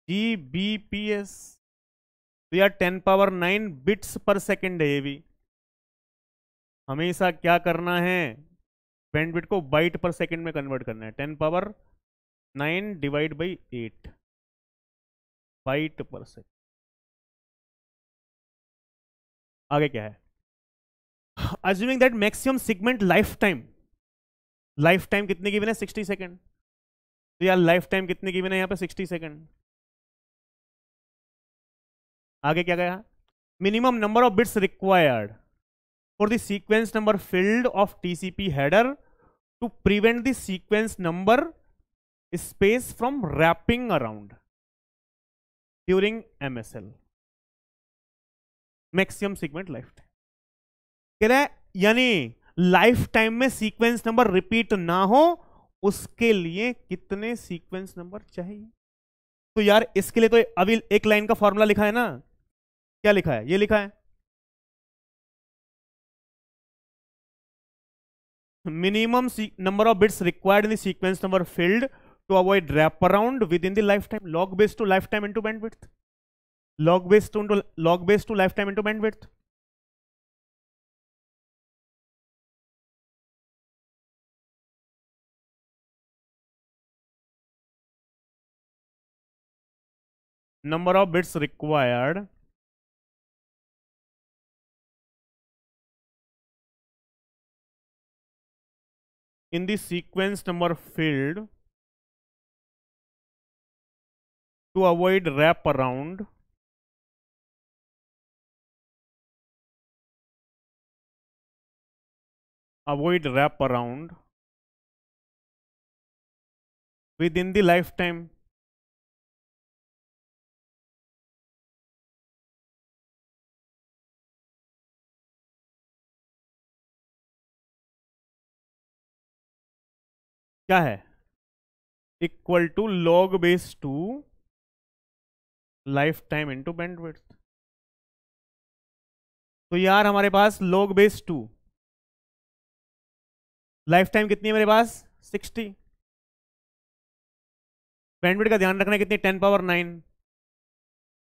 Speaker 1: जीबीपीएस एस यार टेन पावर नाइन बिट्स पर
Speaker 2: सेकेंड है ये भी हमेशा क्या करना है पेंडविट
Speaker 1: को बाइट पर सेकेंड में कन्वर्ट करना है ten power nine divide by eight byte पर सेकेंड आगे क्या है assuming that maximum segment life time
Speaker 2: life time कितने गिवन है सिक्सटी सेकेंड तो यार लाइफ टाइम कितने गिवन है यहां पे सिक्सटी सेकेंड आगे क्या गया minimum number of bits required for the sequence number field of TCP header to prevent the sequence number space from wrapping around during M S L maximum segment life time कह रहे यानी लाइफ टाइम में सीक्वेंस नंबर रिपीट ना हो उसके लिए कितने सीक्वेंस नंबर चाहिए
Speaker 1: तो यार इसके लिए तो अभी एक लाइन का फॉर्मूला लिखा है ना क्या लिखा है ये लिखा है minimum
Speaker 2: number of bits required in sequence number field to avoid wraparound within the lifetime
Speaker 1: log base to lifetime into bandwidth log base to into log base to lifetime into bandwidth number of bits required in the sequence number field to avoid wrap around avoid wrap around within the lifetime क्या है equal to log base two life time into bandwidth तो यार हमारे पास log base two life time कितनी है मेरे पास सिक्सटी बैंडविड्थ का ध्यान रखना है कितनी ten power nine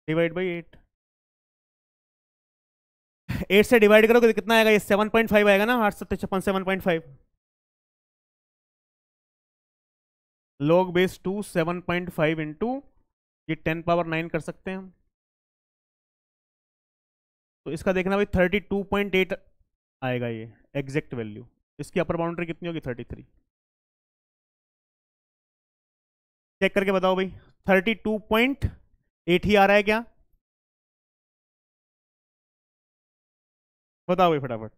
Speaker 1: divide by eight
Speaker 2: eight से डिवाइड करो तो कितना आएगा ये सेवन पॉइंट फाइव आएगा ना आठ सत्तर छप्पन seven point five
Speaker 1: log base two seven point five into ये टेन पावर नाइन कर सकते हैं हम तो इसका देखना
Speaker 2: भाई थर्टी टू पॉइंट एट आएगा ये एग्जैक्ट वैल्यू इसकी अपर बाउंड्री कितनी होगी थर्टी
Speaker 1: थ्री चेक करके बताओ भाई थर्टी टू पॉइंट एट ही आ रहा है क्या बताओ भाई फटाफट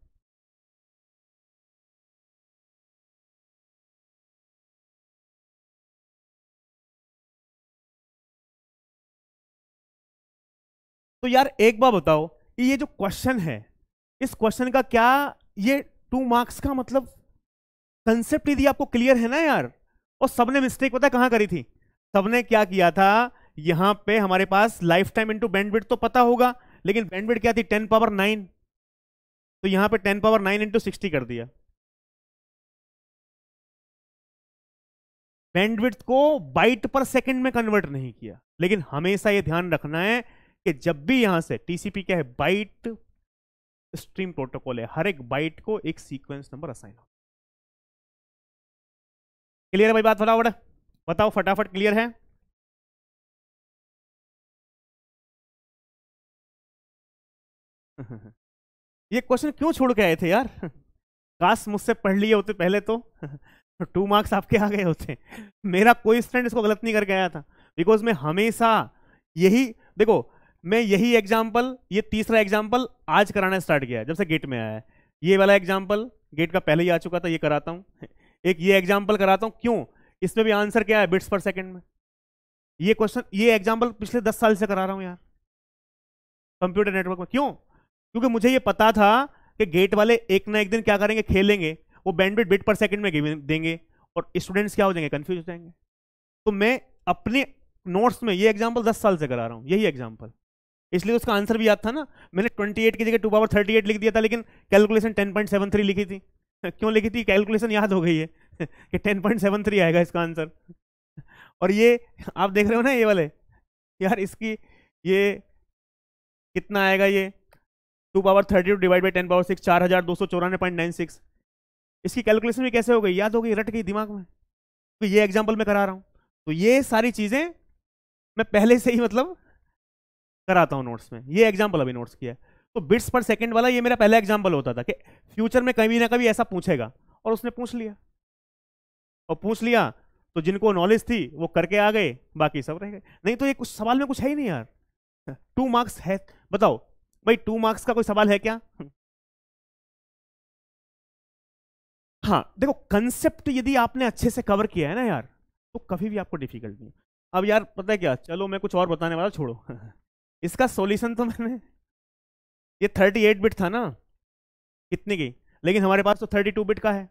Speaker 1: तो यार एक बार बताओ कि ये जो क्वेश्चन है इस क्वेश्चन का क्या ये टू मार्क्स का मतलब कंसेप्ट
Speaker 2: यदि आपको क्लियर है ना यार और सबने मिस्टेक पता कहाँ करी थी सबने क्या किया था यहाँ पे हमारे पास लाइफ टाइम इंटू बैंडविड तो पता होगा लेकिन बैंडविड क्या थी टेन पावर नाइन
Speaker 1: तो यहाँ पे ten power nine into sixty कर दिया बैंडविड्थ को बाइट पर सेकंड में कन्वर्ट नहीं किया
Speaker 2: लेकिन हमेशा ये ध्यान रखना है कि जब भी यहां से टीसीपी क्या है बाइट स्ट्रीम प्रोटोकॉल है हर एक बाइट को एक सीक्वेंस नंबर असाइन हो
Speaker 1: क्लियर है भाई बात फटाफट बताओ फटाफट क्लियर है (laughs) ये क्वेश्चन क्यों छोड़ के आए थे यार (laughs) काश मुझसे पढ़ लिए होते पहले तो
Speaker 2: टू (laughs) मार्क्स आपके आ गए होते मेरा कोई स्टूडेंट इसको गलत नहीं करके आया था बिकॉज मैं हमेशा यही देखो मैं यही एग्जाम्पल ये तीसरा एग्जाम्पल आज कराना स्टार्ट किया जब से गेट में आया है ये वाला एग्जाम्पल गेट का पहले ही आ चुका था ये कराता हूँ (laughs) एक ये एग्जाम्पल कराता हूँ क्यों इसमें भी आंसर क्या है बिट्स पर सेकेंड में ये क्वेश्चन ये एग्जाम्पल पिछले दस साल से करा रहा हूँ यार कंप्यूटर नेटवर्क में क्यों क्योंकि मुझे ये पता था कि गेट वाले एक ना एक दिन क्या करेंगे खेलेंगे वो बैंडविड बिट पर सेकंड में देंगे और स्टूडेंट्स क्या हो जाएंगे कन्फ्यूज हो जाएंगे तो मैं अपने नोट्स में ये एग्जाम्पल दस साल से करा रहा हूँ यही एग्जाम्पल इसलिए उसका आंसर भी याद था ना मैंने 28 की जगह टू पावर 38 लिख दिया था लेकिन कैलकुलेशन 10.73 लिखी थी (laughs) क्यों लिखी थी कैलकुलेशन याद हो गई है (laughs) कि 10.73 आएगा इसका आंसर और ये आप देख रहे हो ना ये वाले यार इसकी ये कितना आएगा ये two power thirty two divide by ten power six चार हज़ार दो सौ चौरानवे पॉइंट नाइन सिक्स इसकी कैलकुलेशन भी कैसे हो गई याद हो गई रट गई दिमाग में तो ये एग्जाम्पल मैं करा रहा हूँ तो ये सारी चीज़ें मैं पहले से ही मतलब कराता हूँ नोट्स में ये एग्जाम्पल अभी नोट्स किया है तो बिट्स पर सेकेंड वाला ये मेरा पहला एग्जाम्पल होता था कि फ्यूचर में कभी ना कभी ऐसा पूछेगा और उसने पूछ लिया और पूछ लिया तो जिनको नॉलेज थी वो करके आ गए बाकी सब रह गए नहीं तो ये कुछ सवाल में कुछ है ही नहीं यार टू मार्क्स है बताओ भाई टू मार्क्स का कोई सवाल है क्या हाँ देखो कंसेप्ट यदि आपने अच्छे से कवर किया है ना यार तो कभी भी आपको डिफिकल्ट नहीं अब यार पता है क्या चलो मैं कुछ और बताने वाला छोड़ो इसका सोल्यूशन तो मैंने ये 38 बिट था ना कितने की लेकिन हमारे पास तो 32 बिट का है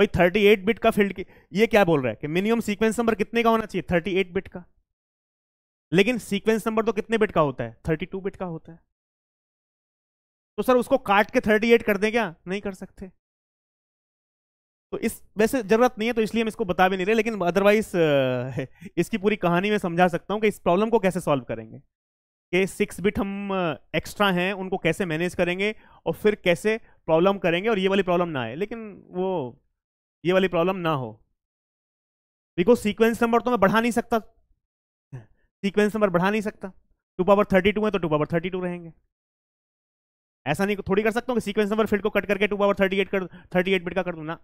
Speaker 2: भाई 38 बिट का फील्ड की ये क्या बोल रहा है कि मिनिमम सीक्वेंस नंबर कितने का होना चाहिए 38 बिट का लेकिन सीक्वेंस नंबर तो कितने बिट का होता है 32 बिट का होता है तो सर उसको काट के 38 कर दें क्या नहीं कर सकते तो इस वैसे जरूरत नहीं है तो इसलिए हम इसको बता भी नहीं रहे लेकिन अदरवाइज (laughs) इसकी पूरी कहानी मैं समझा सकता हूं कि इस प्रॉब्लम को कैसे सॉल्व करेंगे के सिक्स बिट हम एक्स्ट्रा uh, हैं उनको कैसे मैनेज करेंगे और फिर कैसे प्रॉब्लम करेंगे और ये वाली प्रॉब्लम ना आए लेकिन वो ये वाली प्रॉब्लम ना हो बिकॉज सीक्वेंस नंबर तो मैं बढ़ा नहीं सकता सीक्वेंस नंबर बढ़ा नहीं सकता टू पावर थर्टी टू है तो टू पावर थर्टी टू रहेंगे ऐसा नहीं थोड़ी कर सकता हूँ कि सीक्वेंस नंबर फील्ड को कट करके टू पावर थर्टी एट कर थर्टी एट बिट का कर दूँ ना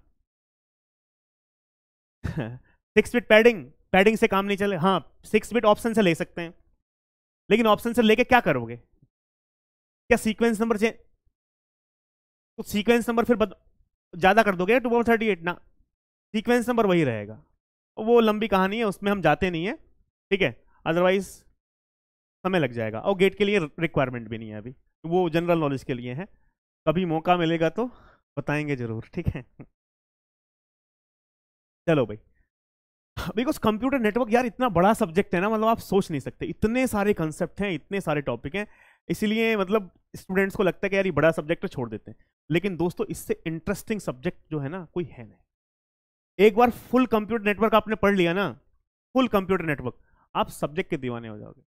Speaker 2: सिक्स बिट पैडिंग पैडिंग से काम नहीं चले हाँ सिक्स बिट ऑप्शन से ले सकते हैं लेकिन ऑप्शन से लेके क्या करोगे क्या सीक्वेंस नंबर चेंज तो सीक्वेंस नंबर फिर ज़्यादा कर दोगे टू पॉइंट थर्टी एट ना सीक्वेंस नंबर वही रहेगा वो लंबी कहानी है उसमें हम जाते नहीं है ठीक है अदरवाइज समय लग जाएगा और गेट के लिए रिक्वायरमेंट भी नहीं है अभी वो जनरल नॉलेज के लिए है कभी मौका मिलेगा तो बताएंगे जरूर ठीक है चलो भाई बिकॉज कंप्यूटर नेटवर्क यार इतना बड़ा सब्जेक्ट है ना मतलब आप सोच नहीं सकते इतने सारे कंसेप्ट हैं इतने सारे टॉपिक हैं इसीलिए मतलब स्टूडेंट्स को लगता है कि यार ये बड़ा सब्जेक्ट छोड़ देते हैं लेकिन दोस्तों इससे इंटरेस्टिंग सब्जेक्ट जो है ना कोई है नहीं एक बार फुल कंप्यूटर नेटवर्क आपने पढ़ लिया ना फुल कंप्यूटर नेटवर्क आप सब्जेक्ट के दीवाने हो जाओगे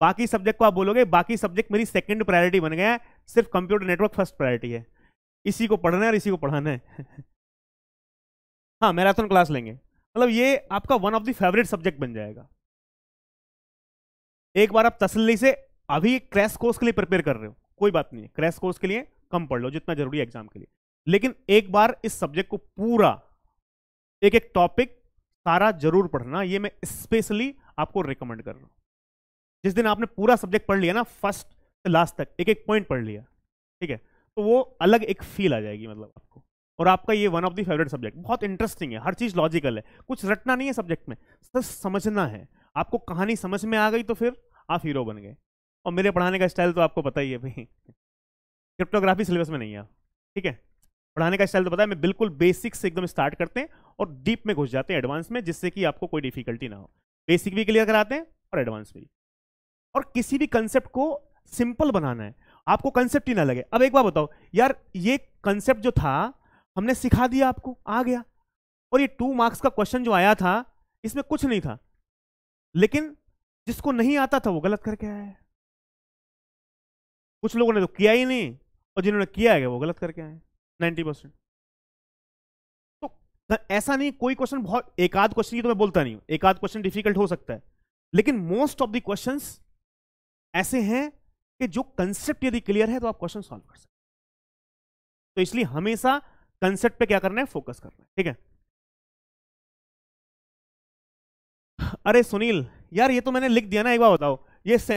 Speaker 2: बाकी सब्जेक्ट को आप बोलोगे बाकी सब्जेक्ट मेरी सेकेंड प्रायोरिटी बन गया है सिर्फ कंप्यूटर नेटवर्क फर्स्ट प्रायोरिटी है इसी को पढ़ना है और इसी को पढ़ाना है (laughs) हाँ मैराथन क्लास लेंगे मतलब ये आपका one of the favourite subject बन जाएगा एक बार आप तसली से अभी क्रैश कोर्स के लिए प्रिपेयर कर रहे हो कोई बात नहीं है क्रैश कोर्स के लिए कम पढ़ लो जितना जरूरी एग्जाम के लिए लेकिन एक बार इस सब्जेक्ट को पूरा एक एक टॉपिक सारा जरूर पढ़ना ये मैं स्पेशली आपको रिकमेंड कर रहा हूँ जिस दिन आपने पूरा सब्जेक्ट पढ़ लिया ना फर्स्ट से लास्ट तक एक एक पॉइंट पढ़ लिया ठीक है तो वो अलग एक फील आ जाएगी मतलब आपको और आपका ये one of the favourite subject बहुत इंटरेस्टिंग है हर चीज़ लॉजिकल है कुछ रटना नहीं है सब्जेक्ट में सिर्फ समझना है आपको कहानी समझ में आ गई तो फिर आप हीरो बन गए और मेरे पढ़ाने का स्टाइल तो आपको पता ही है भाई क्रिप्टोग्राफी सिलेबस में नहीं है ठीक है पढ़ाने का स्टाइल तो पता है मैं बिल्कुल बेसिक से एकदम स्टार्ट करते हैं और डीप में घुस जाते हैं एडवांस में जिससे कि आपको कोई डिफिकल्टी ना हो बेसिक भी क्लियर कराते हैं और एडवांस भी और किसी भी कंसेप्ट को सिंपल बनाना है आपको कंसेप्ट ही ना लगे अब एक बार बताओ यार ये कंसेप्ट जो था हमने सिखा दिया आपको आ गया और ये टू मार्क्स का क्वेश्चन जो आया था इसमें कुछ नहीं था लेकिन जिसको नहीं आता था वो गलत करके आया है कुछ लोगों ने तो किया ही नहीं और जिन्होंने किया है वो गलत करके आए नाइन्टी परसेंट तो ऐसा नहीं कोई क्वेश्चन बहुत एक आध क्वेश्चन की तो मैं बोलता नहीं हूं एक आध क्वेश्चन डिफिकल्ट हो सकता है लेकिन मोस्ट ऑफ द क्वेश्चन ऐसे हैं कि जो कंसेप्ट यदि क्लियर है तो आप
Speaker 1: क्वेश्चन सॉल्व कर सकते तो इसलिए हमेशा कंसेप्ट पे क्या करना है फोकस करना है ठीक है अरे सुनील यार ये तो मैंने लिख दिया ना एक बार बताओ ये से (laughs)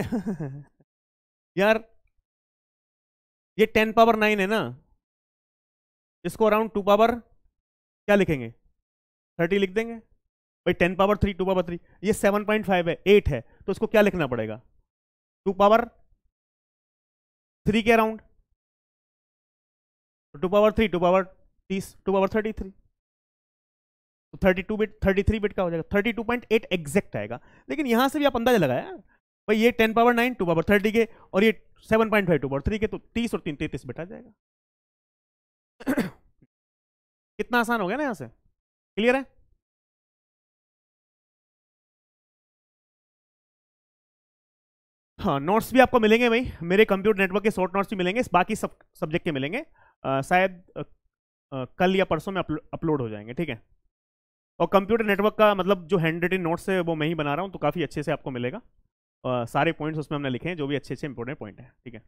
Speaker 1: यार
Speaker 2: ये टेन पावर नाइन है ना इसको अराउंड टू पावर क्या लिखेंगे थर्टी लिख देंगे भाई ten power three two power three ये सेवन पॉइंट फाइव है एट है तो इसको क्या लिखना पड़ेगा टू पावर थ्री के around two power three two power तीस two power thirty three thirty two bit thirty three bit का हो जाएगा thirty two point eight exact आएगा लेकिन यहाँ से भी आप अंदाजा लगाया भाई ये ten power nine two power thirty के और ये seven point five two power three के तो तीस
Speaker 1: और तीन तैतीस बिट आ जाएगा (coughs) कितना आसान हो गया ना यहाँ से क्लियर है हाँ नोट्स भी आपको मिलेंगे भाई मेरे कंप्यूटर नेटवर्क के शॉर्ट नोट्स भी मिलेंगे
Speaker 2: बाकी सब सब्जेक्ट के मिलेंगे आ, शायद कल या परसों में अपलोड हो जाएंगे ठीक है और कंप्यूटर नेटवर्क का मतलब जो हैंड रिटेन नोट्स है वो मैं ही बना रहा हूँ तो काफ़ी अच्छे से आपको मिलेगा आ, सारे पॉइंट्स उसमें हमने लिखे हैं जो भी अच्छे अच्छे इंपॉर्टेंट पॉइंट हैं ठीक है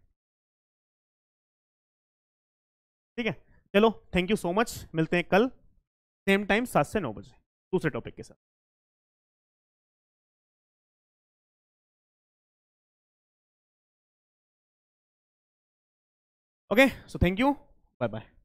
Speaker 1: ठीक है चलो थैंक यू सो मच मिलते हैं कल सेम टाइम सात से नौ बजे दूसरे टॉपिक के साथ okay so thank you bye bye